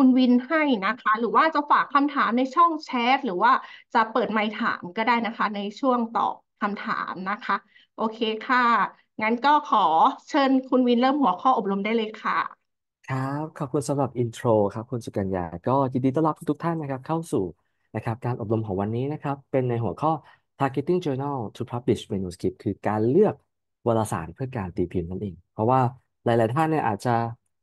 คุณวินให้นะคะ หรือว่าจะฝากคำถามในช่องแชทหรือว่าจะเปิดไมค์ถามก็ได้นะคะ ในช่วงตอบคำถามนะคะ โอเคค่ะ งั้นก็ขอเชิญคุณวินเริ่มหัวข้ออบรมได้เลยค่ะ ครับ ขอบคุณสำหรับอินโทรครับ คุณสุกัญญา ก็ยินดีต้อนรับทุกท่านนะครับเข้าสู่นะครับการอบรมของวันนี้นะครับ เป็นในหัวข้อ targeting journal to publish manuscript คือการเลือกวารสารเพื่อการตีพิมพ์นั่นเอง เพราะว่าหลาย ๆ ท่านเนี่ยอาจจะ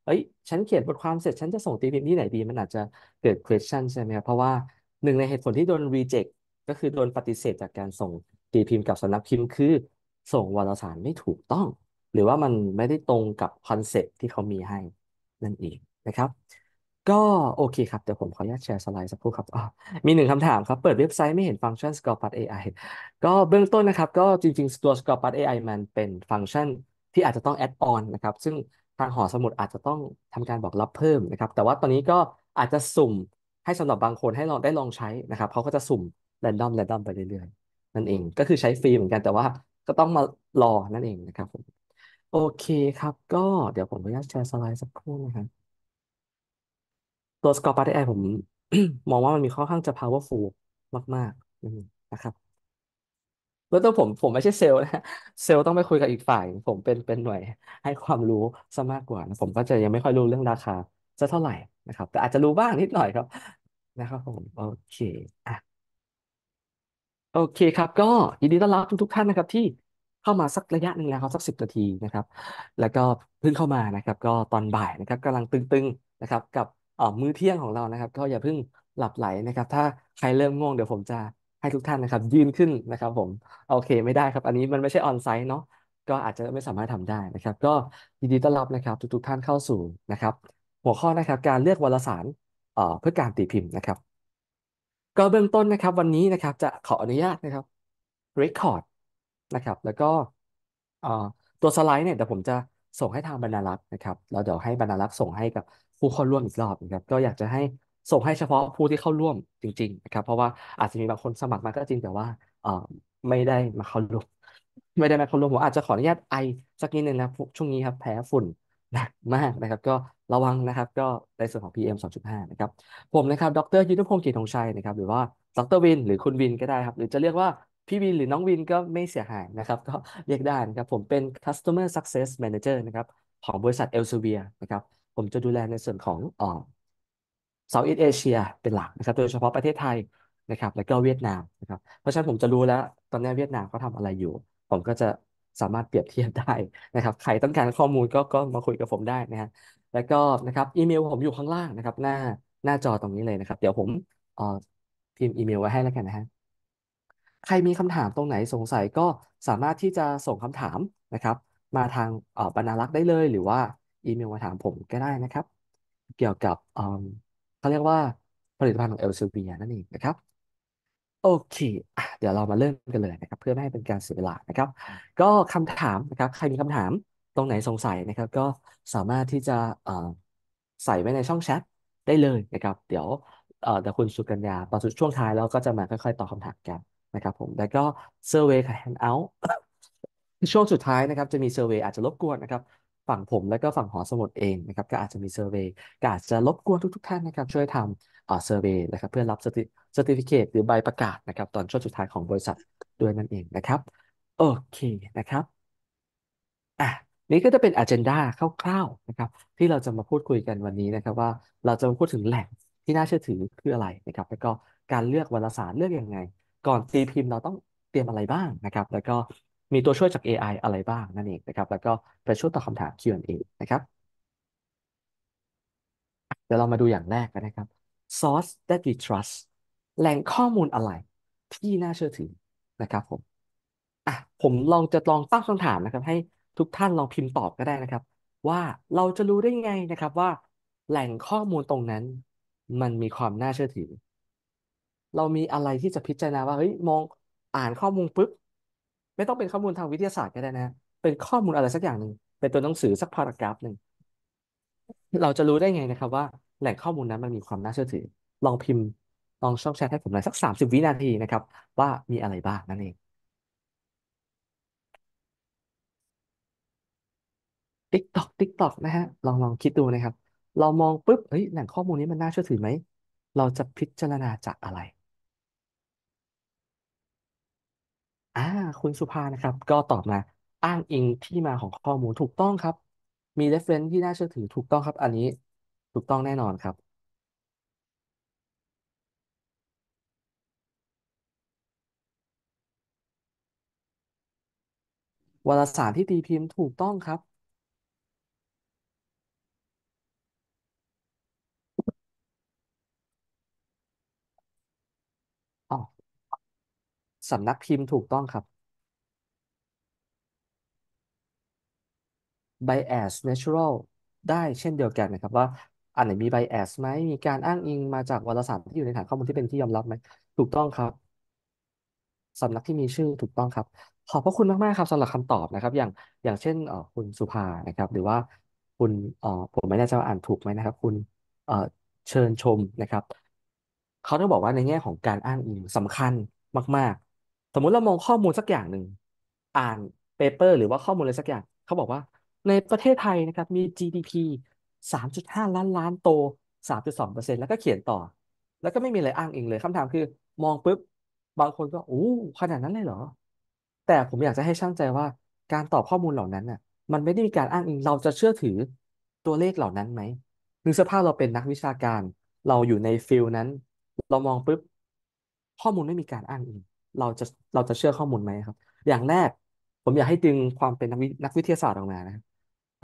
เอ้ยฉันเขียนบทความเสร็จฉันจะส่งตีพิมพ์ที่ไหนดี มันอาจจะเกิด question ใช่ไหมครับเพราะว่าหนึ่งในเหตุผลที่โดน reject ก็คือโดนปฏิเสธจากการส่งตีพิมพ์กับสำนักพิมพ์คือ ส่งวารสารไม่ถูกต้อง หรือว่ามันไม่ได้ตรงกับคอนเซ็ปต์ที่เขามีให้นั่นเองนะครับ ก็โอเคครับเดี๋ยวผมขออนุญาตแชร์สไลด์สักครู่ครับมีหนึ่งคำถามครับเปิดเว็บไซต์ไม่เห็นฟังก์ชัน Scorepad AI ก็เบื้องต้นนะครับ ก็จริงๆตัว Scorepad AI มันเป็นฟังก์ชันที่อาจจะต้องแอดออนนะครับ ซึ่งทางหอสมุดอาจจะต้องทำการบอกรับเพิ่มนะครับ แต่ว่าตอนนี้ก็อาจจะสุ่มให้สำหรับบางคนให้ลองได้ลองใช้นะครับเขาก็จะสุ่มแรนดอมแรนดอมไปเรื่อย ๆ นั่นเอง ก็คือใช้ฟรีเหมือนกันแต่ว่าก็ต้องมารอนั่นเองนะครับผม โอเคครับ ก็เดี๋ยวผมขออนุญาตแชร์สไลด์สักครู่นะครับตัว s c o ป e p a r t แอร์ผมมองว่ามันมีค่อนข้างจะ powerful มาก ๆ นะครับแล้วตัวผมผมไม่ใช่เซลล์นะเซลล์ต้องไปคุยกับอีกฝ่าย ผมเป็นเป็นหน่วยให้ความรู้ซะมากกว่านะผมก็จะยังไม่ค่อยรู้เรื่องราคาจะเท่าไหร่นะครับ แต่อาจจะรู้บ้างนิดหน่อยครับ นะครับผมโอเคอ่ะโอเคครับ ก็ยินดีต้อนรับทุกทุกท่านนะครับ ที่เข้ามาสักระยะหนึ่งแล้วครับสักสิบนาทีนะครับ แล้วก็เพิ่งเข้ามานะครับ ก็ตอนบ่ายนะครับกำลังตึงๆนะครับ กับเอ่อมื้อเที่ยงของเรานะครับ ก็อย่าเพิ่งหลับไหลนะครับถ้าใครเริ่มง่วงเดี๋ยวผมจะให้ทุกท่านนะครับ ยืนขึ้นนะครับผม โอเคไม่ได้ครับ อันนี้มันไม่ใช่ออนไซต์เนาะก็อาจจะไม่สามารถทำได้นะครับ ก็ยินดีต้อนรับนะครับ ทุกๆท่านเข้าสู่นะครับ หัวข้อนะครับการเลือกวารสารเอ่อเพื่อการตีพิมพ์นะครับ ก็เบื้องต้นนะครับวันนี้นะครับ จะขออนุญาตนะครับ Record นะครับแล้วก็เออ่ตัวสไลด์เนี่ยเดี๋ยวผมจะส่งให้ทางบรรณารักษ์นะครับแล้วเดี๋ยวให้บรรณารักษ์ส่งให้กับผู้เข้าร่วมอีกรอบนะครับก็อยากจะให้ส่งให้เฉพาะผู้ที่เข้าร่วมจริงๆนะครับเพราะว่าอาจจะมีบางคนสมัครมาก็จริงแต่ว่าไม่ได้มาเข้าร่วม ไม่ได้มาเข้าร่วมผมอาจจะขออนุญาตไอสักนิดนึงนะช่วงนี้ครับแพ้ฝุ่นหนักมากนะครับก็ระวังนะครับก็ในส่วนของ PM 2.5 นะครับผมนะครับดร ยุทธพงศ์กิจธงชัยนะครับ หรือว่าดรวินหรือคุณวินก็ได้ครับหรือจะเรียกว่าพี่วินหรือน้องวินก็ไม่เสียหายนะครับก็เรียกได้นะครับผมเป็น customer success manager นะครับของบริษัทเอลเซเวียนะครับผมจะดูแลในส่วนของเซาท์อีสเอเชียเป็นหลักนะครับ โดยเฉพาะประเทศไทยนะครับ แล้วก็เวียดนามนะครับเพราะฉะนั้นผมจะรู้แล้ว ตอนนี้เวียดนามเขาทาอะไรอยู่ ผมก็จะสามารถเปรียบเทียบได้นะครับ ใครต้องการข้อมูลก็ก็มาคุยกับผมได้นะฮะแล้วก็นะครับอีเมลผมอยู่ข้างล่างนะครับ หน้าหน้าจอตรงนี้เลยนะครับ เดี๋ยวผมเอ่อพิมพ์อีเมลไว้ให้แล้วกันนะฮะใครมีคำถามตรงไหนสงสัยก็สามารถที่จะส่งคำถามนะครับ มาทางเอ่อบรรณารักษ์ได้เลย หรือว่าอีเมลมาถามผมก็ได้นะครับ เกี่ยวกับออเขาเรียกว่าผลิตภัณฑ์ของเอลเซเวียนั่นเองนะครับ โอเค เดี๋ยวเรามาเริ่มกันเลยนะครับ เพื่อไม่ให้เป็นการเสียเวลานะครับ ก็คำถามนะครับ ใครมีคำถามตรงไหนสงสัยนะครับ ก็สามารถที่จะใส่ไว้ในช่องแชทได้เลยนะครับ เดี๋ยวเดี๋ยวคุณสุกัญญาตอนสุดช่วงท้ายแล้วก็จะมาค่อยๆตอบคำถามกันนะครับผมแล้วก็เซอร์เวย์แฮนด์เอาท์ช่วงสุดท้ายนะครับ จะมีเซอร์เวย์อาจจะรบกวนนะครับฝั่งผม และก็ฝั่งหอสมุดเองนะครับก็อาจจะมีเซอร์เวย์ก็อาจจะรบกวนทุก ๆท่านนะครับช่วยทำเอ่อเซอร์เวย์นะครับเพื่อรับสติฟิเคตหรือใบประกาศนะครับตอนช่วงสุดท้ายของบริษัทด้วยนั่นเองนะครับ โอเคนะครับอ่ะนี่ก็จะเป็น agenda คร่าวๆนะครับที่เราจะมาพูดคุยกันวันนี้นะครับว่าเราจะมาพูดถึงแหล่งที่น่าเชื่อถือคืออะไรนะครับ แล้วก็การเลือกวารสารเลือกยังไง ก่อนตีพิมพ์เราต้องเตรียมอะไรบ้างนะครับ แล้วก็มีตัวช่วยจาก AI อะไรบ้างนั่นเองนะครับ แล้วก็ไปช่วยตอบคำถาม Q&A นะครับ เดี๋ยวเรามาดูอย่างแรกกันนะครับ source that we trust แหล่งข้อมูลอะไรที่น่าเชื่อถือนะครับผม อ่ะ ผมลองจะลองตั้งคำถามนะครับ ให้ทุกท่านลองพิมพ์ตอบก็ได้นะครับ ว่าเราจะรู้ได้ไงนะครับว่าแหล่งข้อมูลตรงนั้นมันมีความน่าเชื่อถือ เรามีอะไรที่จะพิจารณาว่าเฮ้ยมองอ่านข้อมูลปุ๊บไม่ต้องเป็นข้อมูลทางวิทยาศาสตร์ก็ได้นะ เป็นข้อมูลอะไรสักอย่างหนึ่งเป็นตัวหนังสือสักพารากราฟหนึ่งเราจะรู้ได้ไงนะครับ ว่าแหล่งข้อมูลนั้นมันมีความน่าเชื่อถือ ลองพิมพ์ลองช่องแชทให้ผมหน่อยสักสามสิบวินาทีนะครับ ว่ามีอะไรบ้างนั่นเองติ๊กตอกติ๊กตอกนะฮะลองลองคิดดูนะครับ เรามองปุ๊บ เฮ้ยแหล่งข้อมูลนี้มันน่าเชื่อถือไหม เราจะพิจารณาจากอะไรอ่าคุณสุภานะครับ ก็ตอบมาอ้างอิงที่มาของข้อมูลถูกต้องครับ มี reference ที่น่าเชื่อถือถูกต้องครับอันนี้ถูกต้องแน่นอนครับวารสารที่ตีพิมพ์ถูกต้องครับสำนักพิมพ์ถูกต้องครับ bias natural ได้เช่นเดียวกันนะครับ ว่า อันไหนมี bias ไหมมีการอ้างอิงมาจากวารสารที่อยู่ในฐานข้อมูลที่เป็นที่ยอมรับไหมถูกต้องครับ สำนักที่มีชื่อถูกต้องครับ ขอบพระคุณมากๆครับสำหรับคำตอบนะครับ อย่างอย่างเช่นเอ่อคุณสุภานะครับ หรือว่าคุณเอ่อผมไม่แน่ใจว่าอ่านถูกไหมนะครับ คุณเอ่อเชิญชมนะครับเขาต้องบอกว่าในแง่ของการอ้างอิงสำคัญมากสมมุติเรามองข้อมูลสักอย่างหนึ่ง อ่านเปเปอร์หรือว่าข้อมูลอะไรสักอย่าง เขาบอกว่า ในประเทศไทยนะครับ มี GDP 3.5 ล้าน ล้านโต 3.2%แล้วก็เขียนต่อ แล้วก็ไม่มีอะไรอ้างอิงเลยคำถามคือมองปุ๊บ บางคนก็โอ้ขนาดนั้นเลยเหรอ แต่ผมอยากจะให้ช่างใจว่าการตอบข้อมูลเหล่านั้นน่ะมันไม่ได้มีการอ้างอิง เราจะเชื่อถือตัวเลขเหล่านั้นไหมหรือสภาพเราเป็นนักวิชาการ เราอยู่ในฟิลนั้น เรามองปุ๊บข้อมูลไม่มีการอ้างอิงเราจะเราจะเชื่อข้อมูลไหมครับ อย่างแรกผมอยากให้ดึงความเป็นนักวินักวิทยาศาสตร์ออกมานะครับ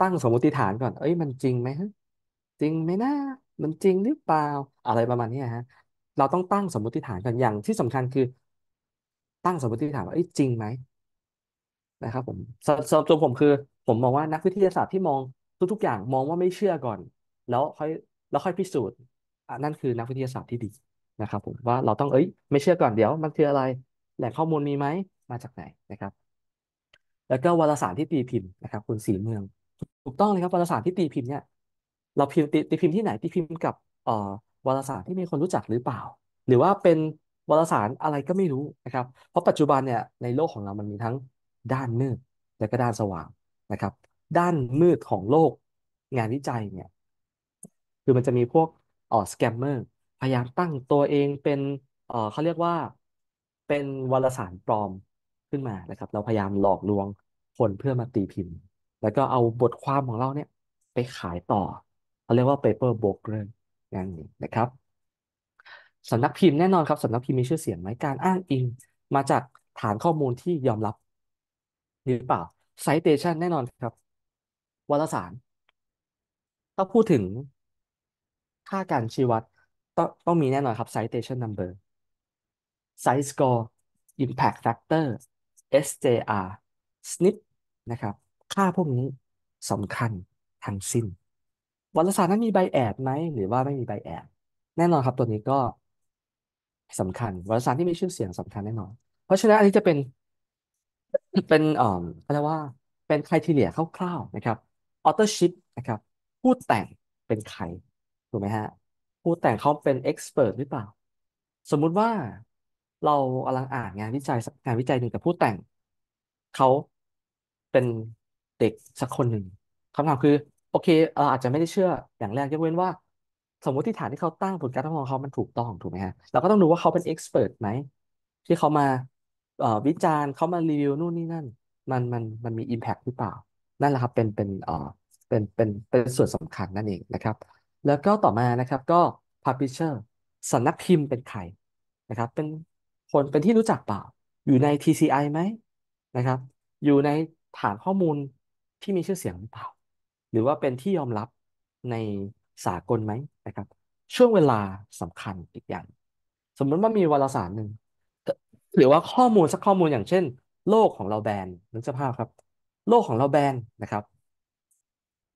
ตั้งสมมติฐานก่อนเอ้ยมันจริงไหมฮะจริงไหมนะมันจริงหรือเปล่า อะไรประมาณนี้ฮะเราต้องตั้งสมมติฐานก่อนอย่างที่สำคัญคือ ตั้งสมมติฐานว่าเอ้ยจริงไหมนะครับผมสำหรับตัวผมคือ ผมมองว่านักวิทยาศาสตร์ที่มองทุก ๆ อย่างมองว่าไม่เชื่อก่อน แล้วค่อยแล้วค่อยพิสูจน์นั่นคือนักวิทยาศาสตร์ที่ดีนะครับ ผมว่าเราต้องเอ้ย ไม่เชื่อก่อนเดี๋ยวมันคืออะไรแหล่งข้อมูลมีไหมมาจากไหนนะครับ แล้วก็วารสารที่ตีพิมพ์นะครับ คุณสีเมือง ถูกต้องเลยครับวารสารที่ตีพิมพ์เนี่ย เราพิมพ์ตีพิมพ์ที่ไหนตีพิมพ์กับเอ่อวารสารที่มีคนรู้จักหรือเปล่า หรือว่าเป็นวารสารอะไรก็ไม่รู้นะครับ เพราะปัจจุบันเนี่ยในโลกของเรามันมีทั้งด้านมืด และก็ด้านสว่างนะครับ ด้านมืดของโลกงานวิจัยเนี่ยคือมันจะมีพวกอ่อสแกมเมอร์พยายามตั้งตัวเองเป็นเอ่อเขาเรียกว่าเป็นวารสารปลอมขึ้นมานะครับ เราพยายามหลอกลวงคนเพื่อมาตีพิมพ์ แล้วก็เอาบทความของเราเนี่ย ไปขายต่อเขาเรียกว่า paper broker อย่างนี้นะครับสำนักพิมพ์แน่นอนครับสำนักพิมพ์มีชื่อเสียงไหมการอ้างอิง มาจากฐานข้อมูลที่ยอมรับหรือเปล่า citation แน่นอนครับ วารสารถ้าพูดถึงค่าการชี้วัดต้องต้องมีแน่นอนครับ citation number Size Score Impact Factor SJR SNP นะครับ ค่าพวกนี้สำคัญทั้งสิ้นวารสารนั้นมีใบแอดไหมหรือว่าไม่มีใบแอด แน่นอนครับตัวนี้ก็สำคัญวารสารที่มีชื่อเสียงสำคัญแน่นอน เพราะฉะนั้นอันนี้จะเป็นเป็นอ่อเรียกว่าเป็นใครทีเหลียคร่าวๆนะครับ ออเทอร์ชิพนะครับผู้แต่งเป็นใคร ถูกไหมฮะผู้แต่งเขาเป็นเอ็กซ์เพรสหรือเปล่า สมมุติว่าเรากำลังอ่านงานวิจัยงานวิจัยหนึ่งแต่ผู้แต่งเขาเป็นเด็กสักคนหนึ่งคำถามคือโอเคเอออาจจะไม่ได้เชื่ออย่างแรกยกเว้นว่า สมมติฐานที่เขาตั้งผลการทดลองเขามันถูกต้องถูกไหมฮะเราก็ต้องดูว่าเขาเป็นเอ็กซ์เพรสไหม ที่เขามาเอ่อวิจารณ์เขามารีวิวนู่นนี่นั่น มันมันมันมีอิมแพคหรือเปล่า นั่นแหละครับเป็นเป็นเอ่อเป็นเป็นเป็นส่วนสำคัญนั่นเองนะครับ แล้วก็ต่อมานะครับก็ p u b ิเชอร์สำนักพิมพ์เป็นใครนะครับเป็นคนเป็นที่รู้จักเปล่า อยู่ใน TCI ไหมนะครับ อยู่ในฐานข้อมูลที่มีชื่อเสียงหรือเปล่า หรือว่าเป็นที่ยอมรับในสากลไหมนะครับ ช่วงเวลาสำคัญอีกอย่าง สมมติว่ามีวารสารหนึ่งหรือว่าข้อมูลสักข้อมูลอย่างเช่น โลกของเราแบนนึกสภาพครับ โลกของเราแบนนะครับ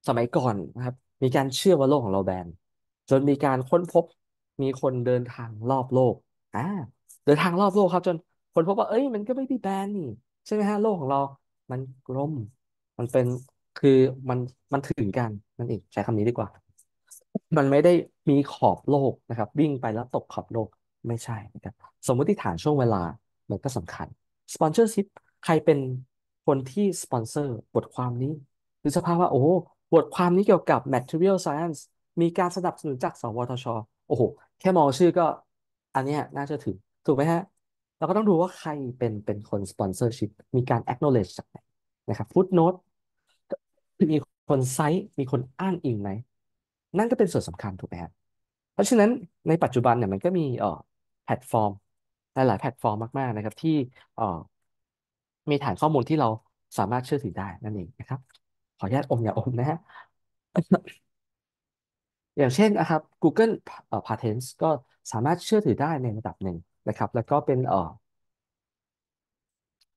สมัยก่อนนะครับ มีการเชื่อว่าโลกของเราแบนจนมีการค้นพบมีคนเดินทางรอบโลกอ่าเดินทางรอบโลกครับ จนคนพบว่าเอ้ยมันก็ไม่มีแบนนี่ ใช่ไหมฮะ โลกของเรา มันกลม มันเป็น คือมัน มันถึงกันนั่นเองใช้คำนี้ดีกว่า มันไม่ได้มีขอบโลกนะครับ วิ่งไปแล้วตกขอบโลกไม่ใช่นะครับสมมติฐานช่วงเวลามันก็สำคัญสปอนเซอร์ชิพใครเป็นคนที่สปอนเซอร์บทความนี้ หรือสภาพว่าโอ้บทความนี้เกี่ยวกับ material science มีการสนับสนุนจาก สวทชโอ้โห แค่มองชื่อก็ อันนี้น่าจะถือถูกไหมฮะ เราก็ต้องดูว่าใครเป็นเป็นคนสปอนเซอร์ชิพมีการ acknowledge จากไหนนะครับ ฟุตโนตมีคนไซต์ มีคนอ้างอิงไหม นั่นก็เป็นส่วนสำคัญถูกไหมฮะเพราะฉะนั้นในปัจจุบันเนี่ยมันก็มีเอ่อแพลตฟอร์ม หลายหลายแพลตฟอร์มมากๆนะครับที่เอ่อมีฐานข้อมูลที่เราสามารถเชื่อถือได้นั่นเองนะครับ ขออนุญาตอมอย่าอมนะฮะอย่างเช่นนะครับ Google Patents ก็สามารถเชื่อถือได้ในระดับหนึ่งนะครับแล้วก็เป็นเอ่อ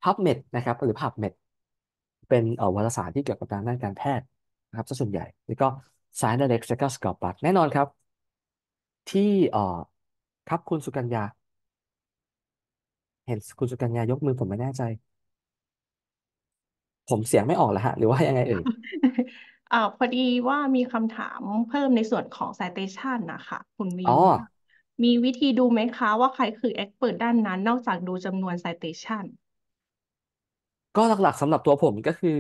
PubMed นะครับ หรือ PubMed เป็นเอ่อวารสารที่เกี่ยวกับทางด้านการแพทย์นะครับส่วนใหญ่ แล้วก็ Science Direct แล้วก็ Scott u แน่นอนครับ ที่เอ่อครับคุณสุกัญญา เห็นคุณสุกัญญายกมือผมไม่แน่ใจ ผมเสียงไม่ออกแล้วฮะ หรือว่ายังไงเอ่ยอ่าพอดีว่ามีคำถามเพิ่มในส่วนของ citation นะคะ คุณวีอ๋อมีวิธีดูไหมคะ ว่าใครคือเอ็กซ์เพิร์ด้านนั้น นอกจากดูจำนวน citation ก็หลักๆสำหรับตัวผมก็คือ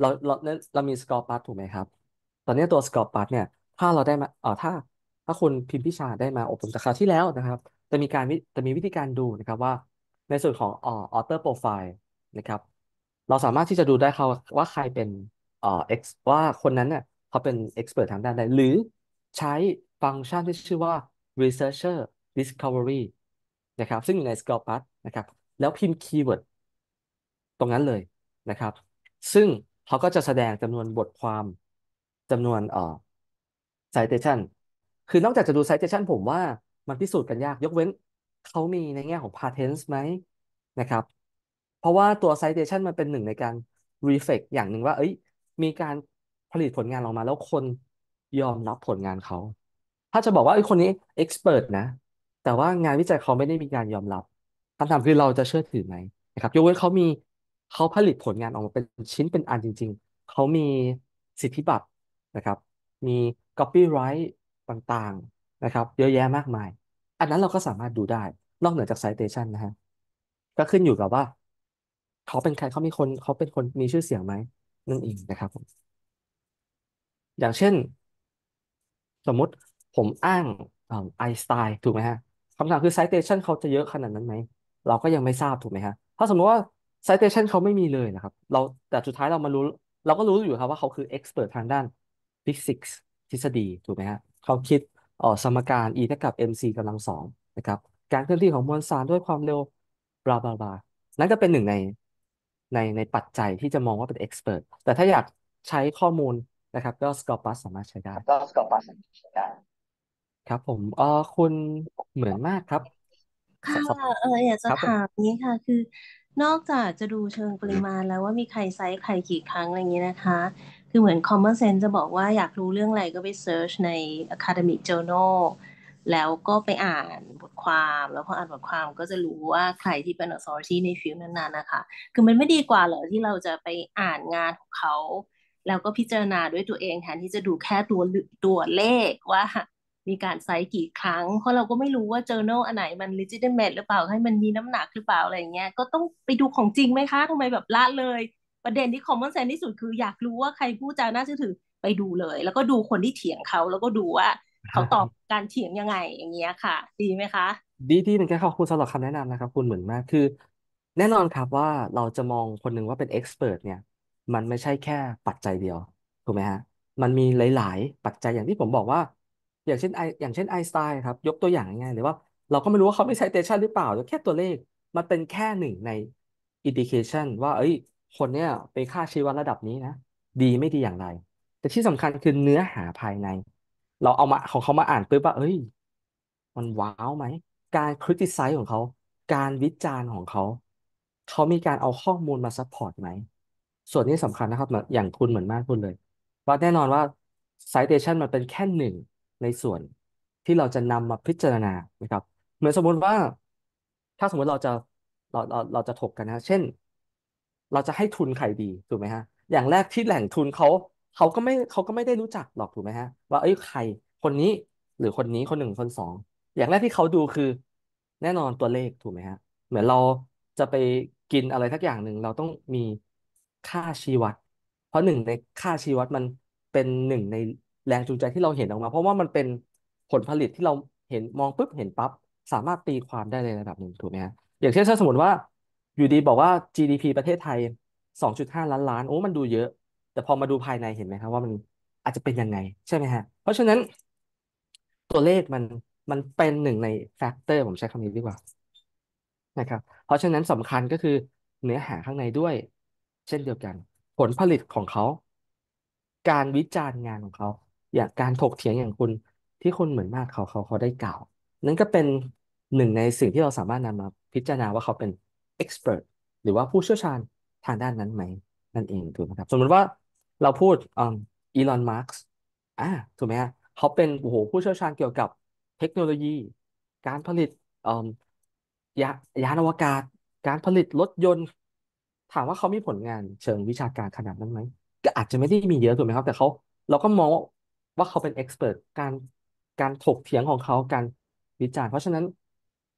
เราเราเรามีสกอร์ปัตถูกไหมครับ ตอนนี้ตัวสกอร์ปัตเนี่ย ถ้าเราได้มาเออถ้าถ้าคุณพิมพิชาได้มาอบรมจากคราวที่แล้วนะครับจะมีการจะมีวิธีการดูนะครับว่าในส่วนของเอ่อเ u อร์โปรไฟล์นะครับ เราสามารถที่จะดูได้เขาว่าใครเป็นเอ่อ็์ว่าคนนั้นเนี่ยเขาเป็นเอ็ e x p e ร t ทางด้านใดหรือใช้ฟังก์ชันที่ชื่อว่า researcher discovery นะครับ ซึ่งอยู่ใน Scopus นะครับ แล้วพิมพ์คีย์เวิร์ดตรงนั้นเลยนะครับ ซึ่งเขาก็จะแสดงจำนวนบทความจำนวนเอ่อ citation คือนอกจากจะดู citation ผมว่ามันพิสูจน์กันยากยกเว้น เขามีในแง่ของ patents ไหมนะครับ เพราะว่าตัว citation มันเป็นหนึ่งในการ reflect อย่างหนึ่งว่าเอ้ยมีการผลิตผลงานออกมาแล้วคนยอมรับผลงานเขาถ้าจะบอกว่าไอ้คนนี้เอ็กซ์เพรนะ แต่ว่างานวิจัยเขาไม่ได้มีการยอมรับคำถามคือเราจะเชื่อถือไหมนะครับยกเว้นเขามีเขาผลิตผลงานออกมาเป็นชิ้นเป็นอันจริง ๆ เขามีสิทธิบัตรนะครับ มี copyright ต่างๆนะครับ เยอะแยะมากมาย อันนั้นเราก็สามารถดูได้ นอกเหนือจาก citation นะฮะก็ขึ้นอยู่กับว่า เขาเป็นใครเขามีคนเขาเป็นคนมีชื่อเสียงไหมนั่นเองนะครับผมอย่างเช่น สมมติผมอ้างไอสไตล์ถูกไหมฮะคำถามคือไซเตชันเขาจะเยอะขนาดนั้นไหม เราก็ยังไม่ทราบถูกไหมฮะถ้าสมมติว่าไซเตชันเขาไม่มีเลยนะครับ เราแต่สุดท้ายเรามารู้ เราก็รู้อยู่ครับว่าเขาคือเอ็กซ์เ e ร t ทางด้านฟิสิกส์ทฤษฎีถูกไหมฮะ เขาคิดออสมการ e เท่ากับ mc กำลังสองนะครับการเคลื่อนที่ของมวลสารด้วยความเร็ว บลาบลาบลานั่นก็เป็นหนึ่งในในในปัจจัยที่จะมองว่าเป็นเอ็กซ์เ e r t แต่ถ้าอยากใช้ข้อมูลนะครับก็สกอปัสสามารถใช้ได้ก็สกอปัสสามารถใช้ได้ครับผมเออคุณเหมือนมากครับสค่ะสอบเอออยากจะครับผมามนี้ค่ะ คือ นอกจากจะดูเชิงปริมาณแล้วว่ามีใครไซส์ใครกี่ครั้งอะไรอย่างนี้นะคะ คือเหมือน common sense จะบอกว่าอยากรู้เรื่องอะไรก็ไปเซิร์ชใน academic journal แล้วก็ไปอ่านบทความ แล้วพออ่านบทความก็จะรู้ว่า ใครที่เป็น authority ในฟิลนั้น ๆนะคะ คือมันไม่ดีกว่าเหรอ ที่เราจะไปอ่านงานของเขา แล้วก็พิจารณาด้วยตัวเองแทนที่จะดูแค่ตัวตัวเลขว่ามีการไซต์กี่ครั้ง เพราะเราก็ไม่รู้ว่า journal อันไหนมัน legitimate หรือเปล่าให้มันมีน้ำหนักหรือเปล่า อะไรเงี้ยก็ต้องไปดูของจริงไหมคะทำไมแบบละเลย ประเด็นที่ common sense ที่สุดคืออยากรู้ว่าใครพูดจาน่าเชื่อถือไปดูเลย แล้วก็ดูคนที่เถียงเขาแล้วก็ดูว่าเขาตอบการเถียงยังไงอย่างเงี้ยค่ะดีไหมคะ ดีทีเหมือนกันขอบคุณสำหรับคำแนะนำนะครับคุณเหมือนมากคือแน่นอนครับว่าเราจะมองคนหนึ่งว่าเป็นเอ็กซ์เพรสเนี่ยมันไม่ใช่แค่ปัจจัยเดียวถูกไหมฮะมันมีหลาย ๆ ปัจจัยอย่างที่ผมบอกว่าอย่างเช่นไออย่างเช่นไอสไตล์ครับ ยกตัวอย่างง่ายๆเลยว่าเราก็ไม่รู้ว่าเขาไม่ใช้เตชันหรือเปล่าแต่แค่ตัวเลข มันเป็นแค่หนึ่งในอินดิเคชันว่าเอ้ย คนเนี้ยไปค่าชีวัระดับนี้นะ ดีไม่ดีอย่างไร แต่ที่สำคัญคือเนื้อหาภายใน เราเอามาของเขามาอ่านปุ๊บว่า เอ้ย มันว้าวไหม การคริติไซส์ของเขาการวิจารณ์ของเขาเขามีการเอาข้อมูลมาซัพพอร์ตไหมส่วนนี้สำคัญนะครับอย่างคุณเหมือนมากคุณเลยว่าแน่นอนว่าไซเตชันมันเป็นแค่หนึ่งในส่วนที่เราจะนำมาพิจารณานะครับ เหมือนสมมติว่า ถ้าสมมติเราจะ เราเราเราจะถกกันนะเช่น เราจะให้ทุนใครดีถูกไหมฮะอย่างแรกที่แหล่งทุนเขาเขาก็ไม่เขาก็ไม่ได้รู้จักหรอกถูกไหมฮะว่าเอ้ยใครคนนี้หรือคนนี้คนหนึ่งคนสองอย่างแรกที่เขาดูคือ แน่นอนตัวเลขถูกไหมฮะเหมือนเราจะไปกินอะไรทักอย่างหนึ่งเราต้องมีค่าชี้วัดเพราะหนึ่งในค่าชี้วัดมันเป็นหนึ่งในแรงจูงใจที่เราเห็นออกมาเพราะว่ามันเป็นผลผลิตที่เราเห็นมองปุ๊บเห็นปั๊บ สามารถตีความได้ในระดับหนึ่งถูกไหมฮะอย่างเช่นถ้าสมมติว่าอยู่ดีบอกว่า GDP ประเทศไทย 2.5 ล้านล้านโอ้มันดูเยอะ แต่พอมาดูภายในเห็นไหมครับ ว่ามันอาจจะเป็นยังไง ใช่ไหมฮะ เพราะฉะนั้น ตัวเลขมันมันเป็นหนึ่งในแฟกเตอร์ผมใช้คำนี้ดีกว่านะครับเพราะฉะนั้นสำคัญก็คือเนื้อหาข้างในด้วย เช่นเดียวกัน ผลผลิตของเขาการวิจารณ์งานของเขาอย่างการถกเถียงอย่างคุณที่คนเหมือนมากเขาเขาเขาได้กล่าวนั่นก็เป็นหนึ่งในสิ่งที่เราสามารถนำมาพิจารณาว่าเขาเป็น expert หรือว่าผู้เชี่ยวชาญทางด้านนั้นไหม นั่นเองถูกไหมครับสมมติว่าเราพูดออีลอนมาร์กส์อ่าถูกไหมฮะเขาเป็นโอ้โหผู้เชี่ยวชาญเกี่ยวกับเทคโนโลยี การผลิตยายานอวกาศ การผลิตรถยนต์ ถามว่าเขามีผลงานเชิงวิชาการขนาดนั้นไหมก็อาจจะไม่ได้มีเยอะถูกไหมครับแต่เขาเราก็มองว่าว่าเขาเป็นเอ็กซ์เพรสการการถกเถียงของเขาการวิจารณ์เพราะฉะนั้น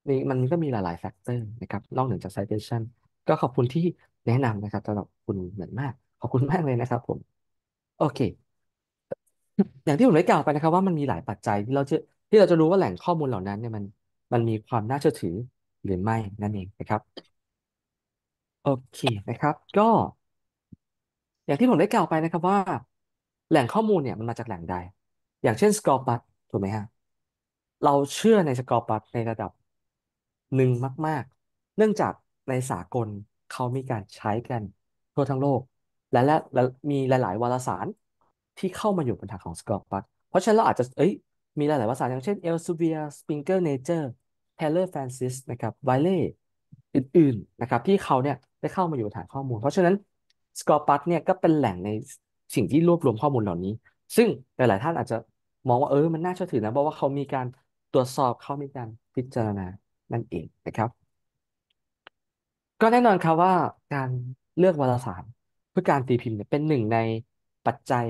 นี่มันก็มีหลาย ๆ แฟกเตอร์นะครับนอกเหนือจาก citation ก็ขอบคุณที่แนะนำนะครับสำหรับคุณเหมือนมาก ขอบคุณมากเลยนะครับผม โอเค อย่างที่ผมได้กล่าวไปนะครับว่ามันมีหลายปัจจัยที่เราจะที่เราจะรู้ว่าแหล่งข้อมูลเหล่านั้น เนี่ยมันมันมีความน่าเชื่อถือหรือไม่นั่นเองนะครับ โอเคนะครับ ก็อย่างที่ผมได้กล่าวไปนะครับว่าแหล่งข้อมูลเนี่ยมันมาจากแหล่งใด อย่างเช่นสกอร์บัตถูกไหมฮะ เราเชื่อในสกอร์บัตในระดับหนึ่งมากๆ เนื่องจากในสากลเขามีการใช้กันทั่วทั้งโลกและและและมีหลายๆวารสารที่เข้ามาอยู่บนฐานของสกอร์บัตเพราะฉะนั้นเราอาจจะ เอ้ยมีหลายๆวารสารอย่างเช่นเอลซูเบียสปิงเกอร์เนเจอร์เทเลอร์แฟรนซิสนะครับไวเล่อื่นๆนะครับที่เขาเนี่ยได้เข้ามาอยู่ฐานข้อมูล เพราะฉะนั้นสกอร์ปัตเนี่ยก็เป็นแหล่งในสิ่งที่รวบรวมข้อมูลเหล่านี้ ซึ่งหลายๆท่านอาจจะมองว่า เออ มันน่าเชื่อถือนะ เพราะว่าเขามีการตรวจสอบ เขามีการพิจารณา นั่นเองนะครับ ก็แน่นอนครับว่าการเลือกวารสาร เพื่อการตีพิมพ์เนี่ย เป็นหนึ่งในปัจจัย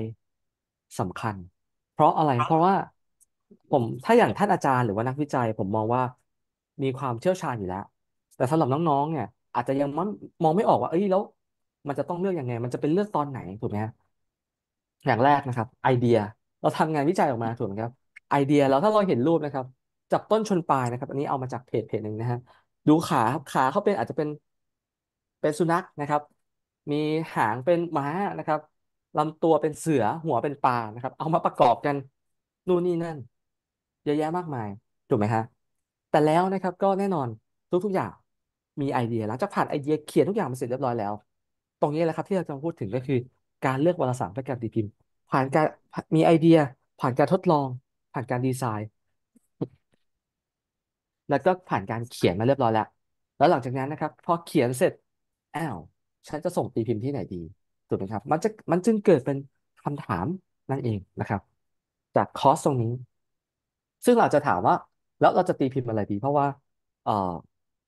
สำคัญ เพราะอะไร เพราะว่าผมถ้าอย่างท่านอาจารย์หรือว่านักวิจัยผมมองว่ามีความเชี่ยวชาญอยู่แล้ว แต่สำหรับน้องๆ เนี่ย อาจจะยังมองไม่ออกว่า เอ้ย แล้ว มันจะต้องเลือกอยังไง มันจะเป็นเลือกตอนไหนถูกไหมฮะอย่างแรกนะครับไอเดียเราทำงานวิจัยออกมาถูกไหมครับไอเดียแล้วถ้าเราเห็นรูปนะครับจับต้นชนปลายนะครับ อันนี้เอามาจากเพจเพจหนึ่งนะฮะดูขาครับขาเขาเป็นอาจจะเป็นเป็นสุนัขนะครับ มีหางเป็นม้านะครับลำตัวเป็นเสือหัวเป็นปลานะครับเอามาประกอบกันนู่นนี่นั่นเยอะแยะมากมายถูกไหมฮะแต่แล้วนะครับก็แน่นอนทุกทุกอย่างมีไอเดียหลังจากผ่านไอเดียเขียนทุกอย่างมาเสร็จเรียบร้อยแล้วตรงนี้แหละครับที่เราจะพูดถึงก็คือการเลือกวารสารเพื่อการตีพิมพ์ ผ่านการมีไอเดีย ผ่านการทดลอง ผ่านการดีไซน์แล้วก็ผ่านการเขียนมาเรียบร้อยแล้วแล้วหลังจากนั้นนะครับพอเขียนเสร็จอ้าวฉันจะส่งตีพิมพ์ที่ไหนดีถูกไหมครับมันจะมันจึงเกิดเป็นคำถามนั่นเองนะครับ จากคอสตรงนี้ ซึ่งเราจะถามว่า แล้วเราจะตีพิมพ์อะไรดีเพราะว่าเอ่อ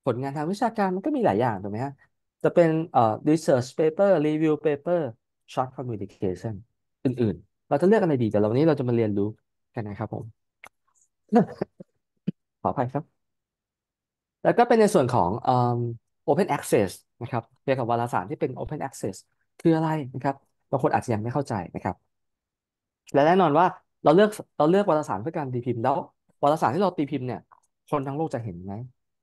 ผลงานทางวิชาการมันก็มีหลายอย่างถูกไหมฮะจะเป็นเอ่อ research paper review paper Short Communication อื่นๆ เราจะเลือกอะไรดีแต่วันนี้เราจะมาเรียนรู้กันนะครับผมขออภัยครับ แล้วก็เป็นในส่วนของ Open Access นะครับ เรียกกับวารสารที่เป็น Open Access คืออะไรนะครับบางคนอาจจะยังไม่เข้าใจนะครับ และแน่นอนว่าเราเลือกเราเลือกวารสารเพื่อการตีพิมพ์แล้ว วารสารที่เราตีพิมพ์เนี่ย คนทั้งโลกจะเห็นไหม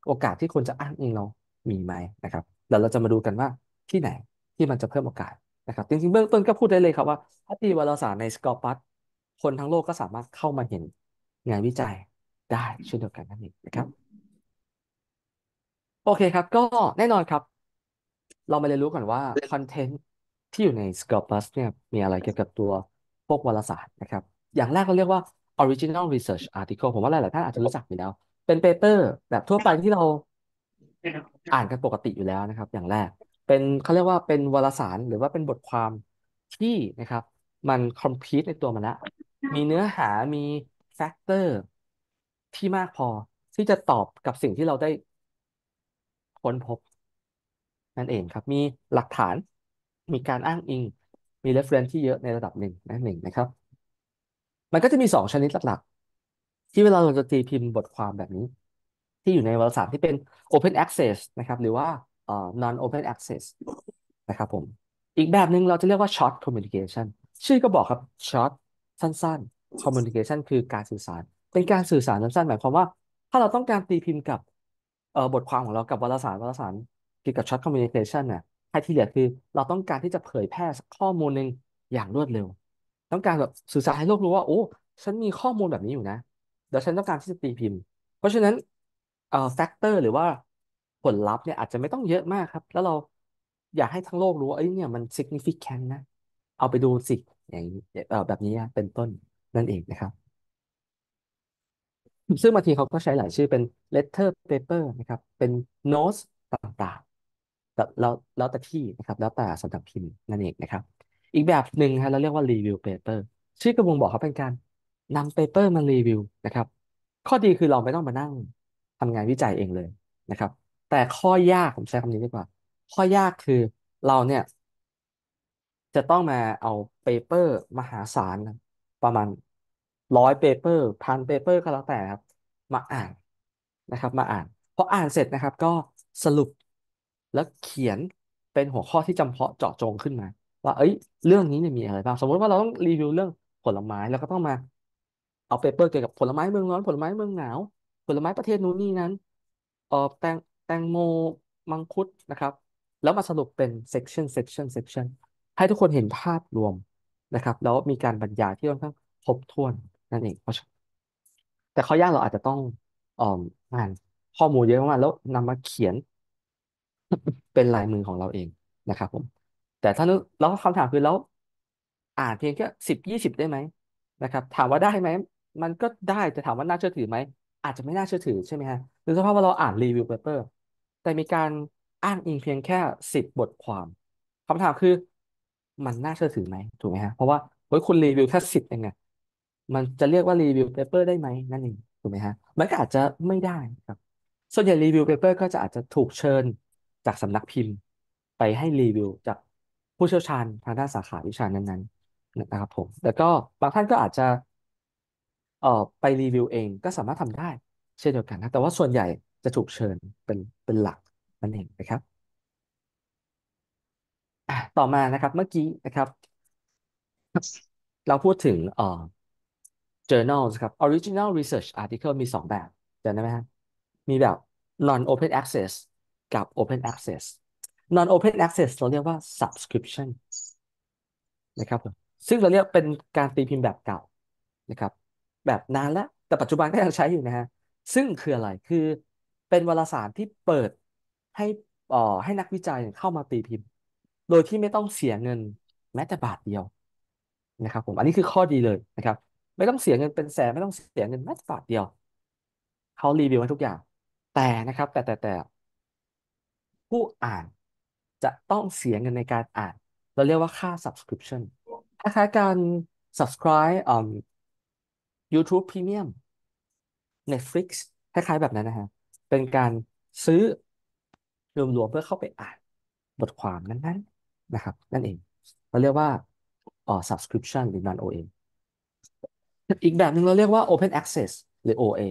โอกาสที่คนจะอ้างอิงเรามีไหมนะครับเดี๋ยวเราจะมาดูกันว่าที่ไหนที่มันจะเพิ่มโอกาสะครับจริงๆเบื้องต้นก็พูดได้เลยครับว่าถ้าตีวารสารในสกอปัสคนทั้งโลกก็สามารถเข้ามาเห็นงานวิจัยได้เช่นเดียวกันนั่นเองนะครับ โอเคครับ ก็แน่นอนครับ เรามาเรียนรู้ก่อนว่า คอนเทนต์ที่อยู่ในสกอปัสเนี่ยมีอะไรเกี่ยวกับตัวพวกวารสารนะครับ อย่างแรกเราเรียกว่า original research article ผมว่าหลายๆท่านอาจจะรู้จักอยู่แล้ว เป็นเปเปอร์ แบบทั่วไปที่เรา อ่านกันปกติอยู่แล้วนะครับ อย่างแรกเป็นเขาเรียกว่าเป็นวารสารหรือว่าเป็นบทความที่นะครับ มัน คอมพลีทในตัวมันละมีเนื้อหามี แฟกเตอร์ ที่มากพอที่จะตอบกับสิ่งที่เราได้ค้นพบ นั่น เองครับ มีหลักฐาน มีการอ้างอิง มี reference ที่เยอะในระดับหนึ่งนะหนึ่งนะครับ มันก็จะมีสองชนิดหลักๆที่เวลาเราจะตีพิมพ์บทความแบบนี้ ที่อยู่ในวารสารที่เป็น open access นะครับ หรือว่า non open access นะครับผม อีกแบบหนึ่งเราจะเรียกว่า short communication ชื่อก็บอกครับ short สั้น ๆ communication คือการสื่อสาร เป็นการสื่อสารสั้น ๆ หมายความว่าถ้าเราต้องการตีพิมพ์กับบทความของเรา กับวารสารวารสารเกี่ยวกับ short communication นี่ะ ให้ที่เหลือคือเราต้องการที่จะเผยแพร่ข้อมูลหนึ่งอย่างรวดเร็ว ต้องการแบบสื่อสารให้โลกรู้ว่าโอ้ ฉันมีข้อมูลแบบนี้อยู่นะเดี๋ยวฉันต้องการที่จะตีพิมพ์ เพราะฉะนั้น เอ่อแฟกเตอร์หรือว่าผลลัพธ์เนี่ยอาจจะไม่ต้องเยอะมากครับ แล้วเราอยากให้ทั้งโลกรู้ว่าเอ้ยเนี่ยมัน significant นะ เอาไปดูสิ อย่างเออแบบนี้เป็นต้นนั่นเองนะครับ ซึ่งบางทีเขาก็ใช้หลายชื่อเป็น letter paper นะครับ เป็น notes ต่างๆแต่แล้วแล้วแต่ที่นะครับ แล้วแต่สำนักพิมพ์นั่นเองนะครับ อีกแบบหนึ่งครับเราเรียกว่า review paper ชื่อกระบงบอกเขาเป็นการนำ paper มารีวิวนะครับ ข้อดีคือเราไม่ต้องมานั่งทำงานวิจัยเองเลยนะครับแต่ข้อยากผมใช้คำนี้ดีกว่าข้อยากคือเราเนี่ย จะต้องมาเอาเปเปอร์มหาศาลประมาณร้อยเปเปอร์พันเปเปอร์ก็แล้วแต่ครับมาอ่านนะครับมาอ่านพออ่านเสร็จนะครับก็สรุปแล้วเขียนเป็นหัวข้อที่จำเพาะเจาะจงขึ้นมา ว่าเอ้ยเรื่องนี้เนี่ยมีอะไรบ้างสมมติว่าเราต้องรีวิวเรื่องผลไม้แล้วก็ต้องมา เอาเปเปอร์เกี่ยวกับผลไม้เมืองร้อนผลไม้เมืองหนาว ผลไม้ประเทศนู้นนี่นั้นเออแตงแตงโมมังคุดนะครับ แล้วมาสรุปเป็น section section section ให้ทุกคนเห็นภาพรวมนะครับ แล้วมีการบรรยายที่ค่อนข้างครบถ้วนนั่นเองเพราะแต่ข้อยากเราอาจจะต้องอ่อองานข้อมูลเยอะมากแล้วนำมาเขียนเป็นลายมือของเราเองนะครับผมแต่ถ้านึกแล้วคำถามคือแล้วอ่านเพียงแค่สิบยี่สิบได้ไหมนะครับ ถามว่าได้ไหมมันก็ได้แต่ถามว่าน่าเชื่อถือไหมอาจจะไม่น่าเชื่อถือใช่ไหมฮะหรือสภาพว่าเราอ่านรีวิวเปเปอร์แต่มีการอ้างอิงเพียงแค่สิบบทความ คำถามคือมันน่าเชื่อถือไหมถูกไหมฮะเพราะว่า เฮ้ยคุณรีวิวแค่สิบเองอะมันจะเรียกว่ารีวิวเปเปอร์ได้ไหมนั่นเองถูกไหมฮะมันก็อาจจะไม่ได้ครับ ส่วนใหญ่รีวิวเปเปอร์ก็จะอาจจะถูกเชิญจากสำนักพิมพ์ ไปให้รีวิว จากผู้เชี่ยวชาญทางด้านสาขาวิชานั้นๆนะครับผมแล้วก็บางท่านก็อาจจะเอ่อไปรีวิวเอง ก็สามารถทำได้เช่นเดียวกันนะแต่ว่าส่วนใหญ่จะถูกเชิญเป็นเป็นหลักนั่นเองนะครับ ต่อมานะครับเมื่อกี้นะครับ เราพูดถึงเอ่อ j o u r n a l ครับ original research article มี 2 แบบจำได้ไหมฮะมีแบบ non open access กับ open access non open access เราเรียกว่า subscription นะครับ ซึ่งเราเรียกเป็นการตีพิมพ์แบบเก่านะครับ แบบนานแล้วแต่ปัจจุบันก็ยังใช้อยู่นะฮะซึ่งคืออะไรคือเป็นวารสารที่เปิดให้เอ่อให้นักวิจัยเข้ามาตีพิมพ์ โดยที่ไม่ต้องเสียเงินแม้แต่บาทเดียวนะครับ ผมอันนี้คือข้อดีเลยนะครับ ไม่ต้องเสียเงินเป็นแสนไม่ต้องเสียเงินแม้แต่บาทเดียว เขารีวิวให้ทุกอย่าง แต่นะครับ แต่แต่แต่ผู้อ่านจะต้องเสียเงินในการอ่าน เราเรียกว่าค่า subscription คล้ายๆการ subscribe อ่ YouTube Premium Netflix คล้ายๆแบบนั้นนะฮะเป็นการซื้อรวมๆเพื่อเข้าไปอ่านบทความนั้น ๆ นะครับ นั่นเองเราเรียกว่าอ๋อ subscription หรือ non OA อีกแบบหนึ่งเราเรียกว่า open access หรือ OA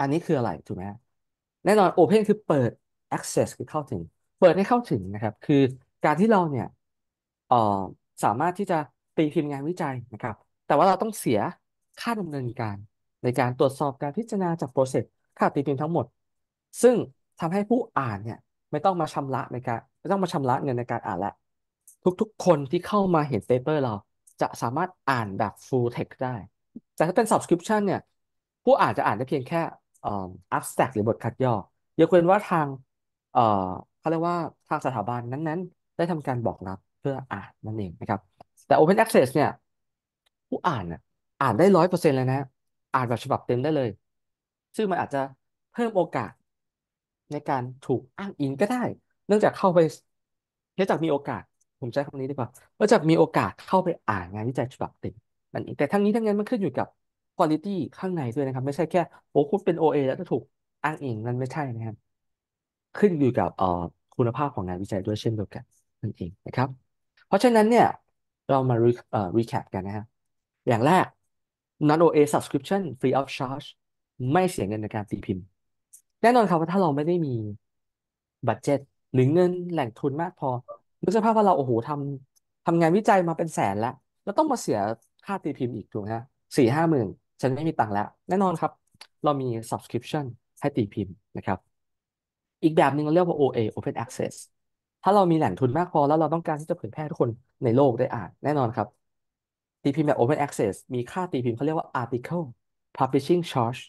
อันนี้คืออะไร ถูกไหมแน่นอน Open คือเปิด Access คือเข้าถึง เปิดให้เข้าถึงนะครับ คือการที่เราเนี่ยออสามารถที่จะตีพิมพ์งานวิจัยนะครับ แต่ว่าเราต้องเสียค่าดำเนินการในการตรวจสอบการพิจารณาจากโปรเซสค่าีพิมินทั้งหมด ซึ่งทำให้ผู้อ่านเนี่ยไม่ต้องมาชำระในการไม่ต้องมาชำระเงินในการอ่านละ ทุกๆคนที่เข้ามาเห็นเปเปอร์เราจะสามารถอ่านแบบ full text ได้ แต่ถ้าเป็น subscription เนี่ยผู้อ่านจะอ่านได้เพียงแค่ abstract หรือบทคัดย่อยกเว้นว่าทางเขาเรียกว่าทางสถาบันนั้นๆได้ทำการบอกรับเพื่ออ่านนั่นเองนะครับ แต่ Open Access เนี่ยผู้อ่านอ่านได้ร้อยเปอร์เซ็นต์เลยนะ อ่านแบบฉบับเต็มได้เลยซึ่งมันอาจจะเพิ่มโอกาสในการถูกอ้างอิงก็ได้ เนื่องจากเข้าไปเนื่องจากมีโอกาส ผมใช้คำนี้ดีกว่าเนื่องจากมีโอกาสเข้าไปอ่านงานวิจัยฉบับเต็มนั่นเอง แต่ทั้งนี้ทั้งนั้นมันขึ้นอยู่กับคุณภาพข้างในด้วยนะครับ ไม่ใช่แค่โอ้คุณเป็น OA แล้วจะถูกอ้างอิงนั่นไม่ใช่นะครับ ขึ้นอยู่กับเอ่อคุณภาพของงานวิจัยด้วยเช่นเดียวกันนั่นเองนะครับ เพราะฉะนั้นเนี่ยเรามารีแคปกันนะฮะ อย่างแรก non OA subscription free of charge ไม่เสียเงินในการตีพิมพ์ แน่นอนครับว่าถ้าเราไม่ได้มีบัตเจ็ตหรือเงินแหล่งทุนมากพอนึกสภาพว่าเราโอ้โหทำทำงานวิจัยมาเป็นแสนแล้ว แล้วต้องมาเสียค่าตีพิมพ์อีกถูกไหมฮะสี่ห้าหมื่นฉันไม่มีตังค์แล้ว แน่นอนครับ เรามี subscription ให้ตีพิมพ์นะครับ อีกแบบหนึ่งเราเรียกว่า OA Open Access ถ้าเรามีแหล่งทุนมากพอ แล้วเราต้องการที่จะเผยแพร่ทุกคนในโลกได้อ่านแน่นอนครับตีพิมพ์แบบ Open Access มีค่าตีพิมพ์เขาเรียกว่า Article Publishing Charge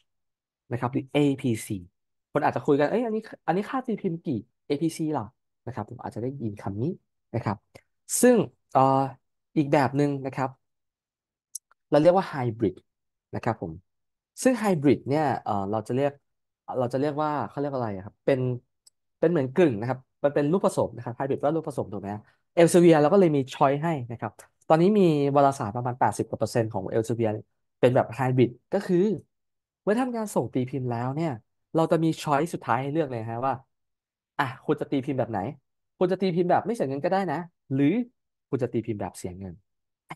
นะครับหรือ APC คนอาจจะคุยกัน เอ้ยอันนี้ อันนี้ค่าตีพิมพ์กี่ APC หรอนะครับ ผมอาจจะได้ยินคำนี้นะครับ ซึ่งออีกแบบหนึ่งนะครับ เราเรียกว่าไฮบริดนะครับผม ซึ่งไฮบริดเนี่ยเราจะเรียก เราจะเรียกว่าเขาเรียกอะไรครับ เป็น เป็นเหมือนกึ่งนะครับ มันเป็นรูปผสมนะครับ ไฮบริดว่ารูปผสม ถูกไหมเอลเซเวียเราก็เลยมีช้อยให้นะครับ ตอนนี้มีวารสารประมาณ 80%กว่าเปอร์เซ็นต์ของเอลเซเวียเป็นแบบไฮบริดก็คือเมื่อทำการส่งตีพิมพ์แล้วเนี่ย เราจะมีช้อยสุดท้ายให้เลือกเลยฮะว่า อ่ะคุณจะตีพิมพ์แบบไหน คุณจะตีพิมพ์แบบไม่เสียเงินก็ได้นะ หรือคุณจะตีพิมพ์แบบเสียเงิน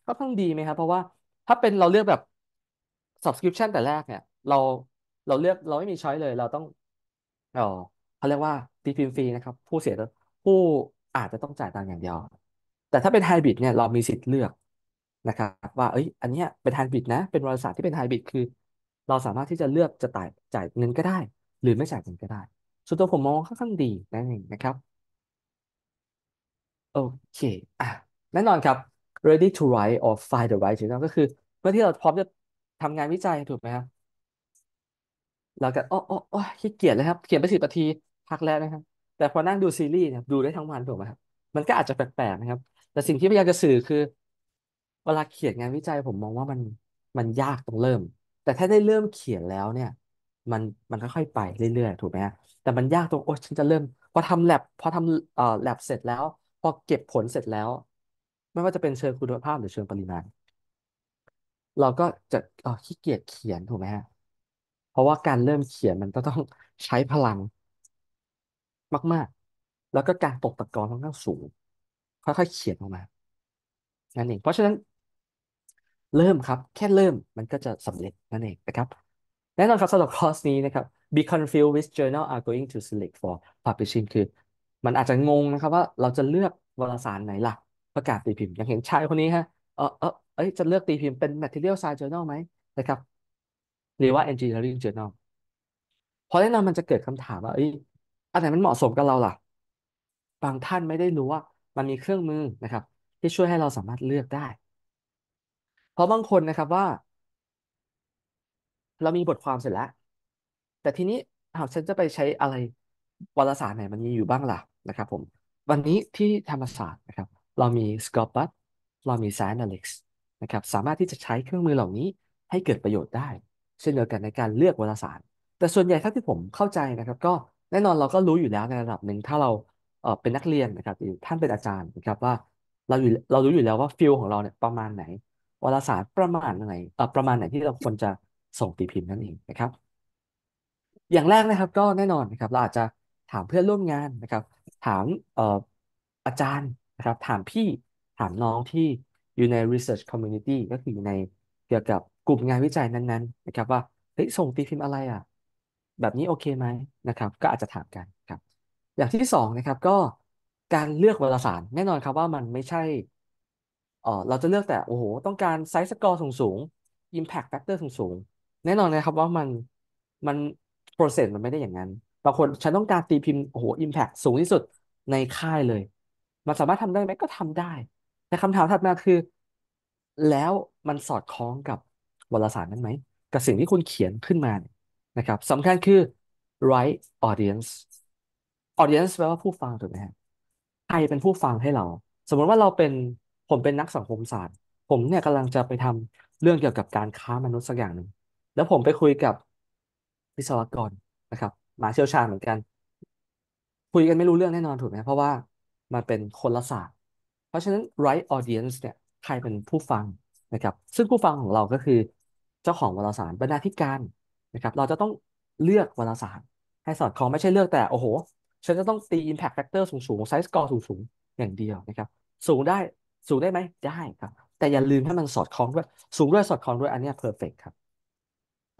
ก็ต้องดีไหมครับ เพราะว่าถ้าเป็นเราเลือกแบบ subscription แต่แรกเนี่ย เราเราเลือกเราไม่มีช้อยเลย เราต้องอ๋อเขาเรียกว่าตีพิมพ์ฟรีนะครับผู้เสียผู้อาจจะต้องจ่ายตังค์อย่างเดียว แต่ถ้าเป็นไฮบริดเนี่ยเรามีสิทธิ์เลือกนะครับว่าเอ้ย อันเนี้ยเป็นไฮบริดนะ เป็นบริษัทที่เป็นไฮบริดคือเราสามารถที่จะเลือกจะจ่ายจ่ายเงินก็ได้ หรือไม่จ่ายเงินก็ได้ส่วนตัวผมมองค่อนข้างดีนั่นเองนะครับ โอเคอ่ะแน่นอนครับ ready to write or find the right journal ก็คือเมื่อที่เราพร้อมจะทำงานวิจัยถูกไหมครับเราก็อ๋ออ๋ออ๋อขี้เกียจเลยครับ เขียนไปสิบนาที พักแล้วนะครับ แต่พอนั่งดูซีรีส์เนี่ย ดูได้ทั้งวันถูกไหมครับมันก็อาจจะแปลกๆนะครับ แต่สิ่งที่พยายามจะสื่อคือ เวลาเขียนงานวิจัยผมมองว่ามันมันยากตรงเริ่มแต่ถ้าได้เริ่มเขียนแล้วเนี่ย มันมันค่อยๆไปเรื่อยๆถูกไหมฮะแต่มันยากตรงโอ๊ยฉันจะเริ่ม พอทำแลบพอทำเอ่อแลบเสร็จแล้ว พอเก็บผลเสร็จแล้ว ไม่ว่าจะเป็นเชิงคุณภาพหรือเชิงปริมาณเราก็จะเอ่อขี้เกียจเขียนถูกไหมฮะเพราะว่าการเริ่มเขียนมันก็ต้องใช้พลังมากๆ แล้วก็การตกตะกอนค่อนข้างสูง ค่อยๆเขียนออกมานั่นเองเพราะฉะนั้นเริ่มครับ แค่เริ่มมันก็จะสำเร็จนั่นเองนะครับ แน่นอนครับสำหรับคอร์สนี้นะครับ be confused which journal are going to select for publishing คือ มันอาจจะงงนะครับว่าเราจะเลือกวารสารไหนล่ะ ประกาศตีพิมพ์อย่างเห็นชายคนนี้ฮะเออเออเอ้ยจะเลือกตีพิมพ์เป็น material science journal ไหมนะครับ หรือว่า engineering journal พอแน่นอนมันจะเกิดคำถามว่าเอ้ยอันไหนมันเหมาะสมกับเราล่ะบางท่านไม่ได้รู้ว่ามันมีเครื่องมือนะครับ ที่ช่วยให้เราสามารถเลือกได้เพราะบางคนนะครับว่า เรามีบทความเสร็จแล้ว แต่ทีนี้หากฉันจะไปใช้อะไรวารสารไหนมันมีอยู่บ้างล่ะนะครับผม วันนี้ที่ธรรมศาสตร์นะครับ เรามี Scopus เรามี Scientix นะครับ สามารถที่จะใช้เครื่องมือเหล่านี้ให้เกิดประโยชน์ได้ เช่นเดียวกันในการเลือกวารสารแต่ส่วนใหญ่ถ้าที่ผมเข้าใจนะครับ ก็แน่นอนเราก็รู้อยู่แล้วในระดับหนึ่งถ้าเราเเป็นนักเรียนนะครับหรือท่านเป็นอาจารย์นะครับว่าเราอยู่เรารู้อยู่แล้วว่าฟิลของเราเนี่ยประมาณไหนวารสารประมาณไหนเอ่อประมาณไหน ที่เราควรจะส่งตีพิมพ์นั่นเองนะครับ อย่างแรกนะครับก็แน่นอนนะครับเราอาจจะถามเพื่อนร่วมงานนะครับ ถามเอ่ออาจารย์นะครับ ถามพี่ ถามน้องที่อยู่ใน research community ก็คืออยู่ในเกี่ยวกับกลุ่มงานวิจัยนั้นๆนะครับ ว่าเฮ้ยส่งตีพิมพ์อะไรอ่ะแบบนี้โอเคไหมนะครับ ก็อาจจะถามกันครับ อย่างที่สองนะครับก็การเลือกวารสารแน่นอนครับว่ามันไม่ใช่เออเราจะเลือกแต่โอ้โห ต้องการไซส์สกอร์สูงสูง impact factor สูงสูงแน่นอนนะครับว่ามันมันโปรเซสมันไม่ได้อย่างนั้นบางคนฉันต้องการตีพิมพ์โอ้โห impact สูงที่สุดในค่ายเลย มันสามารถทำได้ไหมก็ทำได้ แต่คำถามถัดมาคือ แล้วมันสอดคล้องกับวารสารนั้นไหมกับสิ่งที่คุณเขียนขึ้นมานะครับสำคัญคือ right audience audience แปลว่าผู้ฟังถูกไหมฮะใครเป็นผู้ฟังให้เรา สมมติว่าเราเป็นผมเป็นนักสังคมศาสตร์ ผมเนี่ยกำลังจะไปทำเรื่องเกี่ยวกับการค้ามนุษย์สักอย่างหนึ่ง แล้วผมไปคุยกับวิศวกรนะครับมาเชี่ยวชาญเหมือนกัน คุยกันไม่รู้เรื่องแน่นอนถูกไหม เพราะว่า มันเป็นคนละศาสตร์ เพราะฉะนั้น right audience เนี่ยใครเป็นผู้ฟังนะครับ ซึ่งผู้ฟังของเราก็คือ เจ้าของวารสารบรรณาธิการนะครับ เราจะต้องเลือกวารสาร ให้สอดคล้องไม่ใช่เลือกแต่โอ้โหฉันจะต้องตี impact factor สูงๆ size score สูงๆอย่างเดียวนะครับ สูงได้สูงได้ไหม ได้ครับ แต่อย่าลืมให้มันสอดคล้องด้วย สูงด้วยสอดคล้องด้วย อันนี้เพอร์เฟกครับ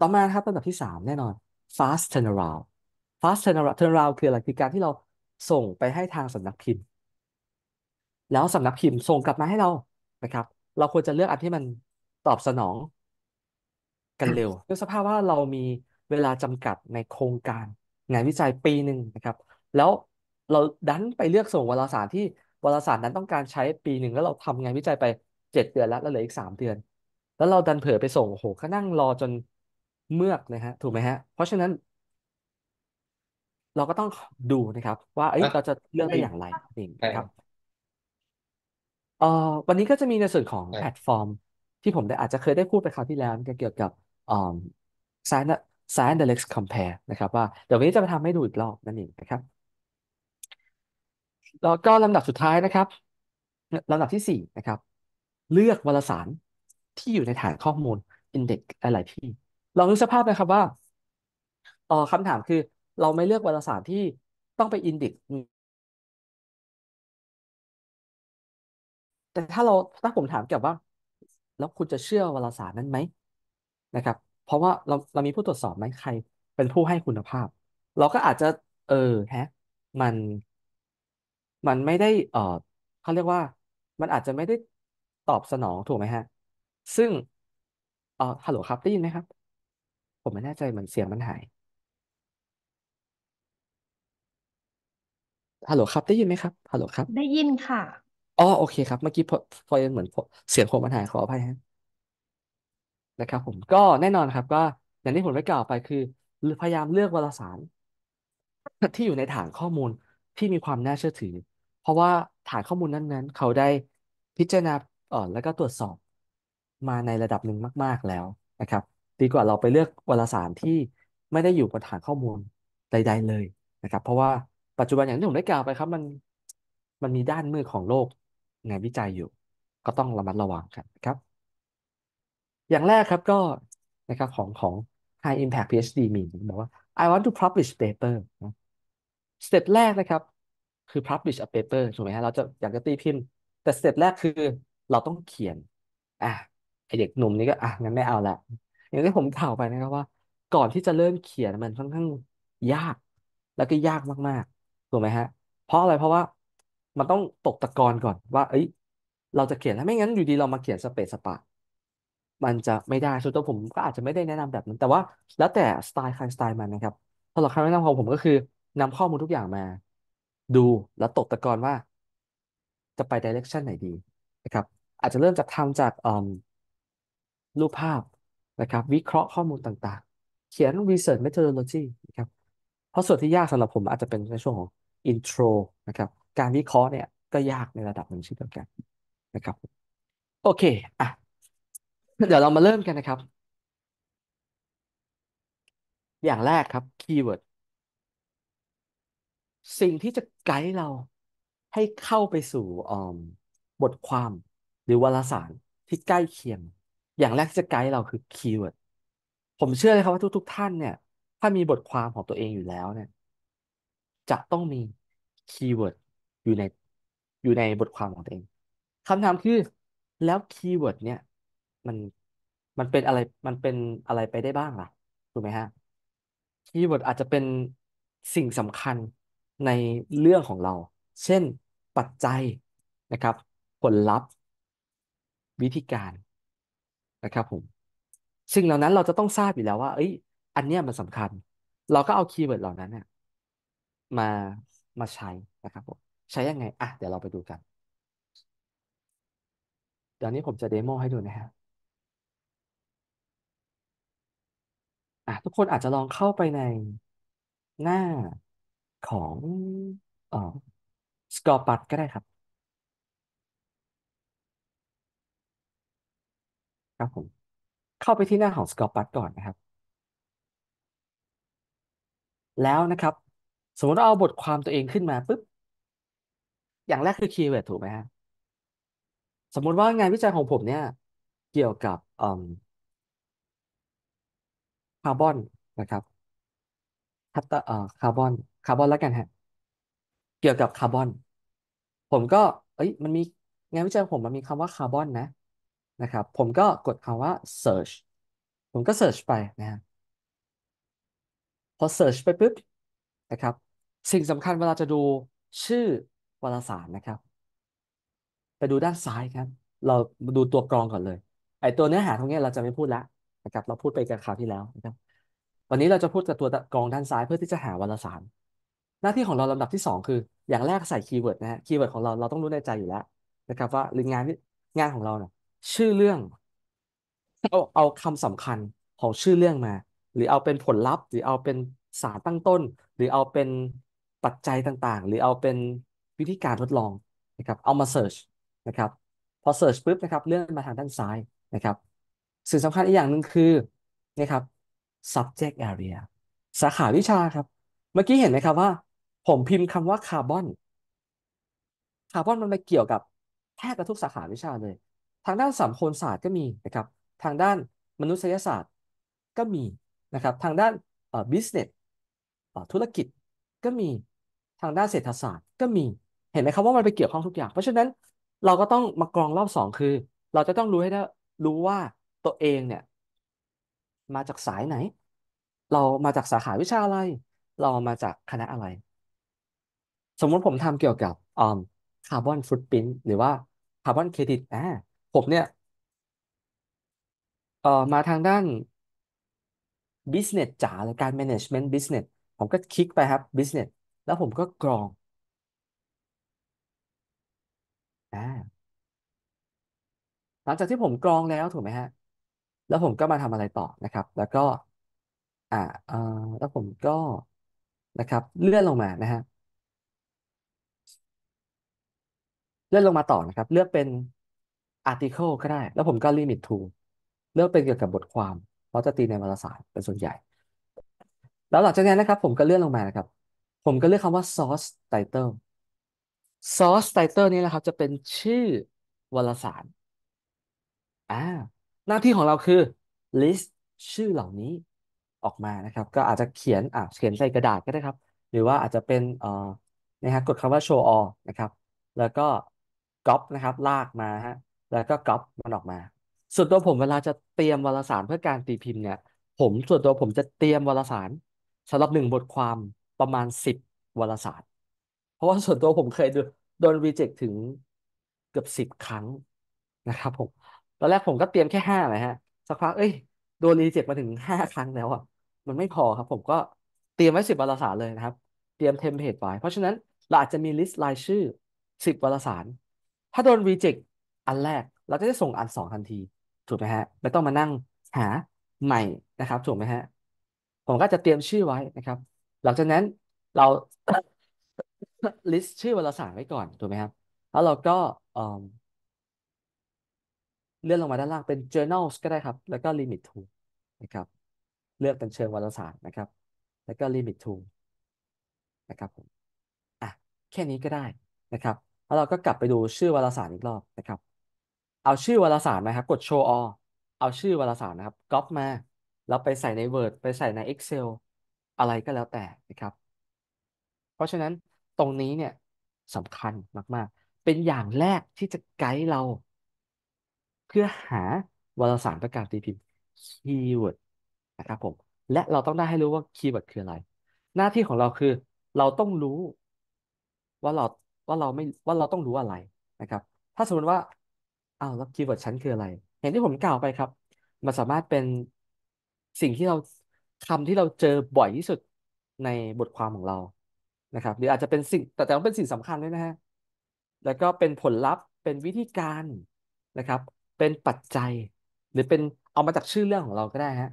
ต่อมาครับลำดับที่สามแน่นอน fast turnaround fast turnaround turnaround คืออะไรคือการที่เราส่งไปให้ทางสำนักพิมพ์ แล้วสำนักพิมพ์ส่งกลับมาให้เรา นะครับ เราควรจะเลือกอันที่มันตอบสนองกันเร็วด้วยสภาพว่าเรามีเวลาจำกัดในโครงการ งานวิจัยปีหนึ่งนะครับ แล้วเราดันไปเลือกส่งวารสารที่วารสารนั้นต้องการใช้ปีหนึ่ง แล้วเราทำงานวิจัยไปเจ็ดเดือนแล้วแล้วเหลืออีกสามเดือน แล้วเราดันเผลอไปส่งโอ้โหก็นั่งรอจนเมือกนะฮะถูกไหมฮะ เพราะฉะนั้น เราก็ต้องดูนะครับ ว่าเอ้ยเราจะเลือกได้อย่างไรเองครับเอ่อวันนี้ก็จะมีในส่วนของแพลตฟอร์ม ที่ผมได้อาจจะเคยได้พูดไปคราวที่แล้วเกี่ยวกับอ่อ Science Science Direct Compare นะครับ ว่าเดี๋ยววันนี้จะมาทำให้ดูอีกรอบนั่นเองนะครับแล้วก็ลำดับสุดท้ายนะครับลำดับที่สี่นะครับ เลือกวารสารที่อยู่ในฐานข้อมูลอินเด็กซ์หลายที่ลองดูสภาพนะครับว่าเออคำถามคือ เราไม่เลือกวารสารที่ต้องไปอินเด็กซ์แต่ถ้าเราถ้าผมถามเกี่ยวว่าแล้วคุณจะเชื่อวารสารนั้นไหมนะครับ เพราะว่าเราเรามีผู้ตรวจสอบไหมใครเป็นผู้ให้คุณภาพ เราก็อาจจะ เออแฮะมันมันไม่ได้เออเขาเรียกว่า มันอาจจะไม่ได้ตอบสนองถูกไหมฮะ ซึ่งเออฮัลโหลครับ ได้ยินไหมครับ ผมไม่แน่ใจเหมือนเสียงมันหาย ฮัลโหลครับ ได้ยินไหมครับ ฮัลโหลครับ ได้ยินค่ะ อ๋อ โอเค ครับ เมื่อกี้พอพอเหมือนเสียงผมมันหายขออภัยฮะ นะครับ ผม ก็แน่นอนครับก็อย่างที่ผมได้กล่าวไปคือพยายามเลือกวารสาร ที่อยู่ในฐานข้อมูลที่มีความน่าเชื่อถือเพราะว่าฐานข้อมูลนั้นๆเขาได้พิจารณาเอ่อแล้วก็ตรวจสอบ มาในระดับหนึ่งมาก ๆแล้วนะครับดีกว่าเราไปเลือกวารสารที่ไม่ได้อยู่บนฐานข้อมูลใด ๆเลยนะครับ เพราะว่าปัจจุบันอย่างที่ผมได้กล่าวไปครับมันมันมีด้านมืดของโลกงานวิจัยอยู่ ก็ต้องระมัดระวังกันนะครับ อย่างแรกครับก็นะครับของของ High Impact PhD มีบอกว่า I want to publish paper นะสเต็ปแรกนะครับคือ publish a paper ถูกไหมฮะเราจะอยากจะตีพิมพ์ แต่สเต็ปแรกคือเราต้องเขียนอ่ะไอเด็กหนุ่มนี่ก็อ่ะงั้น ไม่เอาละ อย่างที่ผมกล่าวไปนะครับว่าก่อนที่จะเริ่มเขียนมันค่อนข้างยาก แล้วก็ยากมากๆถูกไหมฮะ เพราะอะไรเพราะว่ามันต้องตกตะกอนก่อนว่า เอ้ย เราจะเขียนแล้วไม่งั้นอยู่ดีเรามาเขียนสเปซสปะมันจะไม่ได้ส่วนตัวผมก็อาจจะไม่ได้แนะนำแบบนั้นแต่ว่าแล้วแต่สไตล์ใครสไตล์มันนะครับสำหรับคำแนะนำของผมก็คือ นำข้อมูลทุกอย่างมาดูแล้วตกตะกอนว่าจะไปดิเรกชันไหนดีนะครับ อาจจะเริ่มจากทำจากรูปภาพนะครับ วิเคราะห์ข้อมูลต่างๆ เขียน research methodology นะครับ เพราะส่วนที่ยากสำหรับผมอาจจะเป็นในช่วงของ intro นะครับ การวิเคราะห์เนี่ย ก็ยากในระดับหนึ่งเช่นเดียวกันนะครับ โอเค อ่ะ เดี๋ยวเรามาเริ่มกันนะครับ อย่างแรกครับคีย์เวิร์ดสิ่งที่จะไกด์เราให้เข้าไปสู่บทความ หรือวารสารที่ใกล้เคียงอย่างแรกที่จะไกด์เราคือคีย์เวิร์ดผมเชื่อเลยครับว่าทุก ๆ ท่านเนี่ยถ้ามีบทความของตัวเองอยู่แล้วเนี่ย จะต้องมีคีย์เวิร์ดอยู่ในอยู่ในบทความของตัวเองคำถามคือแล้วคีย์เวิร์ดเนี่ย มันมันเป็นอะไรมันเป็นอะไรไปได้บ้างล่ะถูกไหมฮะคีย์เวิร์ดอาจจะเป็นสิ่งสำคัญในเรื่องของเรา เช่น ปัจจัย นะครับ ผลลัพธ์ วิธีการ นะครับผมสิ่งเหล่านั้นเราจะต้องทราบอยู่แล้วว่า เอ้ย อันเนี้ยมันสำคัญ เราก็เอาคีย์เวิร์ดเหล่านั้นเนี่ย มา มาใช้นะครับผม ใช้ยังไง อ่ะ เดี๋ยวเราไปดูกันเดี๋ยวนี้ผมจะเดโมให้ดูนะฮะอ่ะ ทุกคนอาจจะลองเข้าไปในหน้าของเอ่อสกอร์ปัดก็ได้ครับ ครับผม เข้าไปที่หน้าของสกอร์ปัดก่อนนะครับ แล้วนะครับ สมมติเราเอาบทความตัวเองขึ้นมาปุ๊บอย่างแรกคือคีย์เวิร์ดถูกไหมฮะสมมติว่างานวิจัยของผมเนี่ย เกี่ยวกับคาร์บอนนะครับคเตอร์คาร์บอนคาร์บอนแล้วกันฮะเกี่ยวกับคาร์บอนผมก็เอ้ยมันมีงานวิจัยผมมันมีคำว่าคาร์บอนนะนะครับ ผมก็กดคำว่า search ผมก็ search ไปนะฮะพอ search ไปปุ๊บนะครับสิ่งสำคัญเวลาจะดูชื่อวารสารนะครับ ไปดูด้านซ้ายครับเราดูตัวกรองก่อนเลยไอตัวเนื้อหาตรงนี้เราจะไม่พูดละนะครับเราพูดไปกันคราวที่แล้วนะครับวันนี้เราจะพูดกับตัวกรองด้านซ้ายเพื่อที่จะหาวารสารหน้าที่ของเราลำดับที่ 2 คือ อย่างแรกใส่คีย์เวิร์ดนะฮะคีย์เวิร์ดของเราเราต้องรู้ในใจอยู่แล้วนะครับ ว่าหรืองานที่งานของเราเนี่ยชื่อเรื่อง เอาเอาคำสำคัญของชื่อเรื่องมา หรือเอาเป็นผลลัพธ์หรือเอาเป็นสารตั้งต้น หรือเอาเป็นปัจจัยต่างๆ หรือเอาเป็นวิธีการทดลองนะครับเอามาเสิร์ชนะครับพอเสิร์ชปุ๊บนะครับเลื่อนมาทางด้านซ้ายนะครับสิ่งสำคัญอีกอย่างหนึ่งคือนะครับ subject area สาขาวิชาครับ เมื่อกี้เห็นไหมครับว่าผมพิมพ์คำว่าคาร์บอน คาร์บอนมันไปเกี่ยวกับแทบกับทุกสาขาวิชาเลย ทางด้านสังคมศาสตร์ก็มีนะครับ ทางด้านมนุษยศาสตร์ก็มีนะครับ ทางด้านเอ่อบิสเนสธุรกิจก็มี ทางด้านเศรษฐศาสตร์ก็มี เห็นไหมครับว่ามันไปเกี่ยวข้องทุกอย่าง เพราะฉะนั้นเราก็ต้องมากรองรอบสองคือ เราจะต้องรู้ให้ได้รู้ว่าตัวเองเนี่ยมาจากสายไหน เรามาจากสาขาวิชาอะไร เรามาจากคณะอะไรสมมุติผมทำเกี่ยวกับอ่าคาร์บอนฟุตพิ้นหรือว่าคาร์บอนเครดิตอ่าผมเนี่ยเอ่อมาทางด้าน business จ๋าเลยการ management business ผมก็คลิกไปครับ business แล้วผมก็กรองอ่าหลังจากที่ผมกรองแล้วถูกไหมฮะ แล้วผมก็มาทำอะไรต่อนะครับ แล้วก็อ่าแล้วผมก็นะครับเลื่อนลงมานะฮะเลื่อนลงมาต่อนะครับ เลือกเป็น article ก็ได้ แล้วผมก็ limit to เลือกเป็นเกี่ยวกับบทความ เพราะจะตีในวารสารเป็นส่วนใหญ่ แล้วหลังจากนั้นนะครับ ผมก็เลื่อนลงมานะครับ ผมก็เลือกคำว่า source title source title นี้นะครับจะเป็นชื่อวารสารอ่าหน้าที่ของเราคือ list ชื่อเหล่านี้ออกมานะครับ ก็อาจจะเขียนอ่าเขียนใส่กระดาษก็ได้ครับ หรือว่าอาจจะเป็นเอ่อนะฮะกดคำว่า show all นะครับ แล้วก็ก๊อปนะครับ ลากมาฮะแล้วก็ก๊อปมันออกมา ส่วนตัวผมเวลาจะเตรียมวารสารเพื่อการตีพิมพ์เนี่ยผมส่วนตัวผมจะเตรียมวารสารสำหรับหนึ่งบทความประมาณสิบวารสารเพราะว่าส่วนตัวผมเคยโดนรีเจ็คถึงเกือบสิบครั้งนะครับผมตอนแรกผมก็เตรียมแค่ห้าเลยฮะสักพักเอ้ยโดนรีเจ็คมาถึงห้าครั้งแล้วอ่ะมันไม่พอครับผมก็เตรียมไว้สิบวารสารเลยนะครับเตรียมเทมเพลตไว้เพราะฉะนั้นเราอาจจะมีลิสต์รายชื่อสิบวารสารถ้าโดนรีเจ็คอันแรก เราจะได้ส่งอันสองทันที ถูกไหมฮะไม่ต้องมานั่งหาใหม่นะครับ ถูกไหมฮะ ผมก็จะเตรียมชื่อไว้นะครับ หลังจากนั้นเราลิสต์ชื่อวารสารไว้ก่อนถูกไหมครับแล้วเราก็เลื่อนลงมาด้านล่างเป็น journals ก็ได้ครับ แล้วก็ limit to นะครับ เลือกเป็นเชิงวารสารนะครับ แล้วก็ limit to นะครับผมอ่ะแค่นี้ก็ได้นะครับแล้วเราก็กลับไปดูชื่อวารสารอีกรอบนะครับ เอาชื่อวารสารนะ ครับ กด show all เอาชื่อวารสารนะครับก๊อปมา แล้วไปใส่ใน Word ไปใส่ใน Excel อะไรก็แล้วแต่นะครับ เพราะฉะนั้นตรงนี้เนี่ยสำคัญมาก ๆ เป็นอย่างแรกที่จะไกด์เรา เพื่อหาวารสารประกาศตีพิมพ์คีย์เวิร์ดนะครับผม และเราต้องได้ให้รู้ว่าคีย์เวิร์ดคืออะไร หน้าที่ของเราคือเราต้องรู้ว่าเราว่าเราไม่ว่าเราต้องรู้อะไรนะครับ ถ้าสมมติว่าอ้าวแล้วคีย์เวิร์ดชั้นคืออะไร เห็นที่ผมกล่าวไปครับ มันสามารถเป็นสิ่งที่เราคำที่เราเจอบ่อยที่สุดในบทความของเรานะครับหรืออาจจะเป็นสิ่งแต่แต่ต้องเป็นสิ่งสำคัญด้วยนะฮะแล้วก็เป็นผลลัพธ์ เป็นวิธีการนะครับ เป็นปัจจัย หรือเป็นเอามาจากชื่อเรื่องของเราก็ได้ฮะ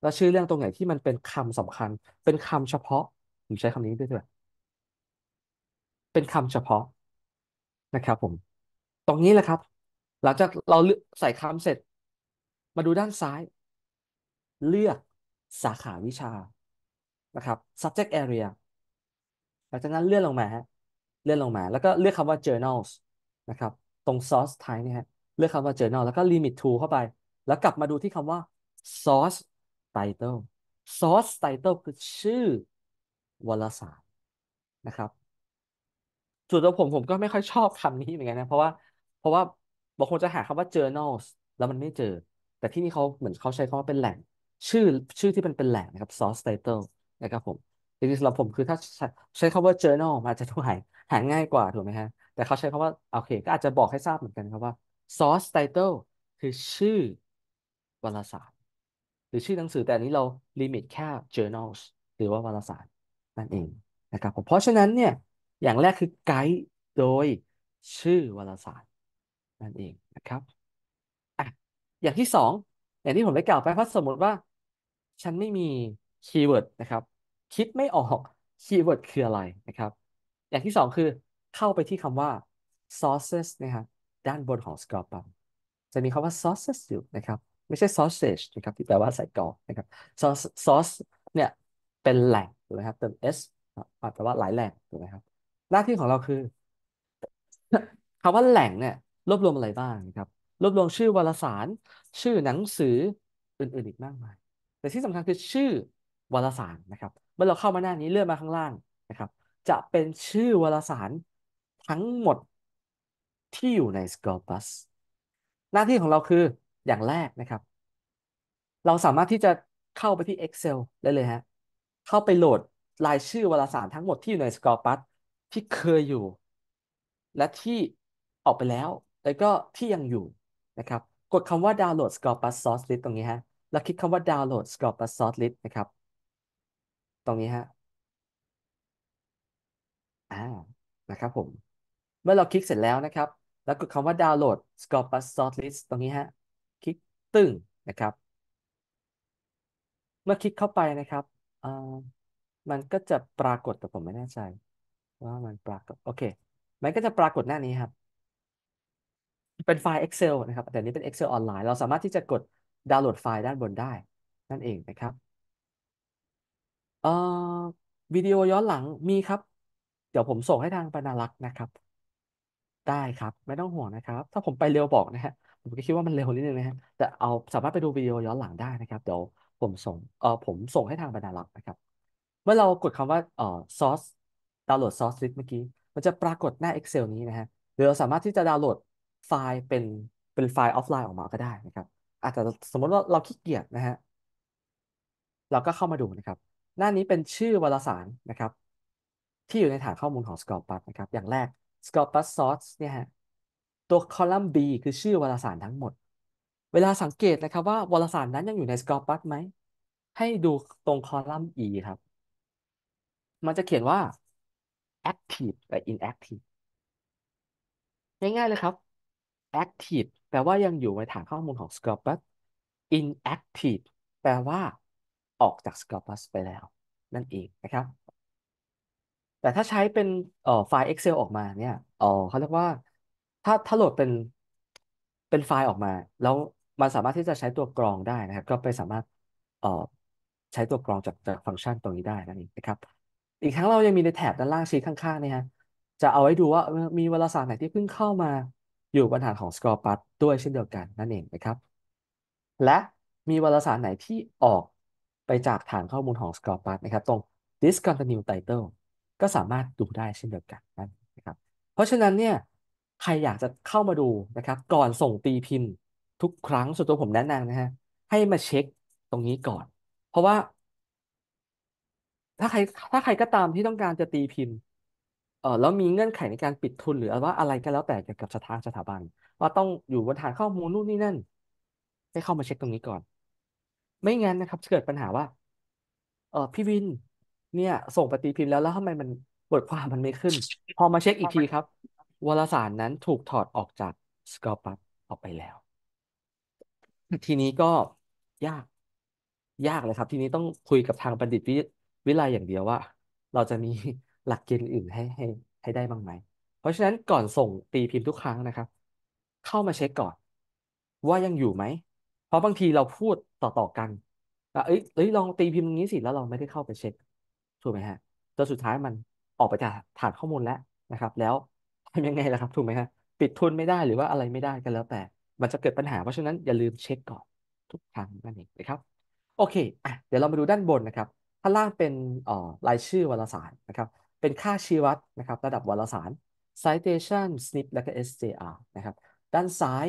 แล้วชื่อเรื่องตรงไหนที่มันเป็นคำสำคัญ เป็นคำเฉพาะผมใช้คำนี้ด้วยด้วยเป็นคำเฉพาะนะครับผม ตรงนี้แหละครับ หลังจากเราใส่คำเสร็จมาดูด้านซ้าย เลือกสาขาวิชานะครับ subject area หลังจากนั้นเลื่อนลงมาฮะเลื่อนลงมาแล้วก็เลือกคำว่า journals นะครับ ตรง source type นี่ฮะเลือกคำว่า journal แล้วก็ limit to เข้าไปแล้วกลับมาดูที่คำว่า source title source title คือชื่อวารสารนะครับส่วนตัวผมผมก็ไม่ค่อยชอบคำนี้เหมือนกันนะเพราะว่า เพราะว่าบางคนจะหาคำว่า journals แล้วมันไม่เจอ แต่ที่นี่เขาเหมือนเขาใช้คำว่าเป็นแหล่งชื่อชื่อที่เป็นเป็นแหล่งนะครับ source title นะครับผมจริงๆสำหรับผมคือถ้าใช้คำว่า journal มันจะหาหาง่ายกว่าถูกไหมฮะแต่เขาใช้คำว่าโอเคก็อาจจะบอกให้ทราบเหมือนกันครับว่า source title คือชื่อ วารสารหรือชื่อหนังสือแต่อันนี้เราลิมิตแค่ journals หรือว่าวารสารนั่นเองนะครับผมเพราะฉะนั้นเนี่ยอย่างแรกคือ ไกด์โดยชื่อวารสาร นั่นเองนะครับออย่างที่สอง อย่างที่ผมได้กล่าวไปพัาสมมติว่า ฉันไม่มีคีย์เวิร์ดนะครับ คิดไม่ออกคีย์เวิร์ดคืออะไรนะครับ อย่างที่สองคือ เข้าไปที่คำว่า sources นะครับด้านบนของ s c o ร e ปจะมีคำว่า sources อยู่นะครับ ไม่ใช่ sausage นะครับที่แปลว่าใส่กอนะครับ source source เนี่ยเป็นแหล่งถูกไหมครับเติม s แปลว่าหลายแหล่งถูกไหมครับหน้าที่ของเราคือคำว่าแหล่งเนี่ยรวบรวมอะไรบ้างครับรวบรวมชื่อวารสาร ชื่อหนังสืออื่นๆอีกมากมาย แต่ที่สำคัญคือชื่อวารสารนะครับ เมื่อเราเข้ามาหน้านี้เลื่อนมาข้างล่างนะครับ จะเป็นชื่อวารสารทั้งหมดที่อยู่ใน Scopus หน้าที่ของเราคืออย่างแรกนะครับ เราสามารถที่จะเข้าไปที่ Excel ได้เลยฮะเข้าไปโหลดรายชื่อวารสารทั้งหมดที่อยู่ใน Scopus ที่เคยอยู่ และที่ออกไปแล้ว แล้วก็ที่ยังอยู่นะครับ กดคำว่า download Scopus source list ตรงนี้ฮะแล้วคลิกคำว่า download Scopus source list นะครับ ตรงนี้ฮะอ่านะครับผมเมื่อเราคลิกเสร็จแล้วนะครับแล้วกดคำว่า download Scopus source list ตรงนี้ฮะคลิกตึ้งนะครับ เมื่อคลิกเข้าไปนะครับมันก็จะปรากฏแต่ผมไม่แน่ใจว่ามันปรากฏโอเคมันก็จะปรากฏหน้านี้ครับ เป็นไฟล์ Excel นะครับ แต่นี้เป็น Excel ออนไลน์เราสามารถที่จะกดดาวน์โหลดไฟล์ด้านบนได้นั่นเองนะครับเอ่อวิดีโอย้อนหลังมีครับ เดี๋ยวผมส่งให้ทางบรรารักษ์นะครับ ได้ครับไม่ต้องห่วงนะครับ ถ้าผมไปเร็วบอกนะฮะผมก็คิดว่ามันเร็วนิดนึงนะฮะแต่เอาสามารถไปดูวิดีโอย้อนหลังได้นะครับ เดี๋ยวผมส่งเอ่อผมส่งให้ทางบรรารักษ์นะครับ เมื่อเรากดคำว่าเอ่อ source ดาวน์โหลด source list เมื่อกี้มันจะปรากฏหน้า Excel นี้นะฮะ หรือเราสามารถที่จะดาวน์โหลดไฟล์เป็นเป็นไฟล์ออฟไลน์ออกมาก็ได้นะครับ อาจจะสมมติว่าเราขี้เกียจนะฮะ เราก็เข้ามาดูนะครับ หน้านี้เป็นชื่อวารสารนะครับ ที่อยู่ในฐานข้อมูลของ Scopus นะครับ อย่างแรก Scopus Source เนี่ยฮะตัวคอลัมน์ B คือชื่อวารสารทั้งหมด เวลาสังเกตนะครับ ว่าวารสารนั้นยังอยู่ใน Scopus ไหมให้ดูตรงคอลัมน์ E ครับมันจะเขียนว่า active แตอ inactive ง่ายๆ เลยครับ active แปลว่ายังอยู่ในฐานข้อมูลของ Scopus inactive แปลว่าออกจาก Scopus ไปแล้ว นั่นเองนะครับ แต่ถ้าใช้เป็นออไฟล์ Excel ออกมาเนี่ยเขาเรียกว่าถ้าถ้าโหลดเป็น เป็นไฟล์ออกมา แล้วมันสามารถที่จะใช้ตัวกรองได้นะครับ ก็ไปสามารถออใช้ตัวกรองจากจากฟังก์ชันตรงนี้ได้นั่นเองนะครับอีกทั้งเรายังมีในแถบด้านล่างชี้ข้างๆเนี่ยฮะจะเอาไว้ดูว่ามีวารสารไหนที่เพิ่งเข้ามาอยู่บนฐานของสกอร์ปัตด้วยเช่นเดียวกันนั่นเองนะครับและมีวารสารไหนที่ออกไปจากฐานข้อมูลของสกอร์ปัตนะครับ ตรง discontinue title ก็สามารถดูได้เช่นเดียวกันนั่นนะครับ เพราะฉะนั้นเนี่ยใครอยากจะเข้ามาดูนะครับ ก่อนส่งตีพิมพ์ ทุกครั้งส่วนตัวผมแนะนำนะฮะให้มาเช็คตรงนี้ก่อน เพราะว่าถ้าใครถ้าใครก็ตามที่ต้องการจะตีพิมพ์ เออแล้วมีเงื่อนไขในการปิดทุน หรือว่าอะไรก็แล้วแต่เกี่ยวกับสถาสถาบัน ว่าต้องอยู่บนฐานข้อมูลนู่นนี่นั่นให้เข้ามาเช็คตรงนี้ก่อน ไม่งั้นนะครับ เกิดปัญหาว่า เออพี่วิน เนี่ย ส่งไปตีพิมพ์แล้ว แล้วทำไมมันบทความมันไม่ขึ้น พอมาเช็คอีกทีครับวารสารนั้นถูกถอดออกจากสกอปับออกไปแล้วทีนี้ก็ยากยากเลยครับ ทีนี้ต้องคุยกับทางบัณฑิตวิวิไลยอย่างเดียวว่าเราจะมีหลักเกณฑ์อื่นให้ให้ให้ได้บ้างไหม เพราะฉะนั้นก่อนส่งตีพิมพ์ทุกครั้งนะครับ เข้ามาเช็คก่อน ว่ายังอยู่ไหมเพราะบางทีเราพูดต่อต่อกันอ่ะเอ้ยเอ้ยลองตีพิมพ์ตรงนี้สิแล้วเราไม่ได้เข้าไปเช็คถูกไหมฮะจนสุดท้ายมันออกไปจากฐานข้อมูลแล้วนะครับ แล้วทำยังไงล่ะครับถูกไหมฮะปิดทุนไม่ได้หรือว่าอะไรไม่ได้กันแล้ว แต่มันจะเกิดปัญหาเพราะฉะนั้นอย่าลืมเช็คก่อน ทุกครั้งนั่นเองนะครับ โอเค อ่ะเดี๋ยวเรามาดูด้านบนนะครับข้างล่างเป็นเอ่อรายชื่อวารสารนะครับ เป็นค่าชี้วัดนะครับระดับวารสาร citation snip และก็ sjr นะครับด้านซ้าย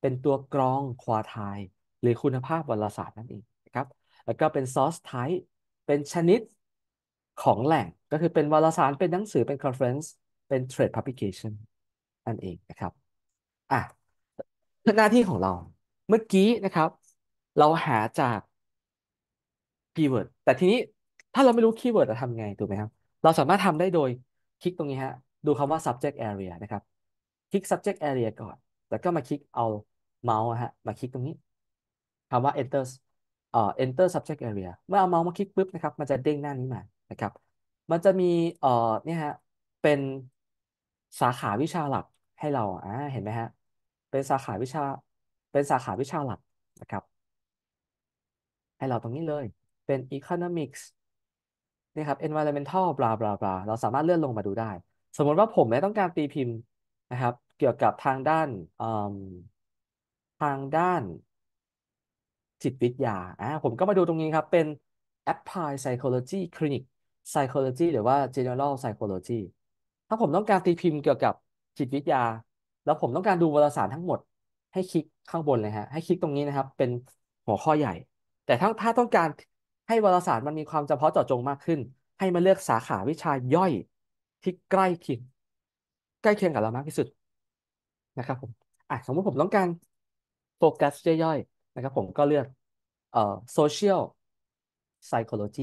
เป็นตัวกรองควอไทลหรือคุณภาพวารสารนั่นเองนะครับแล้วก็เป็น source type เป็นชนิดของแหล่งก็คือเป็นวารสารเป็นหนังสือเป็น conference เป็น trade publication นั่นเองนะครับ อ่ะหน้าที่ของเราเมื่อกี้นะครับเราหาจากคีย์เวิร์ดแต่ทีนี้ถ้าเราไม่รู้คีย์เวิร์ดจะทำไงถูกไหมครับเราสามารถทำได้โดยคลิกตรงนี้ฮะดูคำว่า subject area นะครับคลิก subject area ก่อนแล้วก็มาคลิกเอาเมาส์ฮะมาคลิกตรงนี้คำว่า enter เอ่อ enter subject area เมื่อเอาเมาส์มาคลิกปุ๊บนะครับมันจะเด้งหน้านี้มานะครับ มันจะมีเอ่อเนี่ยฮะเป็นสาขาวิชาหลักให้เราอ่าเห็นไหมฮะเป็นสาขาวิชาเป็นสาขาวิชาหลักนะครับ ให้เราตรงนี้เลยเป็น Economics นี่ครับ Environmental บลาบลาบลา เราสามารถเลื่อนลงมาดูได้ สมมติว่าผมต้องการตีพิมพ์นะครับเกี่ยวกับทางด้านทางด้านจิตวิทยาอ่าผมก็มาดูตรงนี้ครับเป็น Applied Psychology Clinic Psychology หรือว่า General Psychology ถ้าผมต้องการตีพิมพ์เกี่ยวกับจิตวิทยา แล้วผมต้องการดูวารสารทั้งหมด ให้คลิกข้างบนเลยฮะให้คลิกตรงนี้นะครับเป็นหัวข้อใหญ่ แต่ถ้าถ้าต้องการให้วารสารมันมีความเฉพาะเจาะจงมากขึ้น ให้มันเลือกสาขาวิชาย่อยที่ใกล้เคียงใกล้เคียงกับเรามากที่สุดนะครับผมอ่ะสมมติผมต้องการโฟกัสย่อยๆนะครับ ผมก็เลือกเอ่อ social psychology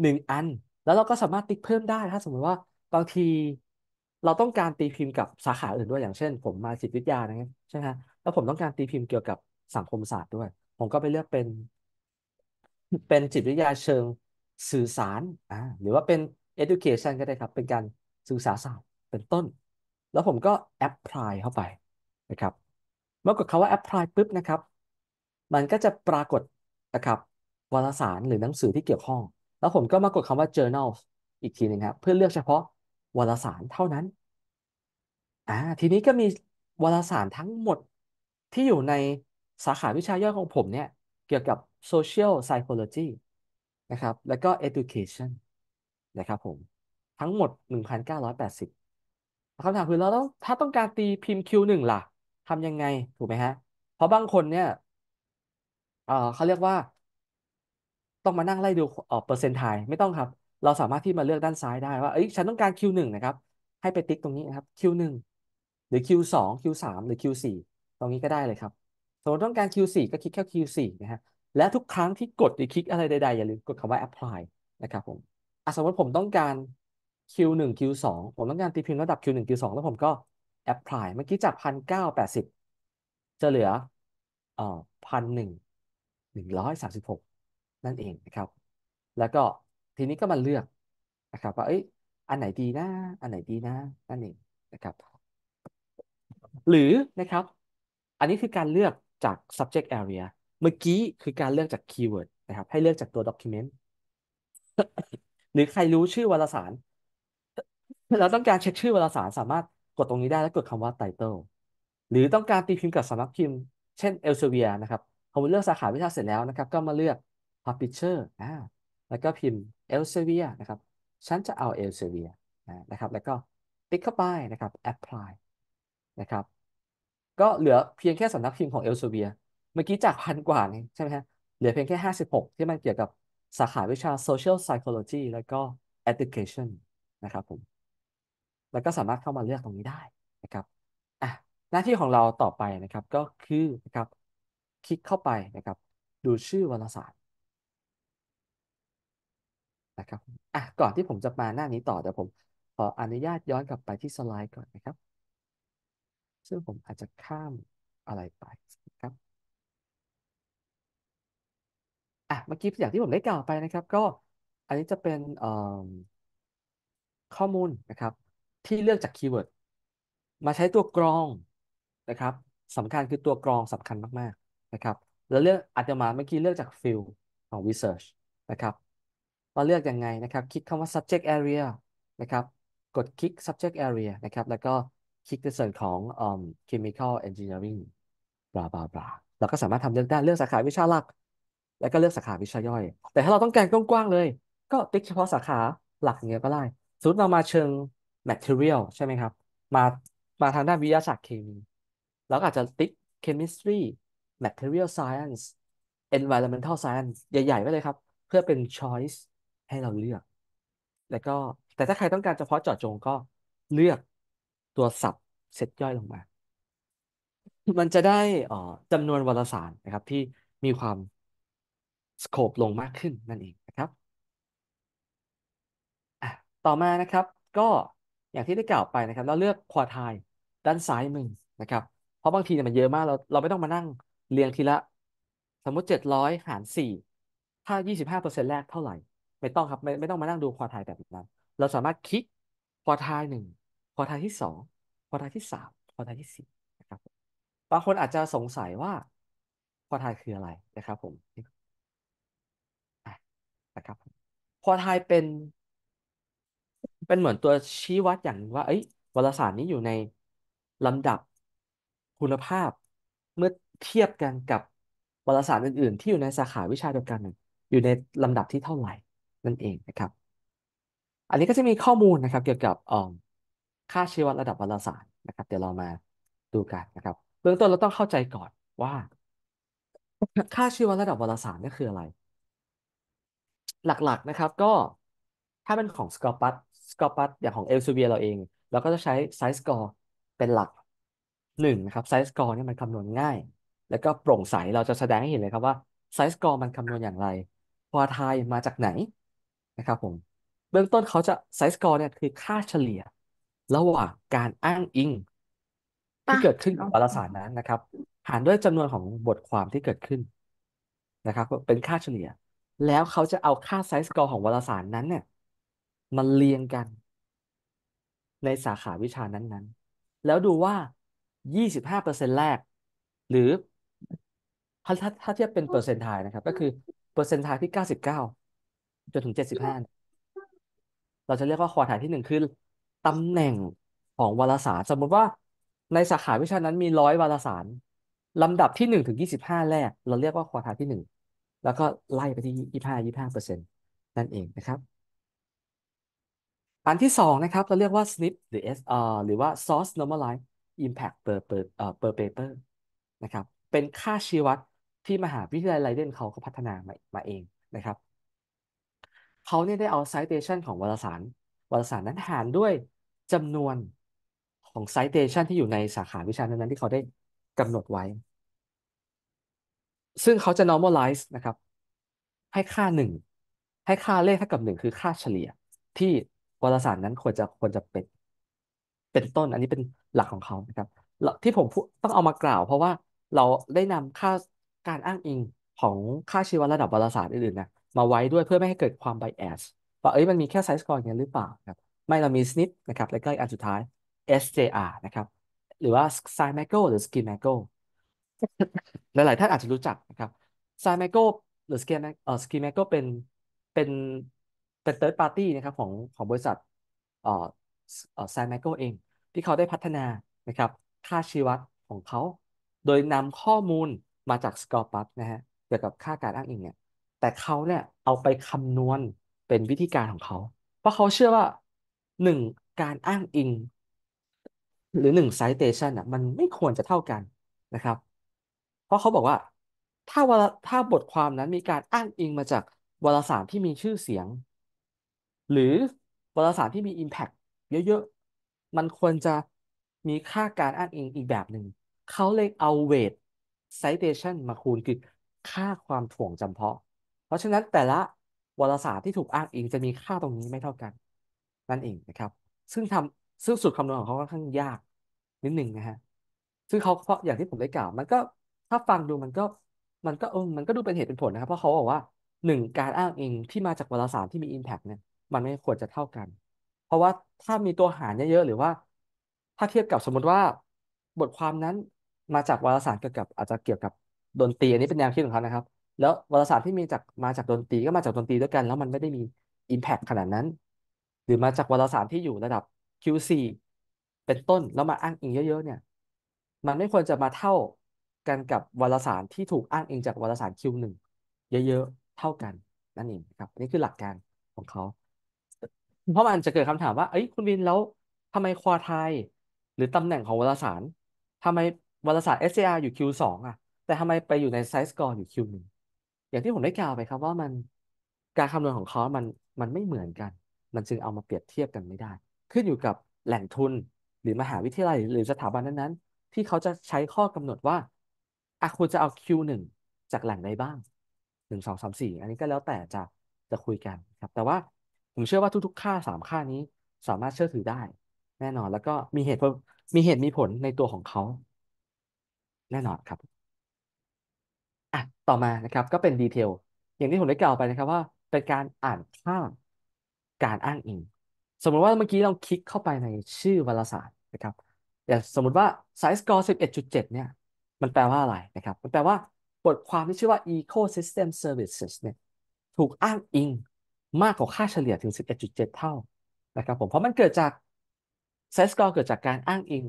หนึ่งอัน แล้วเราก็สามารถติ๊กเพิ่มได้ถ้าสมมติว่าบางทีเราต้องการตีพิมพ์กับสาขาอื่นด้วยอย่างเช่นผมมาจิตวิทยานะครับใช่ไหมแล้วผมต้องการตีพิมพ์เกี่ยวกับสังคมศาสตร์ด้วย ผมก็ไปเลือกเป็นเป็นจิตวิทยาเชิงสื่อสารอ่าหรือว่าเป็น education ก็ได้ครับ เป็นการื่อสาศาสตร์เป็นต้น แล้วผมก็ apply เข้าไปนะครับเมื่อกดคำว่า apply ปุ๊บนะครับมันก็จะปรากฏนะครับวารสารหรือหนังสือที่เกี่ยวข้อง แล้วผมก็มากดคำว่า journal อีกทีหนึ่งครับ เพื่อเลือกเฉพาะวารสารเท่านั้นอ่าทีนี้ก็มีวารสารทั้งหมดที่อยู่ในสาขาวิชาย่อยของผมเนี่ยเกี่ยวกับ social psychology นะครับ แล้วก็ education นะครับผม ทั้งหมด 1,980คำถามคือเราต้องถ้าต้องการตีพิมพ์ Q1 ล่ะทำยังไงถูกไหมฮะเพราะบางคนเนี่ยเออเขาเรียกว่า ต้องมานั่งไล่ดูออเปอร์เซนต์ไทยไม่ต้องครับ เราสามารถที่มาเลือกด้านซ้ายได้ว่าเอ้ยฉันต้องการ Q1 นะครับ ให้ไปติ๊กตรงนี้นะครับ Q1 หรือ Q2 Q3 หรือ Q4 ตรงนี้ก็ได้เลยครับสมมติต้องการ Q4 ก็คลิกแค่ Q4 นะฮะและทุกครั้งที่กดหรือคลิกอะไรใดๆ อย่าลืมกดคำว่า apply นะครับผมสมมติผมต้องการ Q1 Q2 ผมต้องการตีพิมพ์ระดับ Q1 Q2 แล้วผมก็ apply เมื่อกี้จากพันเก้าแปดสิบจะเหลืออ่อพันหนึ่งหนึ่งร้อยสามสิบหกนั่นเองนะครับ แล้วก็ทีนี้ก็มาเลือกนะครับว่าเอ้ย อันไหนดีนะ อันไหนดีนะ นั่นเองนะครับ หรือนะครับ อันนี้คือการเลือกจาก subject area เมื่อกี้คือการเลือกจากคีย์เวิร์ดนะครับ ให้เลือกจากตัวด็อกิเมนต์หรือใครรู้ชื่อวารสาร เราต้องการเช็คชื่อวารสารสามารถกดตรงนี้ได้แล้วกดคำว่าไตเติลหรือต้องการตีพิมพ์กับสำนักพิมพ์เช่นเอลเซเวียนะครับพอเลือกสาขาวิชาเสร็จแล้วนะครับ ก็มาเลือก publisher อ่าแล้วก็พิมพ์เอลเซเวียนะครับฉันจะเอาเอลเซเวียนะครับแล้วก็ติ๊กเข้าไปนะครับ apply นะครับก็เหลือเพียงแค่สำนักพิมพ์ของเอลเซเวียเมื่อกี้จากพันกว่านี่ใช่ไหมฮะเหลือเพียงแค่ห้าสิบหกที่มันเกี่ยวกับ สาขาวิชา Social Psychology แล้วก็ Education นะครับผม แล้วก็สามารถเข้ามาเลือกตรงนี้ได้นะครับอ่ะหน้าที่ของเราต่อไปนะครับก็คือนะครับ คลิกเข้าไปนะครับ ดูชื่อวารสารนะครับอ่ะก่อนที่ผมจะมาหน้านี้ต่อเดี๋ยวผม ขออนุญาตย้อนกลับไปที่สไลด์ก่อนนะครับ ซึ่งผมอาจจะข้ามอะไรไปนะครับะเมื่อกี้อย่างที่ผมได้กล่าวไปนะครับ ก็อันนี้จะเป็นข้อมูลนะครับที่เลือกจากคีย์เวิร์ดมาใช้ตัวกรองนะครับสำคัญคือตัวกรองสำคัญมากๆนะครับแล้วเลือกอาจจะมาเมื่อกี้เลือกจากฟิลของ research นะครับเราเลือกยังไงนะครับ คลิกคำว่า subject area นะครับกดคลิก subject area นะครับแล้วก็คลิกในส่วนของ um, chemical engineering บลาบลาบลาเราก็สามารถทำเลือกได้เลือกสาขาวิชาหลักแล้วก็เลือกสาขาวิชาย่อย แต่ถ้าเราต้องการกว้างๆเลย ก็ติ๊กเฉพาะสาขาหลักอย่างเงียก็ได้สมมติเรามาเชิง material ใช่ไหมครับ มา มาทางด้านวิทยาศาสตร์เคมีเราก็อาจจะติ๊ก chemistry material science environmental science ใหญ่ ๆ ไว้เลยครับ เพื่อเป็น choice ให้เราเลือก แล้วก็ แต่ถ้าใครต้องการเฉพาะเจาะจงก็เลือกตัวสับเซตย่อยลงมามันจะได้จำนวนวารสารนะครับที่มีความสโคปลงมากขึ้น นั่นเองนะครับ ต่อมานะครับก็อย่างที่ได้กล่าวไปนะครับ เราเลือกควอไทล์ด้านซ้ายมือนะครับ เพราะบางทีเนี่ยมันเยอะมากเราเราไม่ต้องมานั่ง เรียงทีละสมมติเจ็ดร้อยหารสี่ถ้ายี่สิบห้าเปอร์เซ็นต์แรกเท่าไหร่ ไม่ต้องครับไม่ไม่ต้องมานั่งดูควอไทล์แบบนั้น เราสามารถคลิกควอไทล์หนึ่งควอไทล์ที่สองควอไทล์ที่สามควอไทล์ที่สี่นะครับบางคนอาจจะสงสัยว่าควอไทล์คืออะไรนะครับผมนะครับ พอทายเป็น เป็นเหมือนตัวชี้วัดอย่างว่า เอ้ย วารสารนี้อยู่ในลำดับคุณภาพ เมื่อเทียบกันกับวารสารอื่น ๆ ที่อยู่ในสาขาวิชาเดียวกันอยู่ในลำดับที่เท่าไหร่ นั่นเองนะครับ อันนี้ก็จะมีข้อมูลนะครับ เกี่ยวกับค่าชี้วัดระดับวารสารนะครับเดี๋ยวเรามาดูกันนะครับ เบื้องต้นเราต้องเข้าใจก่อนว่า ค่าชี้วัดระดับวารสารี่คืออะไรหลักๆนะครับก็ถ้าเป็นของสกอร์ปัตสกอร์ปัตอย่างของเอลซูเบียเราเองเราก็จะใช้ไซส์สกอร์เป็นหลักหนึ่งนะครับไซส์สกอร์เนี่ยมันคำนวณง่าย แล้วก็โปร่งใสเราจะแสดงให้เห็นเลยครับว่าไซส์สกอร์มันคำนวณอย่างไรควอทายมาจากไหนนะครับผมเบื้องต้นเขาจะไซส์สกอร์เนี่ยคือค่าเฉลี่ยระหว่างการอ้างอิง ที่เกิดขึ้นกับวารสารนั้นนะครับ หารด้วยจำนวนของบทความที่เกิดขึ้นนะครับเป็นค่าเฉลี่ยแล้วเขาจะเอาค่าไซส์สกอร์ของวารสารนั้นเนี่ย มาเรียงกัน ในสาขาวิชานั้นๆ แล้วดูว่า 25%แรก หรือถ้าถ้าถ้เทียบเป็นเปอร์เซนต์ไทยนะครับ ก็คือเปอร์เซนต์ไทยที่ 99 จนถึง 75เราจะเรียกว่าควอไทยที่หนึ่งคือ ตำแหน่งของวารสาร สมมติว่าในสาขาวิชานั้นมีร้อยวารสารลำดับที่หนึ่งถึงยี่สิบห้าแรก เราเรียกว่าควอไทยที่หนึ่งแล้วก็ไล่ไปที่ยี่ห้ายี่ห้าเปอร์เซ็นต์นั่นเองนะครับ อันที่สองนะครับ เราเรียกว่า SNP หรือ SR หรือว่า Source Normalized Impact per per เอ่อ per paper นะครับ เป็นค่าชี้วัดที่มหาวิทยาลัยไรเดนเขาก็พัฒนามามาเองนะครับ เขาเนี่ยได้เอา citation ของวารสาร วารสารนั้นหารด้วยจำนวนของ citation ที่อยู่ในสาขาวิชานั้นๆที่เขาได้กำหนดไว้ซึ่งเขาจะ normalize นะครับให้ค่าหนึ่งให้ค่าเลขเท่ากับหนึ่งคือค่าเฉลี่ย ที่วารสารนั้นควรจะควรจะเป็นเป็นต้นอันนี้เป็นหลักของเขานะครับที่ผมต้องเอามากล่าว เพราะว่าเราได้นำค่าการอ้างอิงของค่าชีวระดับวารสารอื่นๆนะมาไว้ด้วยเพื่อไม่ให้เกิดความ bias ว่าเอ้ยมันมีแค่ไซส์กรอย่างนี้หรือเปล่าครับไม่เรามีสนิปนะครับและก็อันสุดท้าย SJR นะครับ หรือว่า s i g n m a g o หรือ s k i m a g o หลาย ๆ ท่านอาจจะรู้จักนะครับไซแมโกหรือสกีแมเอ่อสกีแมโกเป็นเป็นเป็นเติร์ดปาร์ตี้นะครับของของบริษัทเอ่อเอ่อไซแมโกเอง ที่เขาได้พัฒนานะครับ ค่าชีวัดของเขา โดยนำข้อมูลมาจากสกอร์ปัสนะฮะเกี่ยวกับค่าการอ้างอิงเนี่ย แต่เขาเนี่ยเอาไปคำนวณเป็นวิธีการของเขา เพราะเขาเชื่อว่าหนึ่งการอ้างอิงหรือหนึ่งไซเตชันอ่ะมันไม่ควรจะเท่ากันนะครับราะเขาบอกว่า ถ้าวถ้าบทความนั้นมีการอ้างอิงมาจากวารสารที่มีชื่อเสียง หรือวารสารที่มี Impact เยอะๆมันควรจะมีค่าการอ้างอิงอีกแบบหนึ่งเขาเลยเอาเวท citation มาคูณคือค่าความถ่วงจำเพาะ เพราะฉะนั้นแต่ละวารสารที่ถูกอ้างอิงจะมีค่าตรงนี้ไม่เท่ากันนั่นเองนะครับ ซึ่งทำซึ่งสูตรคำนวณของเขาค่อนข้างยากนิดหนึ่งนะฮะซึ่งเขาเพราะอย่างที่ผมได้กล่าวมันก็ถ้าฟังดูมันก็มันก็เออมันก็ดูเป็นเหตุเป็นผลนะครับเพราะเขาบอกว่าหนึ่งการอ้างอิงที่มาจากวารสารที่มี Impact เนี่ย มันไม่ควรจะเท่ากัน เพราะว่าถ้ามีตัวหารเยอะ ๆ หรือว่า ถ้าเทียบกับสมมติว่าบทความนั้นมาจากวารสารเกี่ยวกับอาจจะเกี่ยวกับดนตรีอันนี้เป็นแนวคิดของเขานะครับ แล้ววารสารที่มีจากมาจากดนตรีก็มาจากดนตรีด้วยกันแล้วมันไม่ได้มี Impact ขนาดนั้นหรือมาจากวารสารที่อยู่ระดับ Q4 เป็นต้นแล้วมาอ้างอิงเยอะ ๆ เนี่ยมันไม่ควรจะมาเท่ากันกับวารสารที่ถูกอ้างอิงจากวารสาร Q1 เยอะ ๆเท่ากันนั่นเองครับนี่คือหลักการของเขา เพราะมันจะเกิดคำถามว่าเอ้ยคุณวินแล้วทำไมควอไทย หรือตำแหน่งของวารสาร ทำไมวารสาร SCR อยู่ Q2 อ่ะแต่ทำไมไปอยู่ในไซส์กรอยู่ Q1 อย่างที่ผมได้กล่าวไปครับว่ามันการคำนวณของเขา มันมันไม่เหมือนกัน มันจึงเอามาเปรียบเทียบกันไม่ได้ ขึ้นอยู่กับแหล่งทุนหรือมหาวิทยาลัยหรือสถาบันนั้นๆ ที่เขาจะใช้ข้อกำหนดว่าอ่ะคุณจะเอา Q1 จากแหล่งใดบ้างหนึ่งสองสามสี่อันนี้ก็แล้วแต่จะจะคุยกันครับ แต่ว่าผมเชื่อว่าทุกๆ ค่าสามค่านี้สามารถเชื่อถือได้แน่นอน แล้วก็มีเหตุผลมีเหตุมีผลในตัวของเขา แน่นอนครับอ่ะต่อมานะครับก็เป็นดีเทลอย่างที่ผมได้กล่าวไปนะครับว่าเป็นการอ่านค่าการอ้างอิง สมมติว่าเมื่อกี้เราคลิกเข้าไปในชื่อวารสารนะครับอย่างสมมติว่าไซส์สกอร์สิบเอ็ดจุดเจ็ดเนี่ยมันแปลว่าอะไรนะครับ มันแปลว่าบทความที่ชื่อว่า ecosystem services เนี่ย ถูกอ้างอิงมากกว่าค่าเฉลี่ยถึง 11.7 เท่านะครับผม เพราะมันเกิดจาก s e s c o r e เกิดจากการอ้างอิง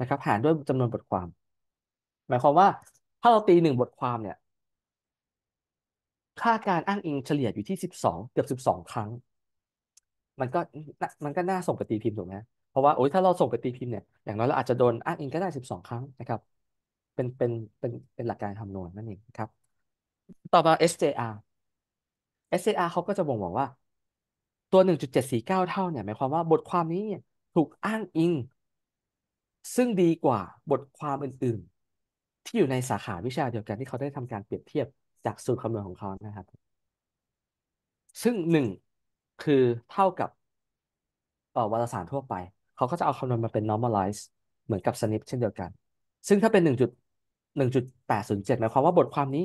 นะครับ หารด้วยจำนวนบทความ หมายความว่า ถ้าเราตีหนึ่งบทความเนี่ย ค่าการอ้างอิงเฉลี่ยอยู่ที่12เกือบ12 ครั้ง มันก็มันก็น่าส่งไปตีพิมพ์ถูกไหมเพราะว่าโอ้ยถ้าเราส่งไปตีพิมพ์เนี่ย อย่างน้อยเราอาจจะโดนอ้างอิงก็ได้12 ครั้งนะครับเป็นเป็นเป็นเป็นหลักการคำนวณนั่นเองครับ ต่อมา SJR SJR เขาก็จะบ่งบอกว่าตัว 1.749 เท่าเนี่ยหมายความว่าบทความนี้ถูกอ้างอิง ซึ่งดีกว่าบทความอื่นๆ ที่อยู่ในสาขาวิชาเดียวกันที่เขาได้ทำการเปรียบเทียบจากสูตรคำนวณของเขานะครับ ซึ่งหนึ่งคือเท่ากับ่อวารสารทั่วไป เขาก็จะเอาคำนวณมาเป็น normalize เหมือนกับ SNP เช่นเดียวกัน ซึ่งถ้าเป็นหนนึ่งจุดดแปศูย์เจ็ดหมายความว่าบทความนี้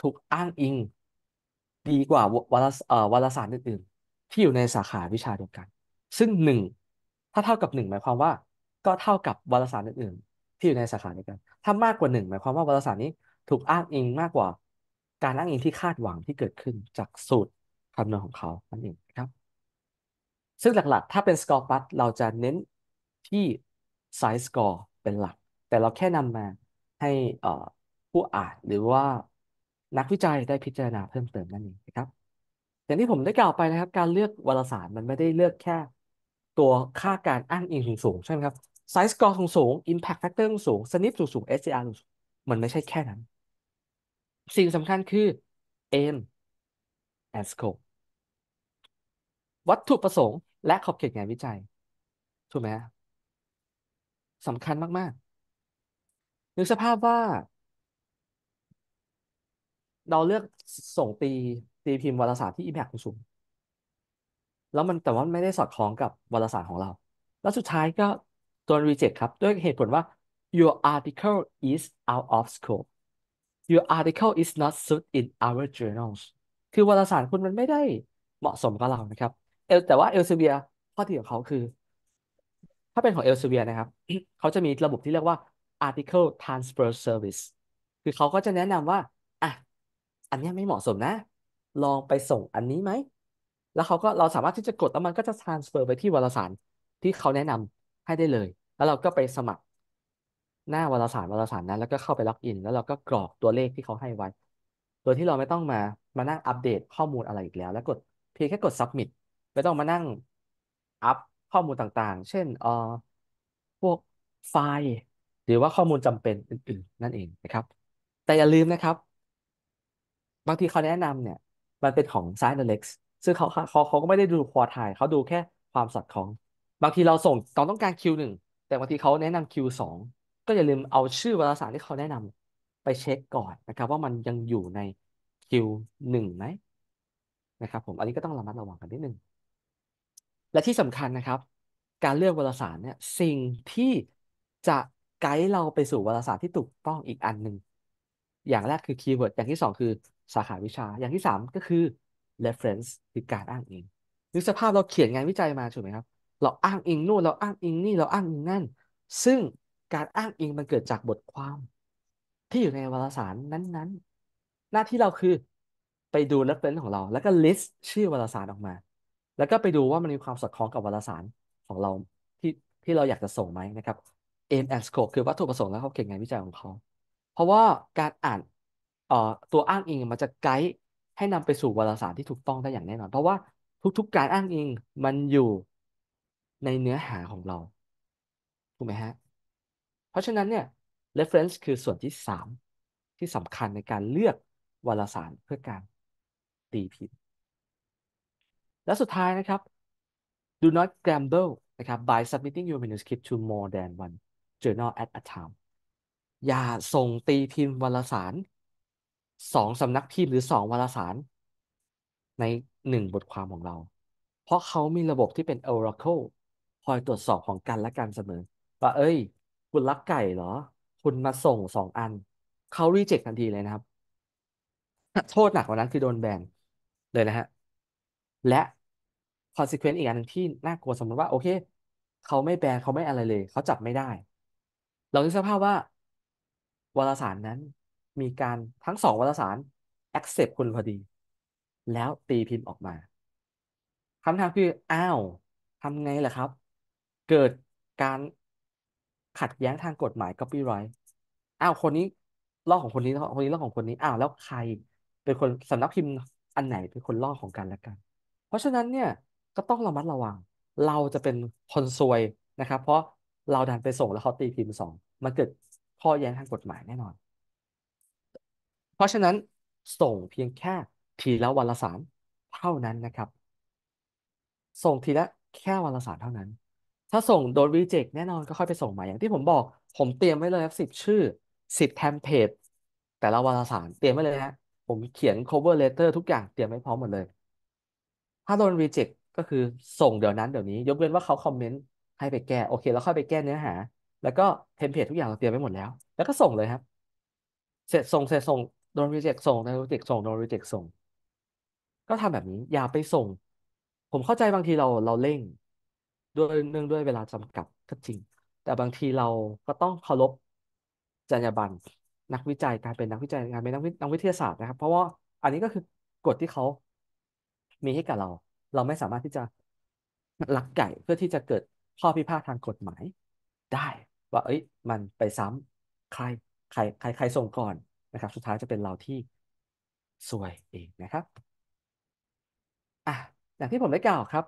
ถูกอ้างอิง ดีกว่าวารสาอวารสารอื่นๆ ที่อยู่ในสาขาวิชาเดียวกัน ซึ่งหนึ่งถ้าเท่ากับหนึ่งหมายความว่าก็เท่ากับวารสารอื่น ๆ ที่อยู่ในสาขาเดียวกันถ้ามากกว่าหนึ่งหมายความว่าวารสารนี้ถูกอ้างอิงมากกว่าการอ้างอิงที่คาดหวังที่เกิดขึ้นจากสูตรคำนวณของเขานั่นเองครับ ซึ่งหลักๆถ้าเป็นสกอร์ปัตเราจะเน้นที่ไซส์สกอร์เป็นหลัก แต่เราแค่นำมาให้เอ่อผู้อ่านหรือว่านักวิจัยได้พิจารณาเพิ่มเติมนั่นเองนะครับ อย่างที่ผมได้กล่าวไปนะครับ การเลือกวารสารมันไม่ได้เลือกแค่ตัวค่าการอ้างอิงสูงงใช่ไหมครับ size score สูงิ impact factor สูง s n ิ p สูงๆ SCR สูงมันไม่ใช่แค่นั้น สิ่งสำคัญคือ aim and scope วัตถุประสงค์และขอบเขตงานวิจัย ถูกไหมสำคัญมากๆนึกสภาพว่า เราเลือกส่งตีตีพิมพ์วารสารที่ Impact สูงชุมแล้วมันแต่ว่าไม่ได้สอดคล้องกับวารสารของเรา แล้วสุดท้ายก็โดนรีเจ็คครับ ด้วยเหตุผลว่า your article is out of scope your article is not suit in our journals คือวารสารคุณมันไม่ได้เหมาะสมกับเรานะครับเอแต่ว่าเอลเซเบียข้อดีของเขาคือ ถ้าเป็นของเอลเซเบียนะครับ เขาจะมีระบบที่เรียกว่า article transfer service คือเขาก็จะแนะนำว่า อ่ะ อันนี้ไม่เหมาะสมนะ ลองไปส่งอันนี้ไหม แล้วเขาก็เราสามารถที่จะกดแล้วมันก็จะ transfer ไปที่วารสารที่เขาแนะนำให้ได้เลย แล้วเราก็ไปสมัครหน้าวารสารวารสารนั้น แล้วก็เข้าไปล็อกอินแล้วเราก็กรอกตัวเลขที่เขาให้ไว้ โดยที่เราไม่ต้องมา มานั่งอัปเดตข้อมูลอะไรอีกแล้ว แล้วกดเพียงแค่กด submit ไม่ต้องมานั่งอัพข้อมูลต่างๆ เช่นเอ่อพวกไฟล์หรือว่าข้อมูลจำเป็นอื่นๆนั่นเองนะครับ แต่อย่าลืมนะครับ บางทีเขาแนะนำเนี่ยมันเป็นของ s i z e a l ็กซึ่งเขาเขาเขาก็ไม่ได้ดูควอไทยเขาดูแค่ความสอดคล้อง บางทีเราส่งตอนต้องการ Q1 แต่บางทีเขาแนะนำ Q2 ก็อย่าลืมเอาชื่อวารสารที่เขาแนะนำไปเช็คก่อนนะครับ ว่ามันยังอยู่ใน Q1 ไหมนะครับผมอันนี้ก็ต้องระมัดระวังกันนิดนึงและที่สำคัญนะครับ การเลือกวารสารเนี่ยสิ่งที่จะไกด์เราไปสู่วารสารที่ถูกต้องอีกอันหนึ่ง อย่างแรกคือคีย์เวิร์ด อย่างที่สองคือสาขาวิชา อย่างที่สามก็คือ reference คือการอ้างอิงหรือสภาพเราเขียนงานวิจัยมาถูกไหมครับ เราอ้างอิงนู่น เราอ้างอิงนี่ เราอ้างอิงนั่นซึ่งการอ้างอิงมันเกิดจากบทความ ที่อยู่ในวารสารนั้น ๆ หน้าที่เราคือไปดู reference ของเรา แล้วก็ list ชื่อวารสารออกมา แล้วก็ไปดูว่ามันมีความสอดคล้องกับวารสารของเราที่ที่เราอยากจะส่งไหมนะครับ aim and scope คือวัตถุประสงค์และขอเขนงานวิจัยของเขาเพราะว่าการอ่านเอ่อตัวอ้างอิงมันจะไกด์ให้นำไปสู่วารสารที่ถูกต้องได้อย่างแน่นอน เพราะว่าทุกๆการอ้างอิงมันอยู่ในเนื้อหาของเราถูกไหมฮะ เพราะฉะนั้นเนี่ย reference คือส่วนที่สามที่สำคัญในการเลือกวารสารเพื่อการตีพิมพ์และสุดท้ายนะครับ do not gamble นะครับ by submitting your manuscript to more than one journal at a time อย่าส่งตีพิมพ์วารสารสองสำนักพิมพ์หรือสองวารสาร ในหนึ่งบทความของเรา เพราะเขามีระบบที่เป็น Oracle คอยตรวจสอบของกันและกันเสมอว่าเอ้ย คุณลักไก่เหรอ คุณมาส่งสองอัน เขารีเจ็คทันทีเลยนะครับ โทษหนักกว่านั้นคือโดนแบนเลยนะฮะ และ consequence อีกอันที่น่ากลัวสมมติว่า โอเค เขาไม่แบนเขาไม่อะไรเลยเขาจับไม่ได้เราจะสภาพว่าวารสารนั้นมีการทั้งสองวารสาร accept คุณพอดี แล้วตีพิมพ์ออกมาคำถามคืออ้าวทำไงล่ะครับ เกิดการขัดแย้งทางกฎหมาย copyright อ้าวคนนี้ลอกของคนนี้คนนี้ลอกของคนนี้อ้าวแล้วใครเป็นคนสำนักพิมพ์อันไหนเป็นคนลอกของกันและกัน เพราะฉะนั้นเนี่ยก็ต้องระมัดระวังเราจะเป็นคนซวยนะครับ เพราะเราดันไปส่งแล้วเขาตีพิมพ์สองมันเกิดข้อแย้งทางกฎหมายแน่นอน เพราะฉะนั้นส่งเพียงแค่ทีละวันละสารเท่านั้นนะครับ ส่งทีละแค่วันละสารเท่านั้น ถ้าส่งโดนรีเจ็คแน่นอน ก็ค่อยไปส่งใหม่ อย่างที่ผมบอก ผมเตรียมไว้เลยครับสิบชื่อสิบแทมเพลตแต่ละวารสารเตรียมไว้เลยฮะผมเขียน cover letter ทุกอย่างเตรียมไว้พร้อมหมดเลย ถ้าโดนรีเจ็คก็คือส่งเดี๋ยวนั้น เดี๋ยวนี้ ยกเว้นว่าเขาคอมเมนต์ให้ไปแก้โอเคแล้วค่อยไปแก้เนื้อหา แล้วก็เทมเพลตทุกอย่างเราเตรียมไว้หมดแล้ว แล้วก็ส่งเลยครับ เสร็จส่งเสร็จส่งโดนรีเจ็คส่งโดนรีเจ็คส่งโดนรีเจ็คส่ง ก็ทำแบบนี้อย่าไปส่ง ผมเข้าใจบางทีเราเราเร่งด้วยเนื่องด้วยเวลาจำกัดก็จริง แต่บางทีเราก็ต้องเคารพจรรยาบรรณนักวิจัยการเป็นนักวิจัยการเป็นนักวินักวิทยาศาสตร์นะครับ เพราะว่าอันนี้ก็คือกฎที่เขามีให้กับเรา เราไม่สามารถที่จะลักไก่เพื่อที่จะเกิดข้อพิพาททางกฎหมายได้ว่าเอ้ยมันไปซ้ำใครใครใครใครส่งก่อน นะครับสุดท้ายจะเป็นเราที่สวยเองนะครับอ่ะอย่างที่ผมได้กล่าวครับ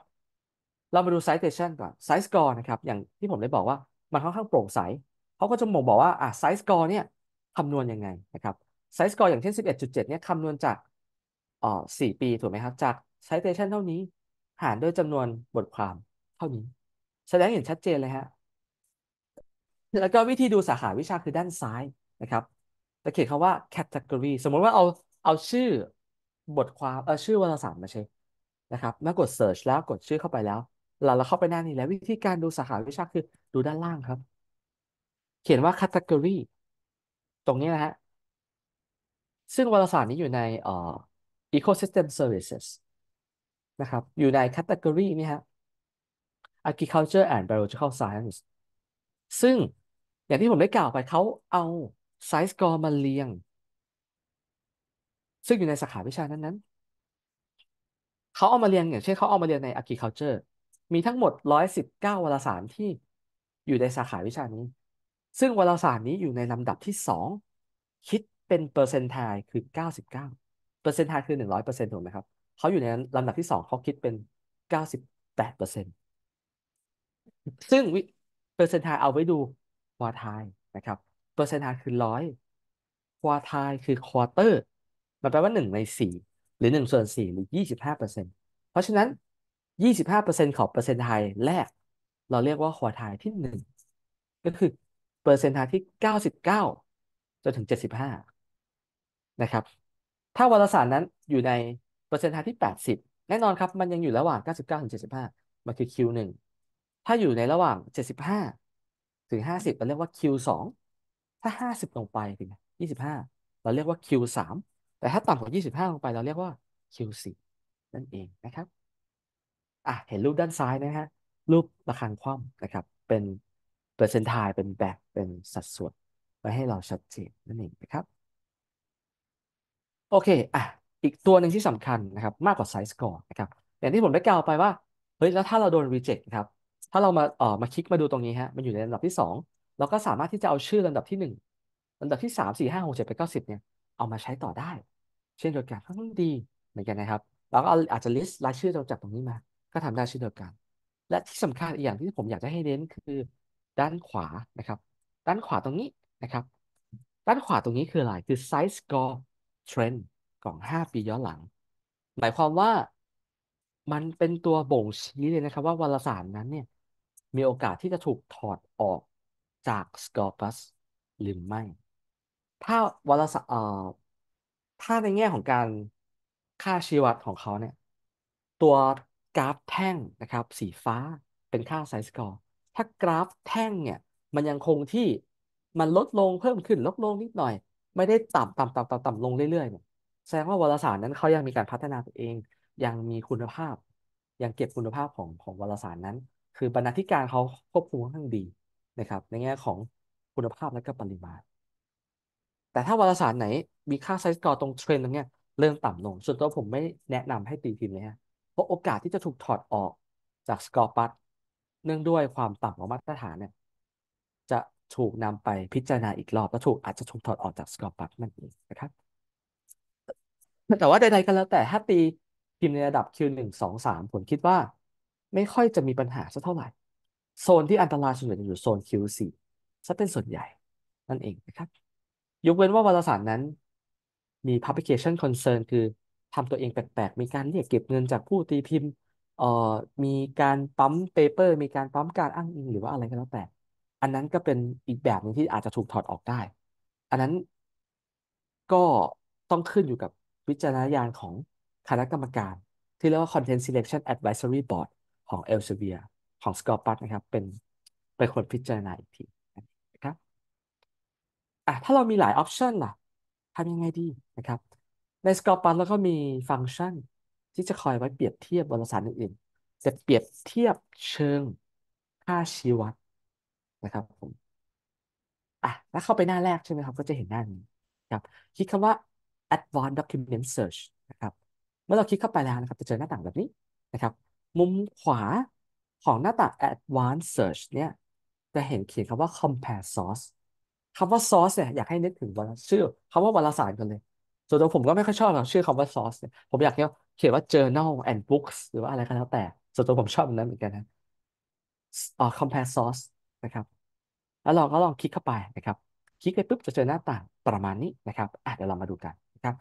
เรามาดู citation ก่อน size score นะครับอย่างที่ผมได้บอกว่ามันค่อนข้างโปร่งใสเขาก็จะมองบอกว่าอ่ะ size score เนี่ยคำนวณยังไงนะครับ size score อย่างเช่น11.7เนี่ยคำนวณจากอ๋อ4ปีถูกไหมครับจาก citation เท่านี้หารด้วยจำนวนบทความเท่านี้แสดงเห็นชัดเจนเลยฮะ แล้วก็วิธีดูสาขาวิชาคือด้านซ้ายนะครับ จะเขียนคำว่า category สมมติว่าเอาเอาชื่อบทความ เอาชื่อวารสารมาใช้นะครับ เมื่อกด search แล้วกดชื่อเข้าไปแล้ว เราเราเข้าไปหน้านี้แล้ววิธีการดูสาขาวิชาคือดูด้านล่างครับ เขียนว่า category ตรงนี้นะฮะ ซึ่งวารสารนี้อยู่ในเอ่อ ecosystem services นะครับ อยู่ใน category นี่ฮะ Agriculture and Biological Science ซึ่งอย่างที่ผมได้กล่าวไปเขาเอา size s c o ก e มาเรียงซึ่งอยู่ในสาขาวิชานั้นๆเขาเอามาเรียงอย่างเช่นเขาเอามาเรียงใน Agriculture มีทั้งหมด 119วารสารที่อยู่ในสาขาวิชานี้ ซึ่งวารสารนี้อยู่ในลำดับที่ 2 คิดเป็นเปอร์เซนต์ไทคือ 99เปอร์เซนต์ไทคือ 100%ถูกไหมครับเขาอยู่ในลำดับที่ 2 เขาคิดเป็น 98%เปอร์เซ็นต์ซึ่งเปอร์เซนทายเอาไว้ดูควอไทลนะครับ เปอร์เซนทายคือร้อยควอไทลคือควอเตอร์ มันแปลว่าหนึ่งในสี่หรือหนึ่งส่วนสี่หรือยี่สิบห้าเปอร์เซ็นต์เพราะฉะนั้นยี่สิบห้าเปอร์เซ็นต์ของเปอร์เซนทายแรก เราเรียกว่า ควอไทลที่หนึ่งก็คือ เปอร์เซนทายที่เก้าสิบเก้าจนถึงเจ็ดสิบห้านะครับ ถ้าวารสารนั้นอยู่ในเปอร์เซนทายที่แปดสิบแน่นอนครับมันยังอยู่ระหว่างเก้าสิบเก้าถึงเจ็ดสิบห้ามันคือ Q หนึ่งถ้าอยู่ในระหว่างเจ็ดสิบห้าถึงห้าสิบเราเรียกว่า Q สองถ้าห้าสิบลงไปถึงยี่สิบห้าเราเรียกว่า Q สามแต่ถ้าต่ำกว่ายี่สิบห้าลงไปเราเรียกว่า Q สี่นั่นเองนะครับอ่ะเห็นรูปด้านซ้ายนะฮะรูประฆังคว่ำนะครับ เป็นเปอร์เซนต์ไทเป็นแบบเป็นสัดส่วนไว้ให้เราชัดเจนนั่นเองนะครับโอเคอ่ะอีกตัวหนึ่งที่สำคัญนะครับ มากกว่าไซส์กกอร์นะครับอย่างที่ผมได้กล่าวไปว่าเฮ้ยแล้วถ้าเราโดนรีเจ็คครับถ้าเรามาเอ่อมาคลิกมาดูตรงนี้ฮะมันอยู่ในลำดับที่สองเราก็สามารถที่จะเอาชื่อลำดับที่หนึ่งลำดับที่สามสี่ห้าหกเจ็ดปเก้าสิบเนี่ยเอามาใช้ต่อได้ เช่นเดียวกันก็ต้องดีเหมือนกันนะครับเราก็อาจจะลิสต์รายชื่อเราจากตรงนี้มา ก็ทำได้เช่นเดียวกันและที่สำคัญอีกอย่างที่ผมอยากจะให้เน้นคือ ด้านขวานะครับ ด้านขวาตรงนี้นะครับ ด้านขวาตรงนี้คืออะไรคือ size score trend ของ 5 ปีย้อนหลัง หมายความว่ามันเป็นตัวบ่งชี้เลยนะครับว่าวารสารนั้นเนี่ยมีโอกาสที่จะถูกถอดออกจากสกอร์ปัสหรือไม่ถ้าวารสารถ้าในแง่ของการค่าชีวัดของเขาเนี่ยตัวกราฟแท่งนะครับสีฟ้าเป็นค่าไซส์สกอร์ถ้ากราฟแท่งเนี่ยมันยังคงที่มันลดลงเพิ่มขึ้นลดลงนิดหน่อย ไม่ได้ต่ำต่ำต่ำต่ำต่ำลงเรื่อยๆเนี่ยแสดงว่าวารสารนั้นเขายังมีการพัฒนาตัวเองยังมีคุณภาพ ยังเก็บคุณภาพของของวารสารนั้นคือบรรณาธิการเขาควบคุมค่อนข้างดีนะครับ ในแง่ของคุณภาพและก็ปริมาณแต่ถ้าวารสารไหนมีค่าไซส์กอร์ตรงเทรนตรงเนี้ยเริ่มต่ำลง ส่วนตัวผมไม่แนะนำให้ตีพิมพ์เลยฮะเพราะโอกาสที่จะถูกถอดออกจากสกอร์ปัดเนื่องด้วยความต่ำของมาตรฐานเนี่ยจะถูกนำไปพิจารณาอีกรอบและถูกอาจจะถูกถอดออกจากสกอร์ปัดนั่นเองนะครับแต่ว่าใดๆก็แล้วแต่ถ้าตีพิมพ์ในระดับ Q1 2 3ผมคิดว่าไม่ค่อยจะมีปัญหาสักเท่าไหร่โซนที่อันตรายส่วนใหญ่จะอยู่ โซน Q4 ซะเป็นส่วนใหญ่ นั่นเองนะครับยกเว้นว่าวารสารนั้นมี publication concern คือทำตัวเองแปลกๆ มีการเรียกเก็บเงินจากผู้ตีพิมพ์เอ่อมีการปั๊มเปเปอร์ มีการปั๊มการอ้างอิงหรือว่าอะไรก็แล้วแต่ อันนั้นก็เป็นอีกแบบหนึ่งที่อาจจะถูกถอดออกได้ อันนั้นก็ต้องขึ้นอยู่กับวิจารณญาณของคณะกรรมการ ที่เรียกว่า Content Selection Advisory Board ของเอลเซเบียของสกอปัสนะครับ เป็นเป็นคนพิจารณาอีกที นะครับอ่ะถ้าเรามีหลายออปชันล่ะทำยังไงดีนะครับ ในสกอปัสเร้ก็มีฟังก์ชันที่จะคอยไว้เปรียบเทียบวารสารอื่นๆจะเปรียบเทียบเชิง ค่าชี้วัดนะครับ ผมอ่ะแล้วเข้าไปหน้าแรกใช่ไหมครับ ก็จะเห็นหน้านี้ครับคิดคำว่า advanced document search นะครับ เมื่อเราคลิกเข้าไปแล้วนะครับจะเจอหน้าต่างแบบนี้นะครับมุมขวาของหน้าต่าง Advanced Search เนี่ยจะเห็นเขียนคำว่า compare source คำว่า source เนี่ยอยากให้นึกถึงวารชื่อคำว่าวารสารกันเลย ส่วนตัวผมก็ไม่ค่อยชอบอชื่อคำว่า source เนี่ยผมอยากเขียนว่า journal and books หรือว่าอะไรก็แล้วแต่ ส่วนตัวผมชอบแบบนั้นเหมือนกันนะอ่า compare source นะครับ แล้วเรา ก็ลองคลิกเข้าไปนะครับ คลิกไปปุ๊บจะเจอหน้าต่างประมาณนี้นะครับเดี๋ยวเรามาดูกันนะครับ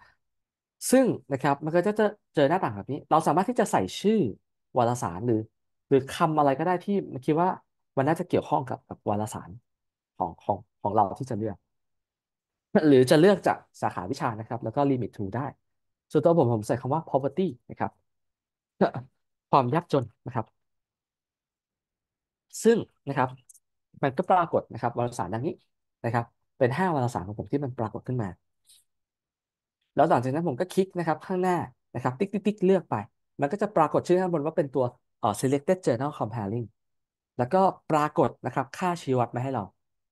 ซึ่งนะครับมันก็จะเจอหน้าต่างแบบนี้ เราสามารถที่จะใส่ชื่อวารสารหรือ หรือคำอะไรก็ได้ที่มันคิดว่ามันน่าจะเกี่ยวข้องกับกับวารสารของของของเราที่จะเลือก หรือจะเลือกจากสาขาวิชานะครับ แล้วก็ limit to ได้ ส่วนตัวผมผมใส่คำว่า poverty นะครับ ความยากจนนะครับ ซึ่งนะครับมันก็ปรากฏนะครับ วารสารดังนี้นะครับ เป็นห้าวารสารของผมที่มันปรากฏขึ้นมา แล้วหลังจากนั้นผมก็คลิกนะครับข้างหน้านะครับ ติ๊กติ๊กติ๊กเลือกไปมันก็จะปรากฏชื่อข้างบนว่าเป็นตัว selected journal comparing แล้วก็ปรากฏนะครับ ค่าชี้วัดมาให้เรา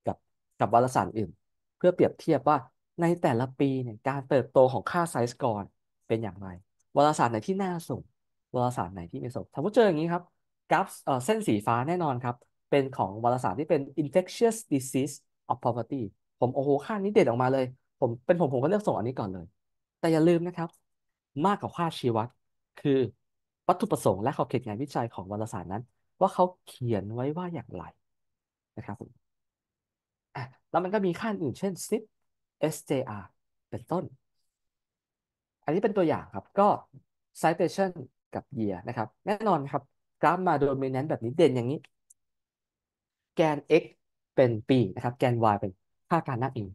กับ กับวารสารอื่น เพื่อเปรียบเทียบว่าในแต่ละปีเนี่ยการเติบโตของค่าไซส์กรเป็นอย่างไร วารสารไหนที่น่าส่ง วารสารไหนที่ไม่ส่งสมมติเจออย่างนี้ครับ กราฟเเส้นสีฟ้าแน่นอนครับ เป็นของวารสารที่เป็น infectious disease of poverty ผมโอ้โหค่านี้เด็ดออกมาเลยผมเป็นผมผมก็เลือกส่งอันนี้ก่อนเลย แต่อย่าลืมนะครับ มากกว่าค่าชี้วัดคือวัตถุประสงค์และขอบเขตงานวิจัยของวารสารนั้น ว่าเขาเขียนไว้ว่าอย่างไรนะครับผมแล้วมันก็มีค่าอื่นเช่น SNP SJR เป็นต้น อันนี้เป็นตัวอย่างครับก็ citation กับ year นะครับแน่นอนครับ กราฟมาโดเมนแนนแบบนี้เด่นอย่างนี้ แกน x เป็นปีนะครับ แกน y เป็นค่าการอ้างอิง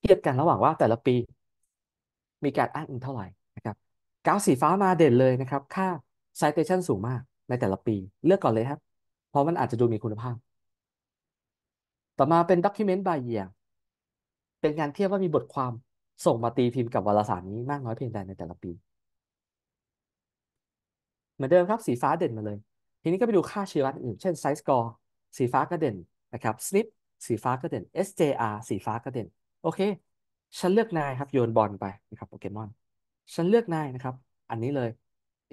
เทียบกันระหว่างว่าแต่ละปี มีการอ้างอิงเท่าไหร่นะครับกราฟสีฟ้ามาเด่นเลยนะครับ ค่า citation สูงมากในแต่ละปีเลือกก่อนเลยครับ เพราะมันอาจจะดูมีคุณภาพ ต่อมาเป็น document by year เป็นการเทียบว่ามีบทความส่งมาตีพิมพ์กับวารสารนี้มากน้อยเพียงใดในแต่ละปีเหมือนเดิมครับสีฟ้าเด่นมาเลย ทีนี้ก็ไปดูค่าชีวัดอื่นเช่น size score สีฟ้าก็เด่น นะครับ snip สีฟ้าก็เด่น sjr สีฟ้าก็เด่นโอเคฉันเลือกนายครับโยนบอลไปนะครับโปเกมอนฉันเลือกนายนะครับ อันนี้เลย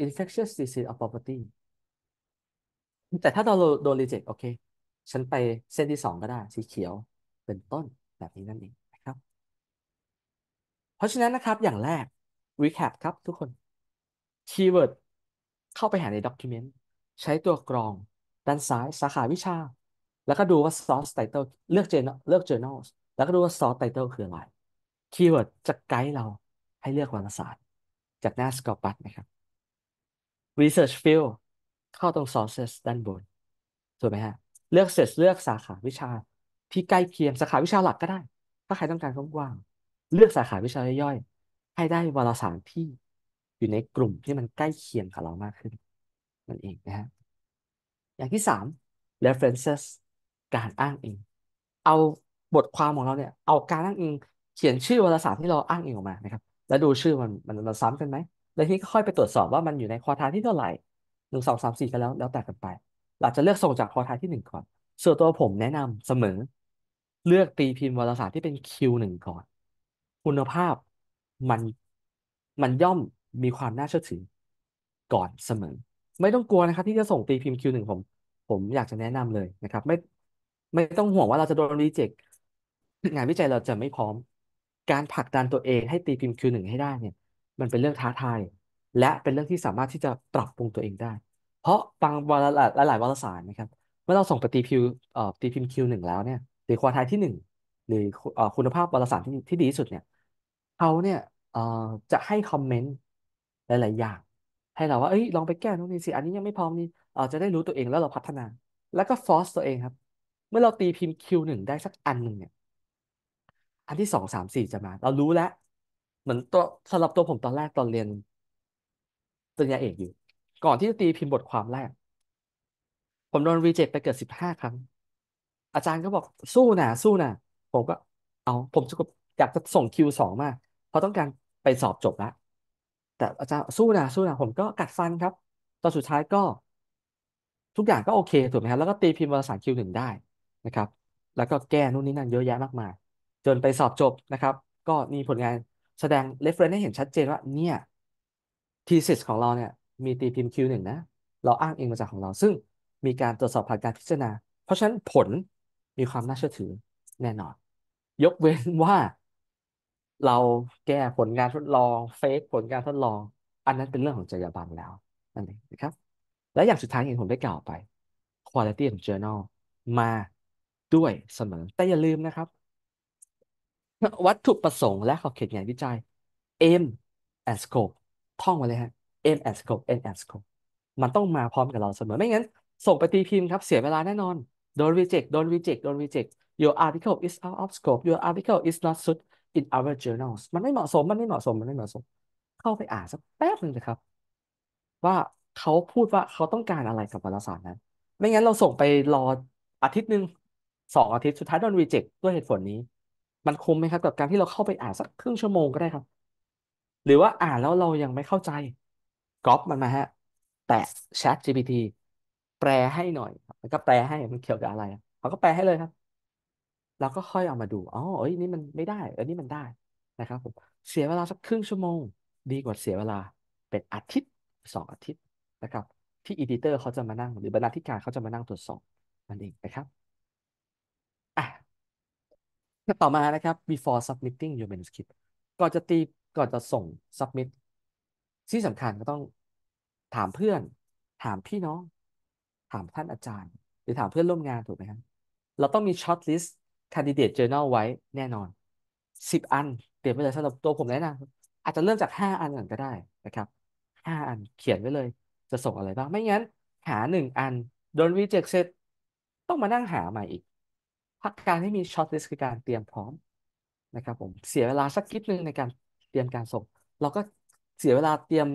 infectious disease of property แต่ถ้าเราโดนรีเจ็คโอเค ฉันไปเส้นที่สองก็ได้สีเขียวเป็นต้นแบบนี้นั่นเอง นะครับ เพราะฉะนั้นนะครับอย่างแรก recap ครับทุกคน keyword เข้าไปหาใน document ใช้ตัวกรองด้านซ้ายสาขาวิชา แล้วก็ดูว่า source title เลือก journal เลือก journals แล้วก็ดูว่า source title คืออะไร keyword จะไกด์เราให้เลือกวารสารจากหน้า Scopus นะครับ Research Field เข้าตรง Sources ด้านบนถูกไหมฮะเลือกเสร็จเลือกสาขาวิชา ที่ใกล้เคียงสาขาวิชาหลักก็ได้ ถ้าใครต้องการกว้างเลือกสาขาวิชาย่อยๆ ให้ได้วารสารที่อยู่ในกลุ่มที่มันใกล้เคียงกับเรามากขึ้นนั่นเองนะฮะอย่างที่สาม references การอ้างอิงเอาบทความของเราเนี่ยเอาการอ้างอิง เขียนชื่อวารสารที่เราอ้างอิงออกมานะครับแล้วดูชื่อมันมันมันซ้ำกันไหม แล้วที่ค่อยไปตรวจสอบว่ามันอยู่ในควอทาที่เท่าไหร่ หนึ่งสองสามสี่กันแล้วแล้วแต่กันไป เราจะเลือกส่งจากควอทาที่หนึ่งก่อน ส่วนตัวผมแนะนำเสมอ เลือกตีพิมพ์วารสารที่เป็นคิวหนึ่งก่อน คุณภาพมันมันย่อมมีความน่าเชื่อถือ ก่อนเสมอ ไม่ต้องกลัวนะครับที่จะส่งตีพิมพ์คิวหนึ่งผมผมอยากจะแนะนำเลยนะครับไม่ไม่ต้องห่วงว่าเราจะโดนรีเจ็คงานวิจัยเราจะไม่พร้อมการผลักดันตัวเองให้ตีพิมพ์ Q1 ให้ได้เนี่ย มันเป็นเรื่องท้าทายและเป็นเรื่องที่สามารถที่จะปรับปรุงตัวเองได้ เพราะบางวารหลายหลายวารสารนะครับ เมื่อเราส่งไปตีพิมพ์เอ่อตีพิมพ์ Q1 แล้วเนี่ย หรือควอไทที่หนึ่งหรือคุณภาพวารสารที่ที่ดีที่สุดเนี่ยเขาเนี่ยเอ่อจะให้คอมเมนต์หลายๆอย่างให้เราว่าเอ้ยลองไปแก้ตรงนี้สิ อันนี้ยังไม่พร้อมนี่เอ่อจะได้รู้ตัวเองแล้วเราพัฒนา แล้วก็ฟอสตัวเองครับ เมื่อเราตีพิมพ์ Q1 ได้สักอันหนึ่งเนี่ยอันที่สองสามสี่จะมา เรารู้แล้วเหมือนตัวสำหรับตัวผมตอนแรกตอนเรียนปริญญาเอกอยู่ ก่อนที่จะตีพิมพ์บทความแรก ผมโดนรีเจ็คไปเกือบสิบห้าครั้ง อาจารย์ก็บอกสู้นะสู้นะผมก็เอาผมจะอยากจะส่งคิวสองมาเพราะต้องการไปสอบจบแล้ว แต่อาจารย์ สู้นะสู้นะผมก็กัดฟันครับ ตอนสุดท้ายก็ ทุกอย่างก็โอเคถูกไหมครับแล้วก็ตีพิมพ์วารสารคิวหนึ่งได้นะครับ แล้วก็แก้นู่นนี่นั่นเยอะแยะมากมายจนไปสอบจบนะครับ ก็มีผลงานแสดง reference ให้เห็นชัดเจนว่า เนี่ย thesis ของเราเนี่ยมีตีพิมพ์ Q1 นะ เราอ้างเองมาจากของเราซึ่งมีการตรวจสอบผ่านการพิจารณา เพราะฉะนั้นผลมีความน่าเชื่อถือแน่นอน ยกเว้นว่าเราแก้ผลงานทดลองเฟกผลงานทดลอง อันนั้นเป็นเรื่องของจรรยาบรรณแล้วนั่นเองนะครับ และอย่างสุดท้ายอย่างผมได้กล่าวไป quality of journal มาด้วยเสมอแต่อย่าลืมนะครับวัตถุประสงค์และขอบเขตงานวิจัย aim and scope ท่องมาเลยฮะ aim and scope aim and scope มันต้องมาพร้อมกับเราเสมอ ไม่งั้น ส่งไปตีพิมพ์ครับ เสียเวลาแน่นอนโดน reject โดน reject โดน reject your article is out of scope your article is not suit in our journals มันไม่เหมาะสมมันไม่เหมาะสมมันไม่เหมาะสม เข้าไปอ่านสักแป๊บหนึ่งนะครับ ว่าเขาพูดว่าเขาต้องการอะไรกับวารสารนั้นไม่งั้นเราส่งไปรออาทิตย์หนึ่งสองอาทิตย์สุดท้ายโดน reject ด้วยเหตุผลนี้มันคุ้มไหมครับกับการที่เราเข้าไปอ่านสักครึ่งชั่วโมงก็ได้ครับ หรือว่าอ่านแล้วเรายังไม่เข้าใจก๊อปมันมาฮะแต่ Chat GPT แปลให้หน่อยมันก็แปลให้มันเกี่ยวกับอะไรเขาก็แปลให้เลยครับเราก็ค่อยเอามาดูอ๋อเอ้ยนี่มันไม่ได้ เอ้นนี้มันได้นะครับ ผม เสียเวลาสักครึ่งชั่วโมง ดีกว่าเสียเวลาเป็นอาทิตย์สองอาทิตย์นะครับที่อีดิเตอร์เขาจะมานั่งหรือบรรณาธิการเขาจะมานั่งตรวจสอบนั่นเองนะครับต่อมานะครับ before submitting your manuscript ก่อนจะตีก่อนจะส่ง submit ที่สำคัญก็ต้องถามเพื่อน ถามพี่น้อง ถามท่านอาจารย์ หรือถามเพื่อนร่วมงานถูกไหมครับ เราต้องมี short list candidate journal ไว้แน่นอนสิบอัน เตรียมไว้เลยสำหรับตัวผมแนะนำอาจจะเริ่มจากห้าอันก่อนก็ได้นะครับห้าอันเขียนไว้เลย จะส่งอะไรบ้าง ไม่งั้นหาหนึ่งอันโดน reject เสร็จต้องมานั่งหาใหม่อีกการที่มีช็อตลิสต์คือการเตรียมพร้อมนะครับผมเสียเวลาสักลิหนึ่งในการเตรียมการส่งเราก็เสียเวลาเตรียม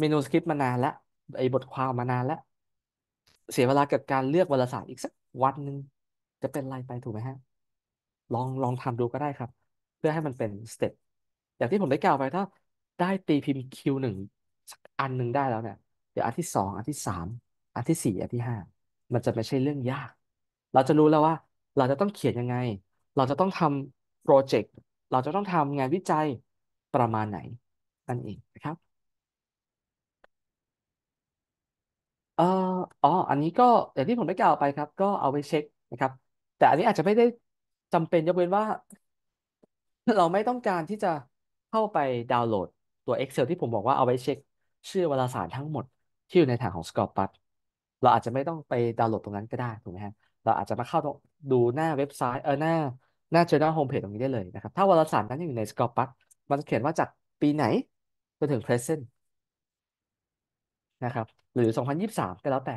เมนูสคริปต์มานานแล้วไอ้บทความมานานแล้ว เสียเวลากับการเลือกวารสารอีกสักวันหนึ่งจะเป็นไรไปถูกไหมฮะลองลองทำดูก็ได้ครับ เพื่อให้มันเป็นสเต็ปอย่างที่ผมได้กล่าวไปถ้าได้ตีพิมพ์คิวหนึ่งสักอันหนึ่งได้แล้วเนี่ยเดี๋ยวอันที่สองอันที่สามอันที่สี่อันที่ห้ามันจะไม่ใช่เรื่องยาก เราจะรู้แล้วว่าเราจะต้องเขียนยังไง เราจะต้องทำโปรเจกต์ เราจะต้องทำงานวิจัยประมาณไหนนั่นเองนะครับ เอ่อ อ๋อ อันนี้ก็อย่างที่ผมได้กล่าวไปครับ ก็เอาไปเช็คนะครับ แต่อันนี้อาจจะไม่ได้จำเป็นยกเว้นว่า เราไม่ต้องการที่จะเข้าไปดาวน์โหลดตัว Excel ที่ผมบอกว่าเอาไว้เช็ค ชื่อวารสารทั้งหมด ที่อยู่ในฐานของ Scopus เราอาจจะไม่ต้องไปดาวน์โหลดตรงนั้นก็ได้ ถูกไหมฮะเราอาจจะมาเข้าตรงดูหน้าเว็บไซต์เออหน้าหน้า Journal Homepage ตรงนี้ได้เลยนะครับ ถ้าวารสารนั้นอยู่ในสกอปัสมันจะเขียนว่า จากปีไหนจนถึง present นะครับหรือ 2023ก็แล้วแต่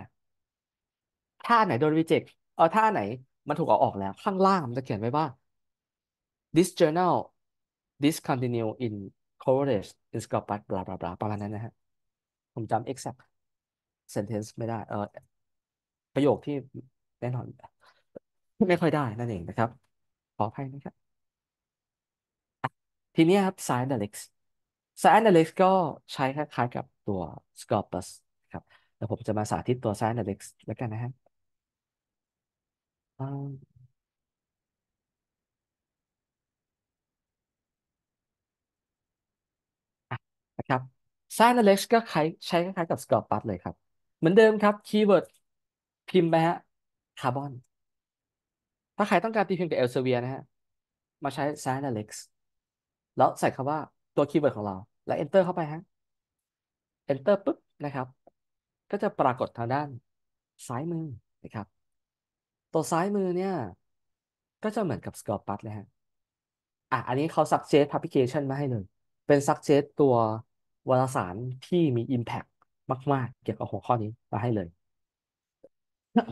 ถ้าไหนโดน reject เออถ้าไหนมันถูกเอาออกแล้วข้างล่างมันจะเขียนไว้ว่า this journal discontinue in coverage in Scopus บลาบลาบลาประมาณนั้นนะฮะผมจำ exact sentence ไม่ได้เออประโยคที่แน่นอนที่ไม่ค่อยได้นั่นเองนะครับ ขออภัยนะครับ ทีนี้ครับ Cyanalex c y a n a l ล x ก็ใช้คล้ายๆกับตัว Scopus ครับแล้วผมจะมาสาธิตตัว Cyanalex แล้วกันนะฮะนะครับ Cyanalex ก็ใช้ใช้คล้ายๆกับ Scopus เลยครับ เหมือนเดิมครับคีย์เวิร์ดพิมพ์ไปฮะคาร์บอนถ้าใครต้องการตีพิมพ์กับเอลเซเวียนะฮะ มาใช้ San Alex แล้วใส่คำว่าตัวคีย์เวิร์ดของเรา และ Enter เข้าไปฮะ Enter ปุ๊บ นะครับ ก็จะปรากฏทางด้านซ้ายมือนะครับ ตัวซ้ายมือเนี่ย ก็จะเหมือนกับ Scorpus เลยฮะ อ่ะ อันนี้เขา suggest publication มาให้เลย เป็น suggest ตัววารสารที่มี impact มากๆ เกี่ยวกับหัวข้อนี้มาให้เลย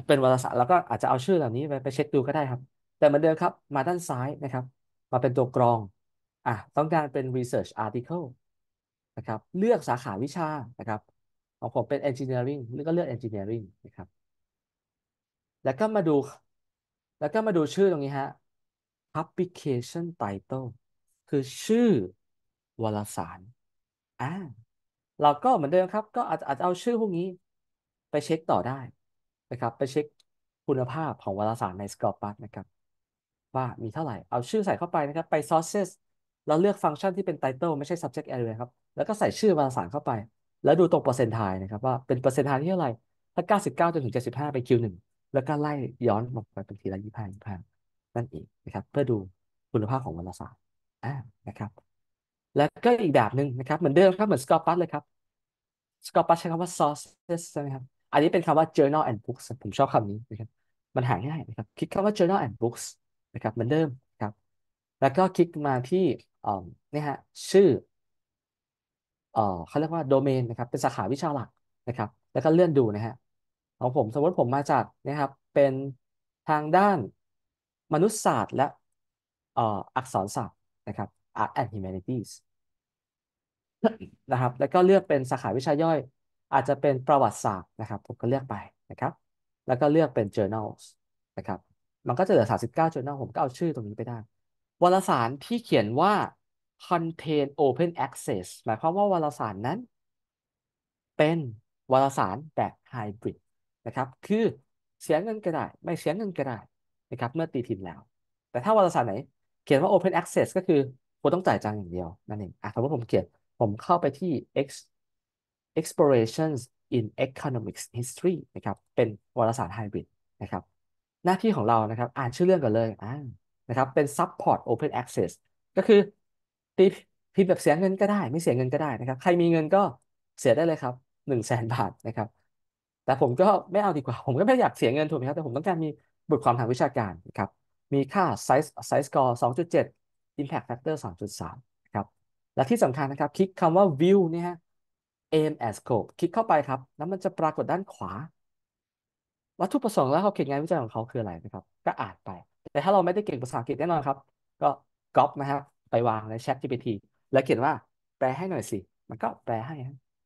เป็นวารสารแล้วก็อาจจะเอาชื่อเหล่านี้ไปไปเช็คดูก็ได้ครับ แต่เหมือนเดิมครับมาด้านซ้ายนะครับ มาเป็นตัวกรองอ่ะต้องการเป็น research article นะครับ เลือกสาขาวิชานะครับของผมเป็น engineering หรือก็เลือก engineering นะครับ แล้วก็มาดูแล้วก็มาดูชื่อตรงนี้ฮะ publication title คือชื่อวารสารอ่าเราก็เหมือนเดิมครับ ก็อาจจะเอาชื่อพวกนี้ไปเช็คต่อได้นะครับไปเช็คคุณภาพของวารสารใน s c o p u s นะครับ ว่ามีเท่าไหร่เอาชื่อใส่เข้าไปนะครับ ไป sources เราเลือกฟังก์ชันที่เป็น title ไม่ใช่ subject area ครับแล้วก็ใส่ชื่อวารสารเข้าไป แล้วดูตรงเปอร์เซ็นต์ไทยนะครับ ว่าเป็นเปอร์เซ็นต์ไทยที่เท่าไหร่ถ้า 99จนถึง 75เป็น Q1 แล้วก็ไล่ย้อนลงไปเป็นทีละ25 25นั่นเองนะครับ เพื่อดูคุณภาพของวารสารอ่านะครับ แล้วก็อีกแบบหนึ่งนะครับเหมือนเดิมครับเหมือน s c o p u s เลยครับ s c o p u s ใช้คำว่า sources ใช่ไหมครับอันนี้เป็นคำว่า journal and books ผมชอบคำนี้นะครับ มันหาง่ายนะครับ คลิกคำว่า journal and books นะครับเหมือนเดิมครับ แล้วก็คลิกมาที่นี่ฮะ ชื่อ เขาเรียกว่าโดเมนนะครับ เป็นสาขาวิชาหลักนะครับ แล้วก็เลื่อนดูนะฮะ ของผมสมมติผมมาจากนะครับ เป็นทางด้านมนุษยศาสตร์และอักษรศาสตร์นะครับ Art and Humanities นะครับ แล้วก็เลือกเป็นสาขาวิชาย่อยอาจจะเป็นประวัติศาสตร์นะครับผมก็เลือกไปนะครับแล้วก็เลือกเป็น journals นะครับมันก็จะเหลือ39 journal ผมก็เอาชื่อตรงนี้ไปได้ วารสารที่เขียนว่า contain open access หมายความว่าวารสารนั้น เป็นวารสารแบบ hybrid นะครับ คือเสียเงินก็ได้ ไม่เสียเงินก็ได้นะครับเมื่อตีพิมพ์แล้ว แต่ถ้าวารสารไหนเขียนว่า open access ก็คือคุณต้องจ่ายจังอย่างเดียวนั่นเองอ่ะสมมติผมเขียนผมเข้าไปที่ x Explorations in Economics History นะครับ เป็นวารสารไฮบริดนะครับหน้าที่ของเรานะครับอ่านชื่อเรื่องก่อนเลยอ่านะครับเป็น Support Open Access ก็คือตีพิมพ์แบบเสียเงินก็ได้ ไม่เสียเงินก็ได้นะครับใครมีเงินก็เสียได้เลยครับหนึ่งแสนบาทนะครับแต่ผมก็ไม่เอาดีกว่า ผมก็ไม่อยากเสียเงินถูกไหมครับแต่ผมต้องการมีบทความทางวิชาการนะครับมีค่า size size score 2.7 impact factor 2 3ครับและที่สำคัญนะครับ คลิกคำว่า view เนี่ยฮะ aim at scope คลิกเข้าไปครับ แล้วมันจะปรากฏด้านขวา วัตถุประสงค์แล้วเขาเขียนงานวิจัยของเขาคืออะไรนะครับ ก็อ่านไป แต่ถ้าเราไม่ได้เก่งภาษาอังกฤษแน่นอนครับ ก็ก๊อปนะครับ ไปวางใน Chat GPT แล้วเขียนว่าแปลให้หน่อยสิ มันก็แปลให้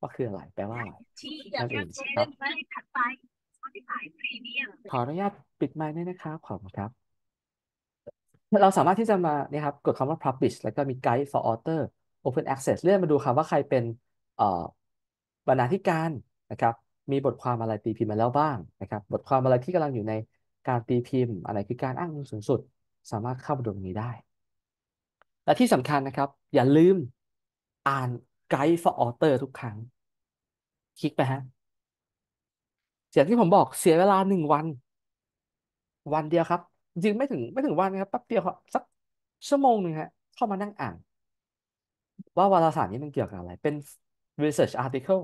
ว่าคืออะไร แปลว่าอะไรนั่นเองครับขออนุญาตปิดไมค์ด้ยนะครับขอบคุณครับเราสามารถที่จะมาเนี่ยครับกดคำว่า publish แล้วก็มี guide for author open access เลื่อนมาดูครับว่าใครเป็นเอ่อบรรณาธิการนะครับ มีบทความอะไรตีพิมพ์มาแล้วบ้างนะครับ บทความอะไรที่กำลังอยู่ในการตีพิมพ์ อะไรคือการอ้างอิงสูงสุดสามารถเข้าไปดูตรงนี้ได้และที่สำคัญนะครับ อย่าลืมอ่านไกด์ for author ทุกครั้งคลิกไปฮะเสียงที่ผมบอกเสียเวลาหนึ่งวัน วันเดียวครับจริงไม่ถึงไม่ถึงวันนะครับแป๊บเดียวครับสักชั่วโมงหนึ่งฮะเข้ามานั่งอ่าน ว่าวารสารนี้มันเกี่ยวกับอะไรเป็น research article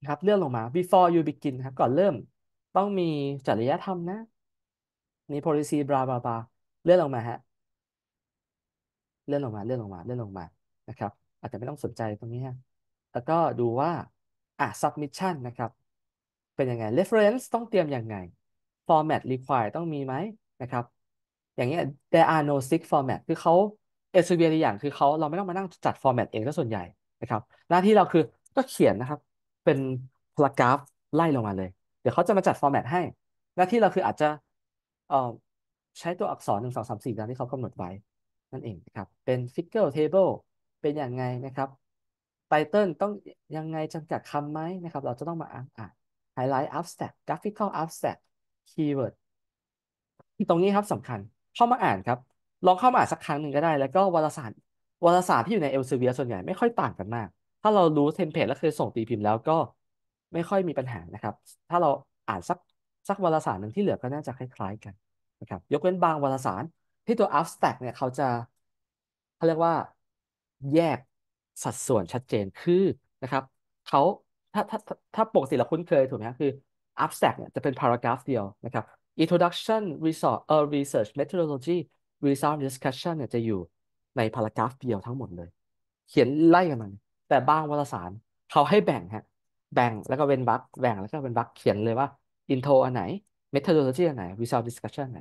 นะครับเลื่อนลงมา before you begin ครับก่อนเริ่มต้องมีจริยธรรมนะมี policy บลาบลาบลาเลื่อนลงมาฮะ เลื่อนลงมา เลื่อนลงมา เลื่อนลงมานะครับ อาจจะไม่ต้องสนใจตรงนี้ฮะแล้วก็ดูว่า อ่ะ submission นะครับ เป็นยังไง reference ต้องเตรียมยังไง format require ต้องมีไหมนะครับ อย่างเงี้ย there are no six format คือเขาเอสเวียตัวอย่างคือเขาเราไม่ต้องมานั่งจัดฟอร์แมตเองซะส่วนใหญ่นะครับ หน้าที่เราคือก็เขียนนะครับ เป็นพารากราฟไล่ลงมาเลย เดี๋ยวเขาจะมาจัดฟอร์แมตให้ หน้าที่เราคืออาจจะเอ่อใช้ตัวอักษรหนึ่งสองสามสี่ตามที่เขากำหนดไว้นั่นเองนะครับเป็นฟิกเกอร์เทเบิลเป็นอย่างไงนะครับไตเติลต้องยังไงจำกัดคำไหมนะครับ เราจะต้องมาอ่านอ่านท์อัพ i g h t กราฟิก c t อ r a p แ i c a l a b s t r a c ์ k e y w ตรงนี้ครับสำคัญเข้ามาอ่านครับลองเข้ามาอ่านสักครั้งหนึ่งก็ได้ แล้วก็วารสารวารสารที่อยู่ในเอลเซเวียส่วนใหญ่ไม่ค่อยต่างกันมาก ถ้าเรารู้เทมเพลตและเคยส่งตีพิมพ์แล้วก็ไม่ค่อยมีปัญหานะครับ ถ้าเราอ่านสักสักวารสารหนึ่งที่เหลือก็น่าจะคล้ายๆกันนะครับยกเว้นบางวารสารที่ตัว abstract เนี่ยเขาจะเขาเรียกว่าแยกสัดส่วนชัดเจนคือนะครับเขาถ้าถ้าถ้าปกติเราคุ้นเคยถูกไหมคือ abstract เนี่ยจะเป็น paragraph เดียวนะครับ introduction research, uh, research methodology result discussion เนี่ยจะอยู่ในพารากราฟเดียวทั้งหมดเลย เขียนไล่กันมาแต่บางวารสารเขาให้แบ่งฮะแบ่งแล้วก็เป็นวรรคแบ่งแล้วก็เป็นวรรคเขียนเลยว่า intro อันไหน methodology อันไหน result discussion ไหน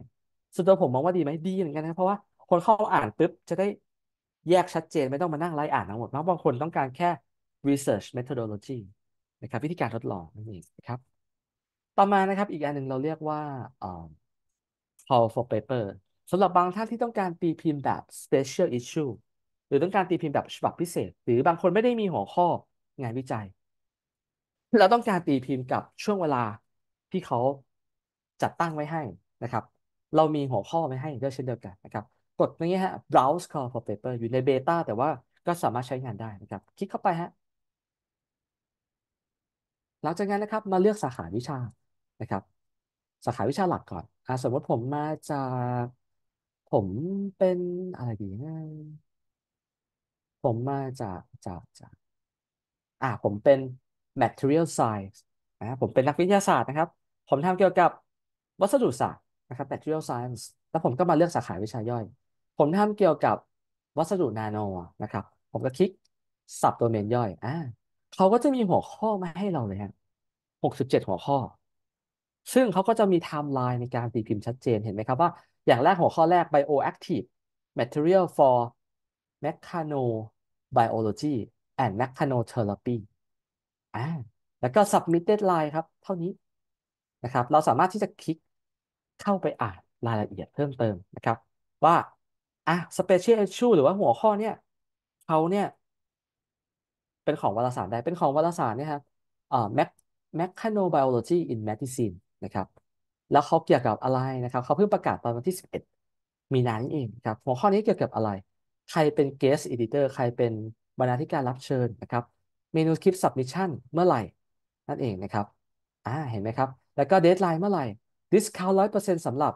ส่ดทตัวผมมองว่าดีไหม ดีเหมือนกันนะเพราะว่าคนเข้าอ่านปุ๊บ จะได้แยกชัดเจนไม่ต้องมานั่งไล่อ่านทั้งหมดเพราะบางคนต้องการแค่ research methodology นะครับ วิธีการทดลองนั่นเองนะครับ ต่อมานะครับอีกอันหนึ่งเราเรียกว่า call for paper สำหรับบางท่านที่ต้องการตีพิมพ์แบบ special issue หรือต้องการตีพิมพ์แบบฉบับพิเศษ หรือบางคนไม่ได้มีหัวข้องานวิจัย เราต้องการตีพิมพ์กับช่วงเวลาที่เขาจัดตั้งไว้ให้นะครับ เรามีหัวข้อไว้ให้ด้วยเช่นเดียวกันนะครับกดนี้ฮะ browse c a l l for paper อยู่ในเบต้าแต่ว่าก็สามารถใช้งานได้นะครับ คลิกเข้าไปฮะหลังจากนั้นนะครับ มาเลือกสาขาวิชานะครับ สาขาวิชาหลักก่อนอสมมติผมมาจากผมเป็นอะไรดีนะผมมาจากจากจากอ่าผมเป็น Material Science นะผมเป็นนักวิทยาศาสตร์นะครับ ผมทำเกี่ยวกับวัสดุศาสตร์นะครับ Material Science แล้วผมก็มาเลือกสาขาวิชาย่อย ผมทำเกี่ยวกับวัสดุนาโนนะครับ ผมก็คลิกสับโดเมนย่อยอ่าเขาก็จะมีหัวข้อมาให้เราเลยฮะหกสิบเจ็ดหัวข้อ ซึ่งเขาก็จะมีไทม์ไลน์ในการตีพิมพ์ชัดเจนเห็นไหมครับว่าอย่างแรกหัวข้อแรก Bioactive Material for Mechanobiology and Mechanotherapy อ่า แล้วก็ Submit Deadline ครับเท่านี้นะครับ เราสามารถที่จะคลิกเข้าไปอ่านรายละเอียดเพิ่มเติมนะครับ ว่าอ่ะ Special Issue หรือว่าหัวข้อเนี่ยเขาเนี่ย เป็นของวารสารใดเป็นของวารสารเนี่ยครับอ่อ Mechanobiology in Medicine นะครับแล้วเขาเกี่ยวกับอะไรนะครับ เขาเพิ่งประกาศตอนวันที่ 11 มีนานี้เองครับ หัวข้อนี้เกี่ยวกับอะไร ใครเป็น guest editor ใครเป็นบรรณาธิการรับเชิญนะครับ เมนูคลิป submission เมื่อไหร่นั่นเองนะครับ อ่า เห็นไหมครับ แล้วก็เดทไลน์เมื่อไหร่ discount ร้อยเปอร์เซ็นต์สำหรับ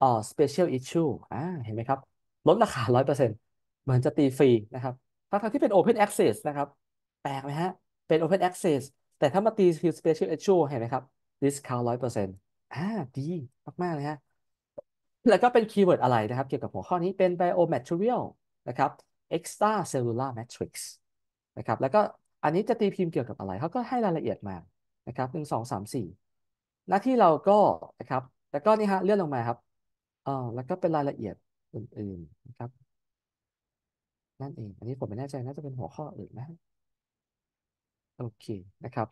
อ่อ special issue อ่า เห็นไหมครับ ลดราคาร้อยเปอร์เซ็นต์เหมือนจะตีฟรีนะครับทั้งที่เป็น open access นะครับ แปลกไหมฮะ เป็น open access แต่ถ้ามาตี special issue เห็นไหมครับ discount ร้อยเปอร์เซ็นต์อ่าดีมากๆเลยฮะแล้วก็เป็นคีย์เวิร์ดอะไรนะครับ เกี่ยวกับหัวข้อนี้เป็น biomaterial นะครับ extracellular matrix นะครับ แล้วก็อันนี้จะตีพิมพ์เกี่ยวกับอะไรเขาก็ให้รายละเอียดมานะครับหนึ่งสองสามสี่หน้าที่เราก็นะครับแล้วก็นี่ฮะเลื่อนลงมาครับอ่าแล้วก็เป็นรายละเอียดอื่น ๆนะครับนั่นเองอันนี้ผมไม่แน่ใจน่าจะเป็นหัวข้ออื่นนะโอเคนะครับ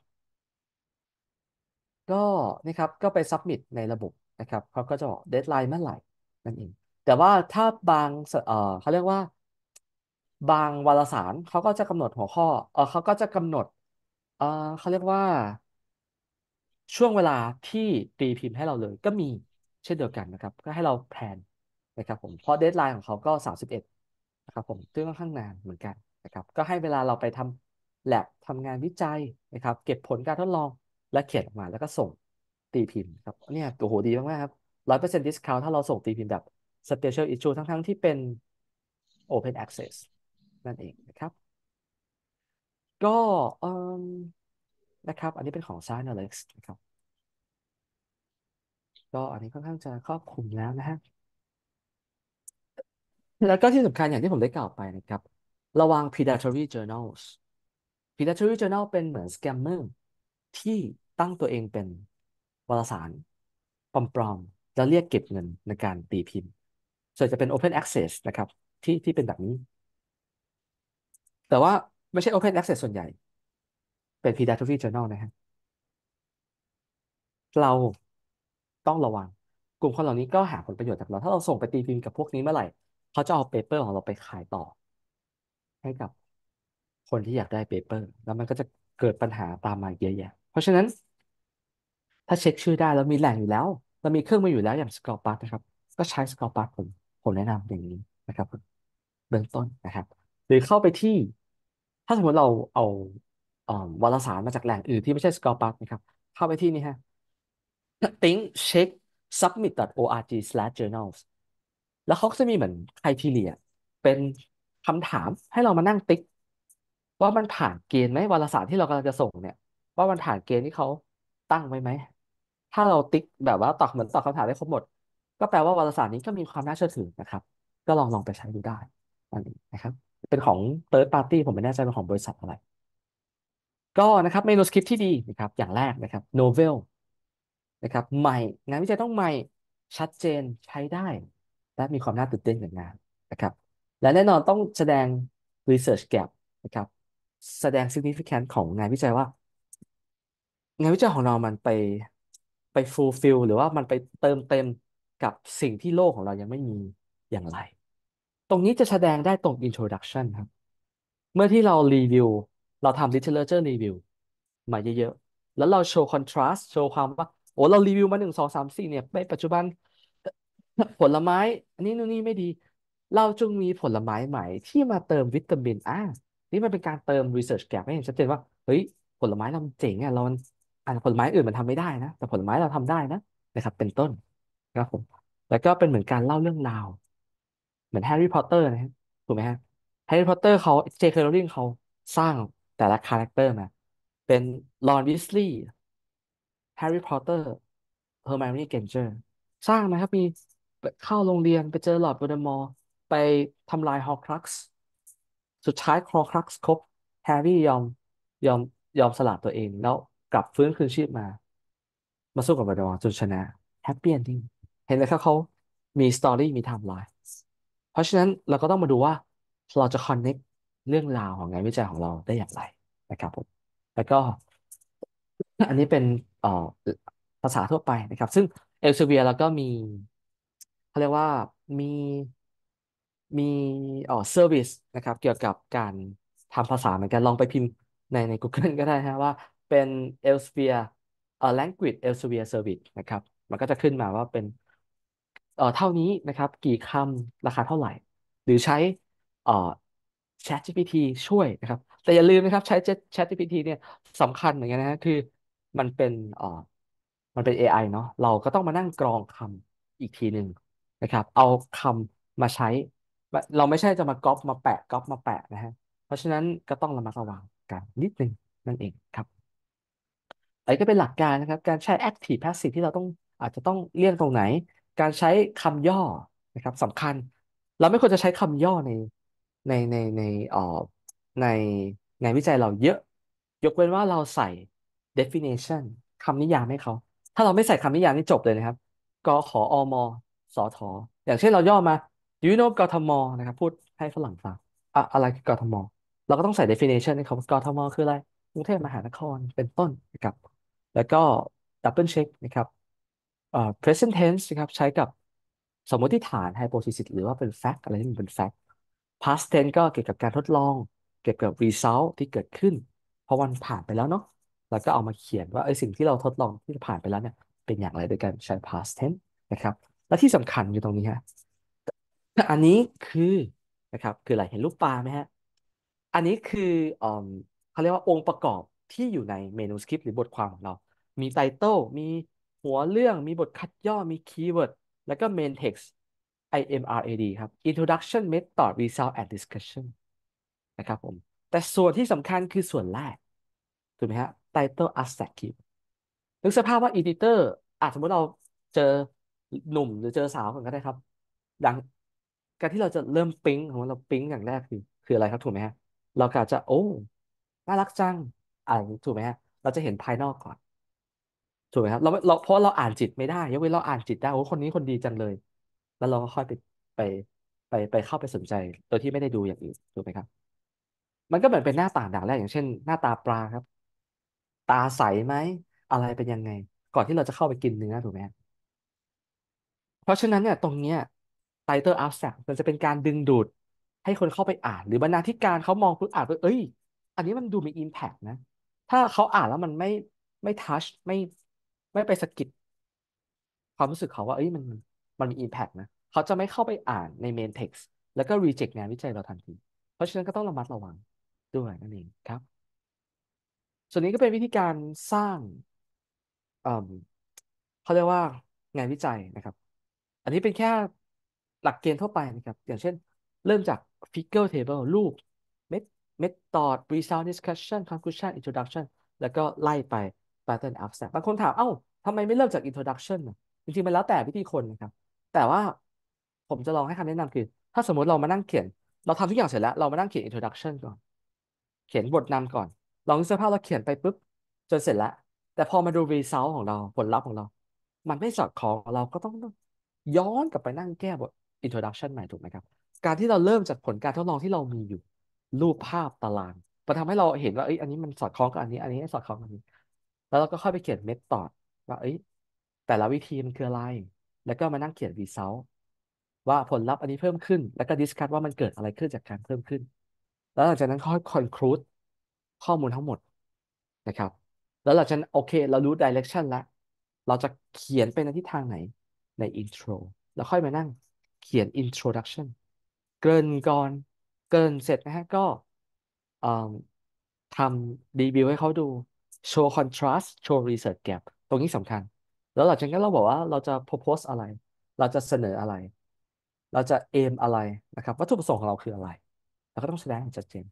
ก็นะครับก็ไปซับมิดในระบบนะครับเขาก็จะบอกเดทไลน์เมื่อไหร่นั่นเองแต่ว่าถ้าบางเออเขาเรียกว่า บางวารสารเขาก็จะกำหนดหัวข้อเออเขาก็จะกำหนดเออเขาเรียกว่า ช่วงเวลาที่ตีพิมพ์ให้เราเลยก็มีเช่นเดียวกันนะครับก็ให้เราแพลนนะครับผมเพราะเดทไลน์ของเขาก็สามิบเอ็ดนะครับผมซึ่งค่อนข้างนานเหมือนกันนะครับก็ให้เวลาเราไปทำแลบทำงานวิจัยนะครับเก็บผลการทดลองและเขียนออกมาแล้วก็ส่งตีพิมพ์ครับเนี่ยโอ้โหดีมาก ๆ ครับร้อยเปอร์เซ็นต์ดิสคาวถ้าเราส่งตีพิมพ์แบบ Special Issue ทั้งๆ ที่เป็น Open Access นั่นเองนะครับ ก็เอมนะครับ อันนี้เป็นของ s า n a l e x นะครับ ก็อันนี้ค่อนข้างจะครอบคลุมแล้วนะฮะแล้วก็ที่สำคัญอย่างที่ผมได้กล่าวไปนะครับ ระวัง predatory journals predatory journal เป็นเหมือน scammer ที่ตั้งตัวเองเป็นวารสารปลอมๆแล้วเรียกเก็บเงินในการตีพิมพ์ส่วนจะเป็น Open Access นะครับ ที่ที่เป็นแบบนี้ แต่ว่าไม่ใช่ Open Access ส่วนใหญ่ เป็น p e d a t o r y Journal นะฮะเราต้องระวังกลุ่มคนเหล่านี้ก็หาผลประโยชน์จากเรา ถ้าเราส่งไปตีพิมพ์กับพวกนี้เมื่อไหร่ เขาจะเอาเปเปอร์ของเราไปขายต่อ ให้กับคนที่อยากได้เปเปอร์แล้วมันก็จะเกิดปัญหาตามมาเยอะแยะเพราะฉะนั้น ถ้าเช็คชื่อได้เรามีแหล่งอยู่แล้ว เรามีเครื่องมืออยู่แล้วอย่างสกอร์บัสนะครับ ก็ใช้สกอร์บัสผม ผมแนะนำอย่างนี้นะครับเบื้องต้นนะครับ หรือเข้าไปที่ ถ้าสมมติเราเอาวารสารมาจากแหล่งอื่นที่ไม่ใช่สกอร์บัสนะครับ เข้าไปที่นี่ฮะ think check submit.org/journals แล้วเขาก็จะมีเหมือนไครทีเรียเป็นคำถามให้เรามานั่งติ๊ก ว่ามันผ่านเกณฑ์ไหมวารสารที่เรากำลังจะส่งเนี่ยว่ามันผ่านเกณฑ์ที่เขาตั้งไว้ไหม ถ้าเราติ๊กแบบว่าตอบเหมือนตอบคำถามได้ครบหมด ก็แปลว่าวารสารนี้ก็มีความน่าเชื่อถือนะครับ ก็ลองลองไปใช้ดูได้นั่นเองนะครับ เป็นของ third party ผมไม่แน่ใจเป็นของบริษัทอะไร ก็นะครับเมนูสคริปที่ดีนะครับ อย่างแรกนะครับ novel นะครับใหม่ งานวิจัยต้องใหม่ ชัดเจนใช้ได้ และมีความน่าตื่นเต้นกับงานนะครับ และแน่นอนต้องแสดง research gap นะครับ แสดง significance ของงานวิจัยว่างานวิจัยของเรา มันไปไป fulfill หรือว่ามันไปเติมเต็มกับสิ่งที่โลกของเรา ยังไม่มีอย่างไร ตรงนี้จะแสดงได้ตรง introduction ครับ เมื่อที่เรารีวิว เราทำ literature review มาเยอะๆ แล้วเราโชว์ contrast โชว์ความว่า โอ้เรารีวิวมาหนึ่งสองสามสี่เนี่ยไปปัจจุบันผลไม้ อันนี้นู่นนี่ไม่ดี เราจึงมีผลไม้ใหม่ที่มาเติมวิตามินอ่ะ นี่มันเป็นการเติม research gap ให้เห็นชัดเจนว่าเฮ้ยผลไม้เราเจ๋งอ่ะเราอ่าผลไม้อื่นมันทำไม่ได้นะ แต่ผลไม้เราทำได้นะนะครับเป็นต้นครับผมแล้วก็เป็นเหมือนการเล่าเรื่องราว เหมือนแฮร์รี่พอตเตอร์นะ ถูกไหมฮะแฮร์รี่พอตเตอร์เขาเจเคโรลิง เขาสร้างแต่ละคาแรคเตอร์มาเป็นรอนวิสลีย์แฮร์รี่พอตเตอร์เฮอร์ไมโอนี่เกนเจอร์สร้างนะครับ มีเข้าโรงเรียนไปเจอลอร์ดโวลเดอมอร์ ไปทำลายฮอร์ครักซ์สุดท้ายฮอร์ครักซ์ครบแฮร์รี่ยอมยอม ยอมสละตัวเองแล้วกลับฟื้นคืนชีพมา มาสู้กับบาลดอจนชนะแฮปปี้เอนดิ้งเห็นไหมครับเขามีสตอรี่มีไทม์ไลน์เพราะฉะนั้นเราก็ต้องมาดูว่าเราจะคอนเน็กเรื่องราวของงานวิจัยของเราได้อย่างไรนะครับผมแล้วก็อันนี้เป็นเอ่อภาษาทั่วไปนะครับ ซึ่งเอลเซเวียเราก็มีเขาเรียกว่ามีมีเอ๋อเซอร์วิสนะครับ เกี่ยวกับการทำภาษาเหมือนกันลองไปพิมพ์ในใน Google ก็ได้ฮะว่าเป็น Elsevier เอ่อ language Elsevier service นะครับ มันก็จะขึ้นมาว่าเป็นเอ่อเท่านี้นะครับกี่คำราคาเท่าไหร่ หรือใช้เอ่อ ChatGPT ช่วยนะครับ แต่อย่าลืมนะครับใช้ ChatGPT เนี่ยสำคัญเหมือนกันนะคือมันเป็นเอ่อมันเป็น AI เนาะเราก็ต้องมานั่งกรองคำอีกทีหนึ่งนะครับ เอาคำมาใช้เราไม่ใช่จะมาก๊อปมาแปะก๊อปมาแปะนะฮะเพราะฉะนั้นก็ต้องระมัดระวังกันนิดนึงนั่นเองครับอ้ก็เป็นหลักการนะครับ การใช้ active passive ที่เราต้องอาจจะต้องเลี่ยงตรงไหน การใช้คำย่อนะครับสำคัญ เราไม่ควรจะใช้คำย่อใน ในในในเอ่อในในวิจัยเราเยอะ ยกเว้นว่าเราใส่ definition คำนิยามให้เขา ถ้าเราไม่ใส่คำนิยามนี่จบเลยนะครับกขออมสอทออย่างเช่นเราย่อมา do you know กทมนะครับ พูดให้ฝรั่งฟังอะอะไรคือกทมเราก็ต้องใส่ definition ให้เขากทมคืออะไรกรุงเทพมหานครเป็นต้นนะครับแล้วก็ double check นะครับเอ่อ present tense นะครับใช้กับสมมติฐาน hypothesis หรือว่าเป็น fact อะไรที่มันเป็น fact past tense ก็เกี่ยวกับการทดลอง เกี่ยวกับ result ที่เกิดขึ้นพอวันผ่านไปแล้วเนาะแล้วก็เอามาเขียนว่าไอ้สิ่งที่เราทดลองที่ผ่านไปแล้วเนี่ย เป็นอย่างไรโดยการใช้ past tense นะครับ และที่สำคัญอยู่ตรงนี้ฮะอันนี้คือ นะครับคืออะไรเห็นรูปปลาไหมฮะอันนี้คือเขาเรียกว่าองค์ประกอบที่อยู่ในเมนูสคริปต์หรือบทความของเรา มีไตเติลมีหัวเรื่อง มีบทคัดย่อ มีคีย์เวิร์ด แล้วก็เมนเท็กซ์ IMRAD ครับ introduction method result and discussion นะครับผม แต่ส่วนที่สำคัญคือส่วนแรก ถูกไหมฮะ title abstract ปนึกสภาพว่า editor อาจสมมติเราเจอหนุ่มหรือเจอสาวกันก็ได้ครับ ดังการที่เราจะเริ่มปิ๊งของเราปิ๊งอย่างแรกคือคืออะไรครับ ถูกไหมฮะ เรากะจะ โอ้ น่ารักจังอะไร่านถูกไหมฮะเราจะเห็นภายนอกก่อน ถูกไหมครับเราเราเพราะเราอ่านจิตไม่ได้ ยกเว้นเราอ่านจิตได้ โอ้ คนนี้คนดีจังเลย แล้วเราก็ค่อยไป ไป ไปไปเข้าไปสนใจ โดยที่ไม่ได้ดูอย่างอื่นถูกไหมครับ มันก็เหมือนเป็นหน้าต่างด่างแรก อย่างเช่นหน้าตาปลาครับ ตาใสไหม อะไรเป็นยังไง ก่อนที่เราจะเข้าไปกินเนื้อถูกไหมเพราะฉะนั้นเนี่ย ตรงเนี้ย title abstract มันจะเป็นการดึงดูดให้คนเข้าไปอ่าน หรือบรรณาธิการเขามองคุณอ่านป่าเอ้ย อันนี้มันดูมีอิมแพกนะถ้าเขาอ่านแล้วมันไม่ไม่ทัชไม่ไม่ไปสะกิดความรู้สึกเขาว่าเอ้ยมันมันมีอิมแพกนะ เขาจะไม่เข้าไปอ่านในเมนเท็กซ์แล้วก็รีเจ็คงานวิจัยเราทันที เพราะฉะนั้นก็ต้องระมัดระวังด้วยนั่นเองครับ ส่วนนี้ก็เป็นวิธีการสร้าง เขาเรียกว่างานวิจัยนะครับ อันนี้เป็นแค่หลักเกณฑ์ทั่วไปนะครับ อย่างเช่น เริ่มจาก figure table รูป method result discussion conclusion introduction แล้วก็ไล่ไป pattern abstract บางคนถาม เอ้าทำไมไม่เริ่มจาก introduction จริงๆ มันแล้วแต่วิธีคนนะครับ แต่ว่าผมจะลองให้คำแนะนำคือ ถ้าสมมติเรามานั่งเขียน เราทำทุกอย่างเสร็จแล้วเรามานั่งเขียน introduction ก่อน เขียนบทนำก่อน ลองนึสภาพเราเขียนไปปุ๊บ จนเสร็จแล้ว แต่พอมาดู result ของเรา ผลลัพธ์ของเรา มันไม่สอดคล้องเราก็ต้อง ย้อนกลับไปนั่งแก้บท introduction ใหม่ถูกไหมครับการที่เราเริ่มจากผลการทดลองที่เรามีอยู่รูปภาพตารางมันทำให้เราเห็นว่าเอ้ยอันนี้มันสอดคล้องกับอันนี้อันนี้สอดคล้องกับอันนี้แล้วเราก็ค่อยไปเขียนเมธอดว่าเอ้ยแต่ละวิธีมันคืออะไร แล้วก็มานั่งเขียนรีเซลว่าผลลัพธ์อันนี้เพิ่มขึ้น แล้วก็ดิสคัตว่ามันเกิดอะไรขึ้นจากการเพิ่มขึ้น แล้วหลังจากนั้นค่อยคอนคลูดข้อมูลทั้งหมดนะครับ แล้วหลังจากนั้นโอเค เรารู้ดิเรกชันละเราจะเขียนไปในทิศทางไหนในอินโทรแล้วค่อยมานั่งเขียนอินโทรดักชันเกริ่นก่อนเกินเสร็จนะฮะก็เอ่อทำรีวิวให้เขาดูโชว์คอนทราสต์โชว์รีเสิร์ชแก p ตรงนี้สำคัญ แล้วหลังจากนั้นเราบอกว่าเราจะโพสอะไร เราจะเสนออะไร เราจะเอมอะไรนะครับวัตถุประสงค์ของเราคืออะไร เราก็ต้องแสดงให้ชัดเจน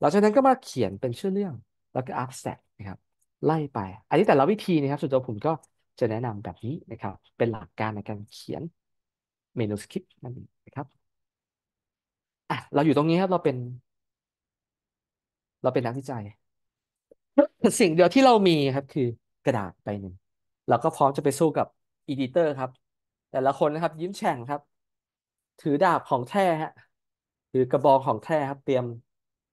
หลังจากนั้นก็มาเขียนเป็นชื่อเรื่องแล้วก็อัพสแตทนะครับ ไล่ไปอันนี้แต่ละวิธีนะครับส่วนตัวผมก็จะแนะนำแบบนี้นะครับเป็นหลักการในการเขียนเมนูสคริปต์นั่นเองนะครับอ่ะเราอยู่ตรงนี้ครับเราเป็น เราเป็นนักวิจัยสิ่งเดียวที่เรามีครับคือกระดาษใบหนึ่งเราก็พร้อมจะไปสู้กับอีดิเตอร์ครับแต่ละคนนะครับยิ้มแฉ่งครับ ถือดาบของแท้ฮะถือกระบองของแท้ครับ เตรียม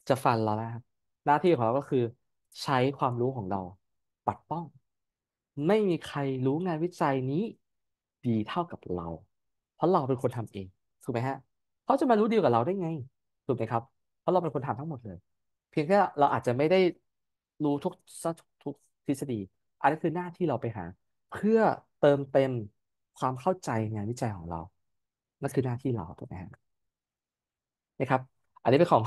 จะฟันเราแล้วครับหน้าที่ของเราก็คือใช้ความรู้ของเราปัดป้อง ไม่มีใครรู้งานวิจัยนี้ดีเท่ากับเรา เพราะเราเป็นคนทำเองถูกไหมฮะเขาจะมารู้ดีกับเราได้ไงถูกไหมครับ เพราะเราเป็นคนทำทั้งหมดเลย เพียงแค่เราอาจจะไม่ได้รู้ทุกทุกทฤษฎี อันนี้คือหน้าที่เราไปหา เพื่อเติมเต็มความเข้าใจงานวิจัยของเรา นั่นคือหน้าที่เราถูกไหมครับนะครับ อันนี้เป็นของ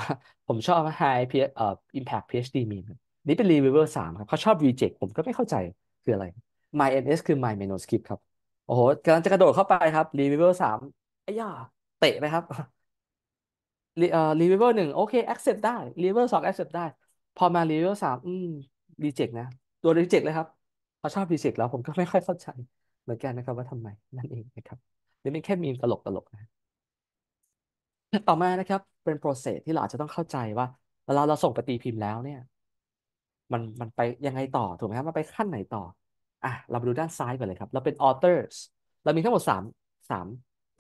ผมชอบ High P เอ่อ Impact PhD meme นี่เป็น Reviewer 3ครับเขาชอบ Reject ผมก็ไม่เข้าใจคืออะไร My MS คือ My Manuscript ครับโอ้โหกำลังจะกระโดดเข้าไปครับ Reviewer 3ไอ้ย่าเตะไปครับีเอ่อรีเวอร์หนึ่งโอเคแอคเซปต์ได้รีเวอร์สองแอคเซปต์ได้ พอมารีเวอร์สามอืมรีเจ็คนะตัวรีเจ็คเลยครับพอชอบรีเจ็คแล้วผมก็ไม่ค่อยเข้าใจเหมือนกันนะครับ ว่าทำไมนั่นเองนะครับนี่เป็นแค่มีมตลกตลกนะ ต่อมานะครับ เป็นโปรเซสที่เราอาจจะต้องเข้าใจว่า เวลาเราส่งไปตีพิมพ์แล้วเนี่ย มันมันไปยังไงต่อถูกไหมครับมันไปขั้นไหนต่อ อ่ะ เรามาดูด้านซ้ายก่อนเลยครับเราเป็น authors เรามีทั้งหมดสามสาม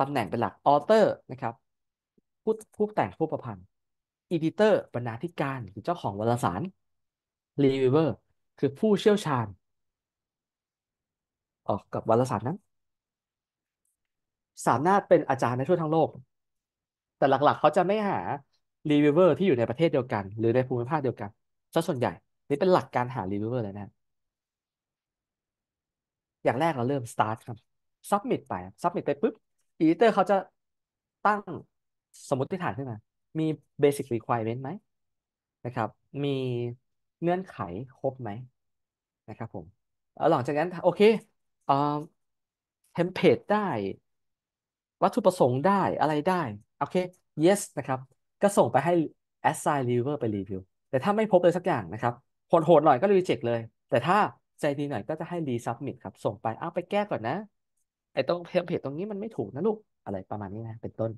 ตำแหน่งเป็นหลักออเตอร์นะครับผู้ผู้แต่งผู้ประพันธ์อีดิเตอร์บรรณาธิการคือเจ้าของวารสารรีวิเวอร์คือผู้เชี่ยวชาญ ออกกับวารสารนั้น สามารถเป็นอาจารย์ในทั่วทั้งโลก แต่หลักๆเขาจะไม่หารีวิเวอร์ที่อยู่ในประเทศเดียวกัน หรือในภูมิภาคเดียวกันซะส่วนใหญ่ นี่เป็นหลักการหารีวิเวอร์เลยนะ อย่างแรกเราเริ่ม start ครับ submit ไป submit ไปปุ๊บอีเตอร์เขาจะตั้งสมมติฐานขึ้นมา มี basic requirement ไหมนะครับ มีเงื่อนไขครบไหมนะครับผมแล้วหลังจากนั้น โอเค เอ่อเทมเพลตได้ วัตถุประสงค์ได้อะไรได้โอเค yes นะครับ ก็ส่งไปให้ assign reviewer ไปรีวิว แต่ถ้าไม่พบเลยสักอย่างนะครับ โหดๆหน่อยก็รีเจ็คเลย แต่ถ้าใจดีหน่อยก็จะให้รีซับมิ t ครับ ส่งไปเอาไปแก้ก่อนนะไอ้ตรงเทมเพจตรงนี้มันไม่ถูกนะลูก อะไรประมาณนี้นะ เป็นต้น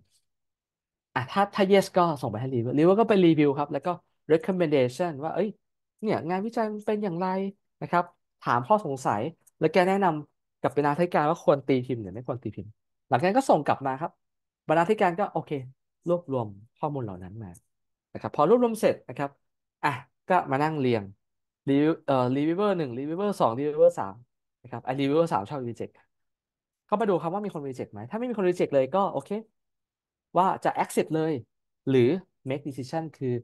อ่ะ ถ้าถ้า yes ก็ ส่งไปให้รีวิว รีวิว ก็ไปรีวิวครับ แล้วก็ recommendation ว่า เอ้ย เนี่ย งานวิจัยมันเป็นอย่างไร นะครับ ถามข้อสงสัย แล้วแกแนะนำกับบรรณาธิการว่าควรตีพิมพ์หรือไม่ควรตีพิมพ์ หลังจากนั้นก็ส่งกลับมาครับ บรรณาธิการก็โอเค รวบรวมข้อมูลเหล่านั้นมา นะครับ พอรวบรวมเสร็จนะครับ อ่ะ ก็มานั่งเรียง รีวิวเอ่อ รีวิวเวอร์หนึ่งรีวิวเวอร์สองรีวิวเวอร์สามนะครับไอรีวิวเวอร์สามชอบรีเจ็คก็มาดูครับว่ามีคนรีเจ็คไหม ถ้าไม่มีคนรีเจ็คเลยก็ โอเค ว่าจะ accept เลย หรือ make decision คือ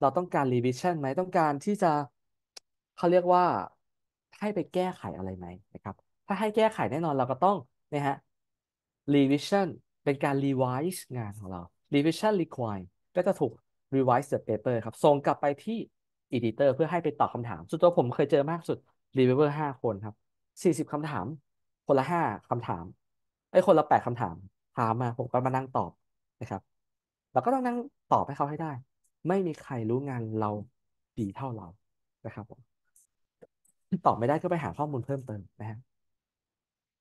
เราต้องการ revision ไหม ต้องการที่จะเขาเรียกว่า ให้ไปแก้ไขอะไรไหมนะครับ ถ้าให้แก้ไขแน่นอนเราก็ต้องนะฮะ revision เป็นการ revise งานของเรา revision require ก็จะถูก revise the paper ครับ ส่งกลับไปที่ editor เพื่อให้ไปตอบคำถาม สุดตัวผมเคยเจอมากสุด reviewer 5 คนครับ40คำถามคนละห้าคำถามไอ้คนละแปดคำถาม ถามมาผมก็มานั่งตอบนะครับเราก็ต้องนั่งตอบให้เขาให้ได้ ไม่มีใครรู้งานเราดีเท่าเรานะครับผมตอบไม่ได้ก็ไปหาข้อมูลเพิ่มเติมนะฮะ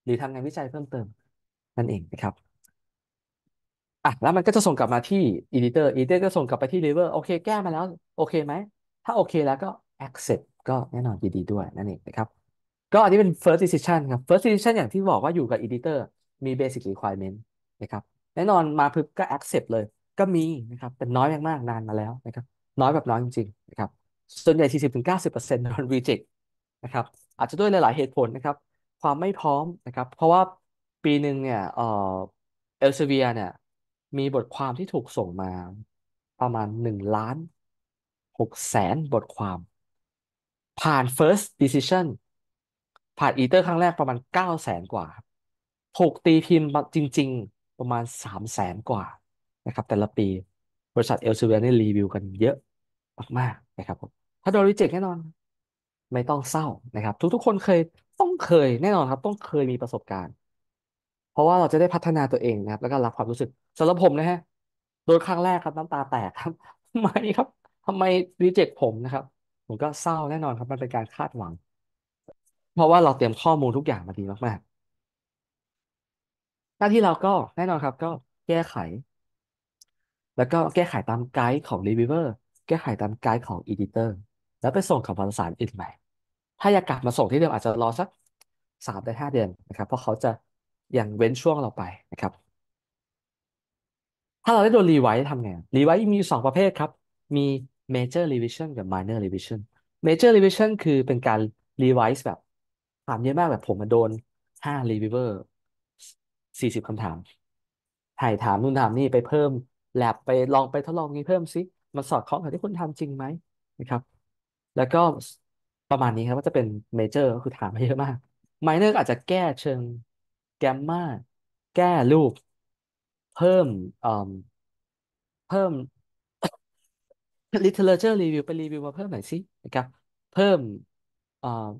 หรือทำงานวิจัยเพิ่มเติมนั่นเองนะครับอ่ะแล้วมันก็จะส่งกลับมาที่ editor editor ก็ส่งกลับไปที่ r i v e r โอเคแก้มาแล้ว โอเคไหม ถ้าโอเคแล้วก็ accept ก็แน่นอนดีดีด้วยนั่นเองนะครับก็อันนี้เป็น first decision ครับ first decision อย่างที่บอกว่าอยู่กับ editor มี basic requirement นะครับ แน่นอนมาพึบก็ accept เลย ก็มีนะครับเป็นน้อยมากๆ นานมาแล้วนะครับ น้อยแบบน้อยจริง ๆ นะครับ ส่วนใหญ่ 40-90%โดน reject นะครับ อาจจะด้วยหลาย ๆ เหตุผลนะครับ ความไม่พร้อมนะครับ เพราะว่าปีหนึ่งเนี่ย เออเอลเซเวียเนี่ย มีบทความที่ถูกส่งมา ประมาณหนึ่งล้านหกแสนบทความ ผ่าน first decision ผ่านอีเตอร์ครั้งแรกประมาณเก้าแสนกว่าถูกตีพิมพ์จริงๆ ประมาณสามแสนกว่านะครับ แต่ละปี บริษัทเอลซูเวียนี่รีวิวกันเยอะมากๆนะครับผมถ้าโดนรีเจ็คแน่นอนไม่ต้องเศร้านะครับ ทุกๆคนเคยต้องเคยแน่นอนครับ ต้องเคยมีประสบการณ์ เพราะว่าเราจะได้พัฒนาตัวเองนะครับ แล้วก็รับความรู้สึกสำหรับผมนะฮะ โดนครั้งแรกครับน้ำตาแตกครับทำไมครับทำไมรีเจ็คผมนะครับ ผมก็เศร้าแน่นอนครับมันเป็นการคาดหวังเพราะว่าเราเตรียมข้อมูลทุกอย่างมาดีมากๆหน้าที่เราก็แน่นอนครับก็แก้ไข แล้วก็แก้ไขตามไกด์ของ r วิเวอร์แก้ไขตามไกด์ของอดิเตอร์แล้วไปส่งกับวสารอื่นใหม่ ถ้าอยากกลับมาส่งที่เดิมอาจจะรอสักสามถึงห้าเดือนนะครับ เพราะเขาจะยังเว้นช่วงเราไปนะครับ ถ้าเราได้โดนรีไวซ์ทำไงรีไวซ์มีสองประเภทครับ มี Major Revision กับ Minor Revision Major Revision คือเป็นการรีไวซ์แบบถามเยอะมากแบบผมมาโดนห้ารีวิเวอร์สี่สิบคำถาม ถ่ายถามนู่นถามนี่ไปเพิ่มแลบไปลองไปทดลองนี้เพิ่มซิ มันสอดคล้องกับที่คุณทำจริงไหมนะครับ แล้วก็ประมาณนี้ครับว่าจะเป็นเมเจอร์ก็คือถามมาเยอะมากมายเนอร์อาจจะแก้เชิงแกมมาแก้รูป เพิ่มเอ่อเพิ่ม literature review ไปรีวิวมาเพิ่มหน่อยสินะครับเพิ่ม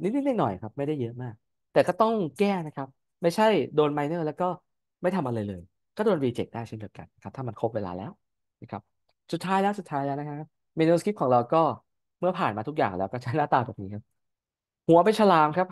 นิดๆหน่อยๆครับ ไม่ได้เยอะมาก แต่ก็ต้องแก้นะครับ ไม่ใช่โดนไมเนอร์แล้วก็ไม่ทำอะไรเลย ก็โดนรีเจ็คได้เช่นเดียวกันครับ ถ้ามันครบเวลาแล้วนะครับสุดท้ายแล้วสุดท้ายแล้วนะครับเมนูสคริปต์ของเราก็เมื่อผ่านมาทุกอย่างแล้วก็ใช้หน้าตาแบบนี้ครับ หัวเป็นฉลามครับ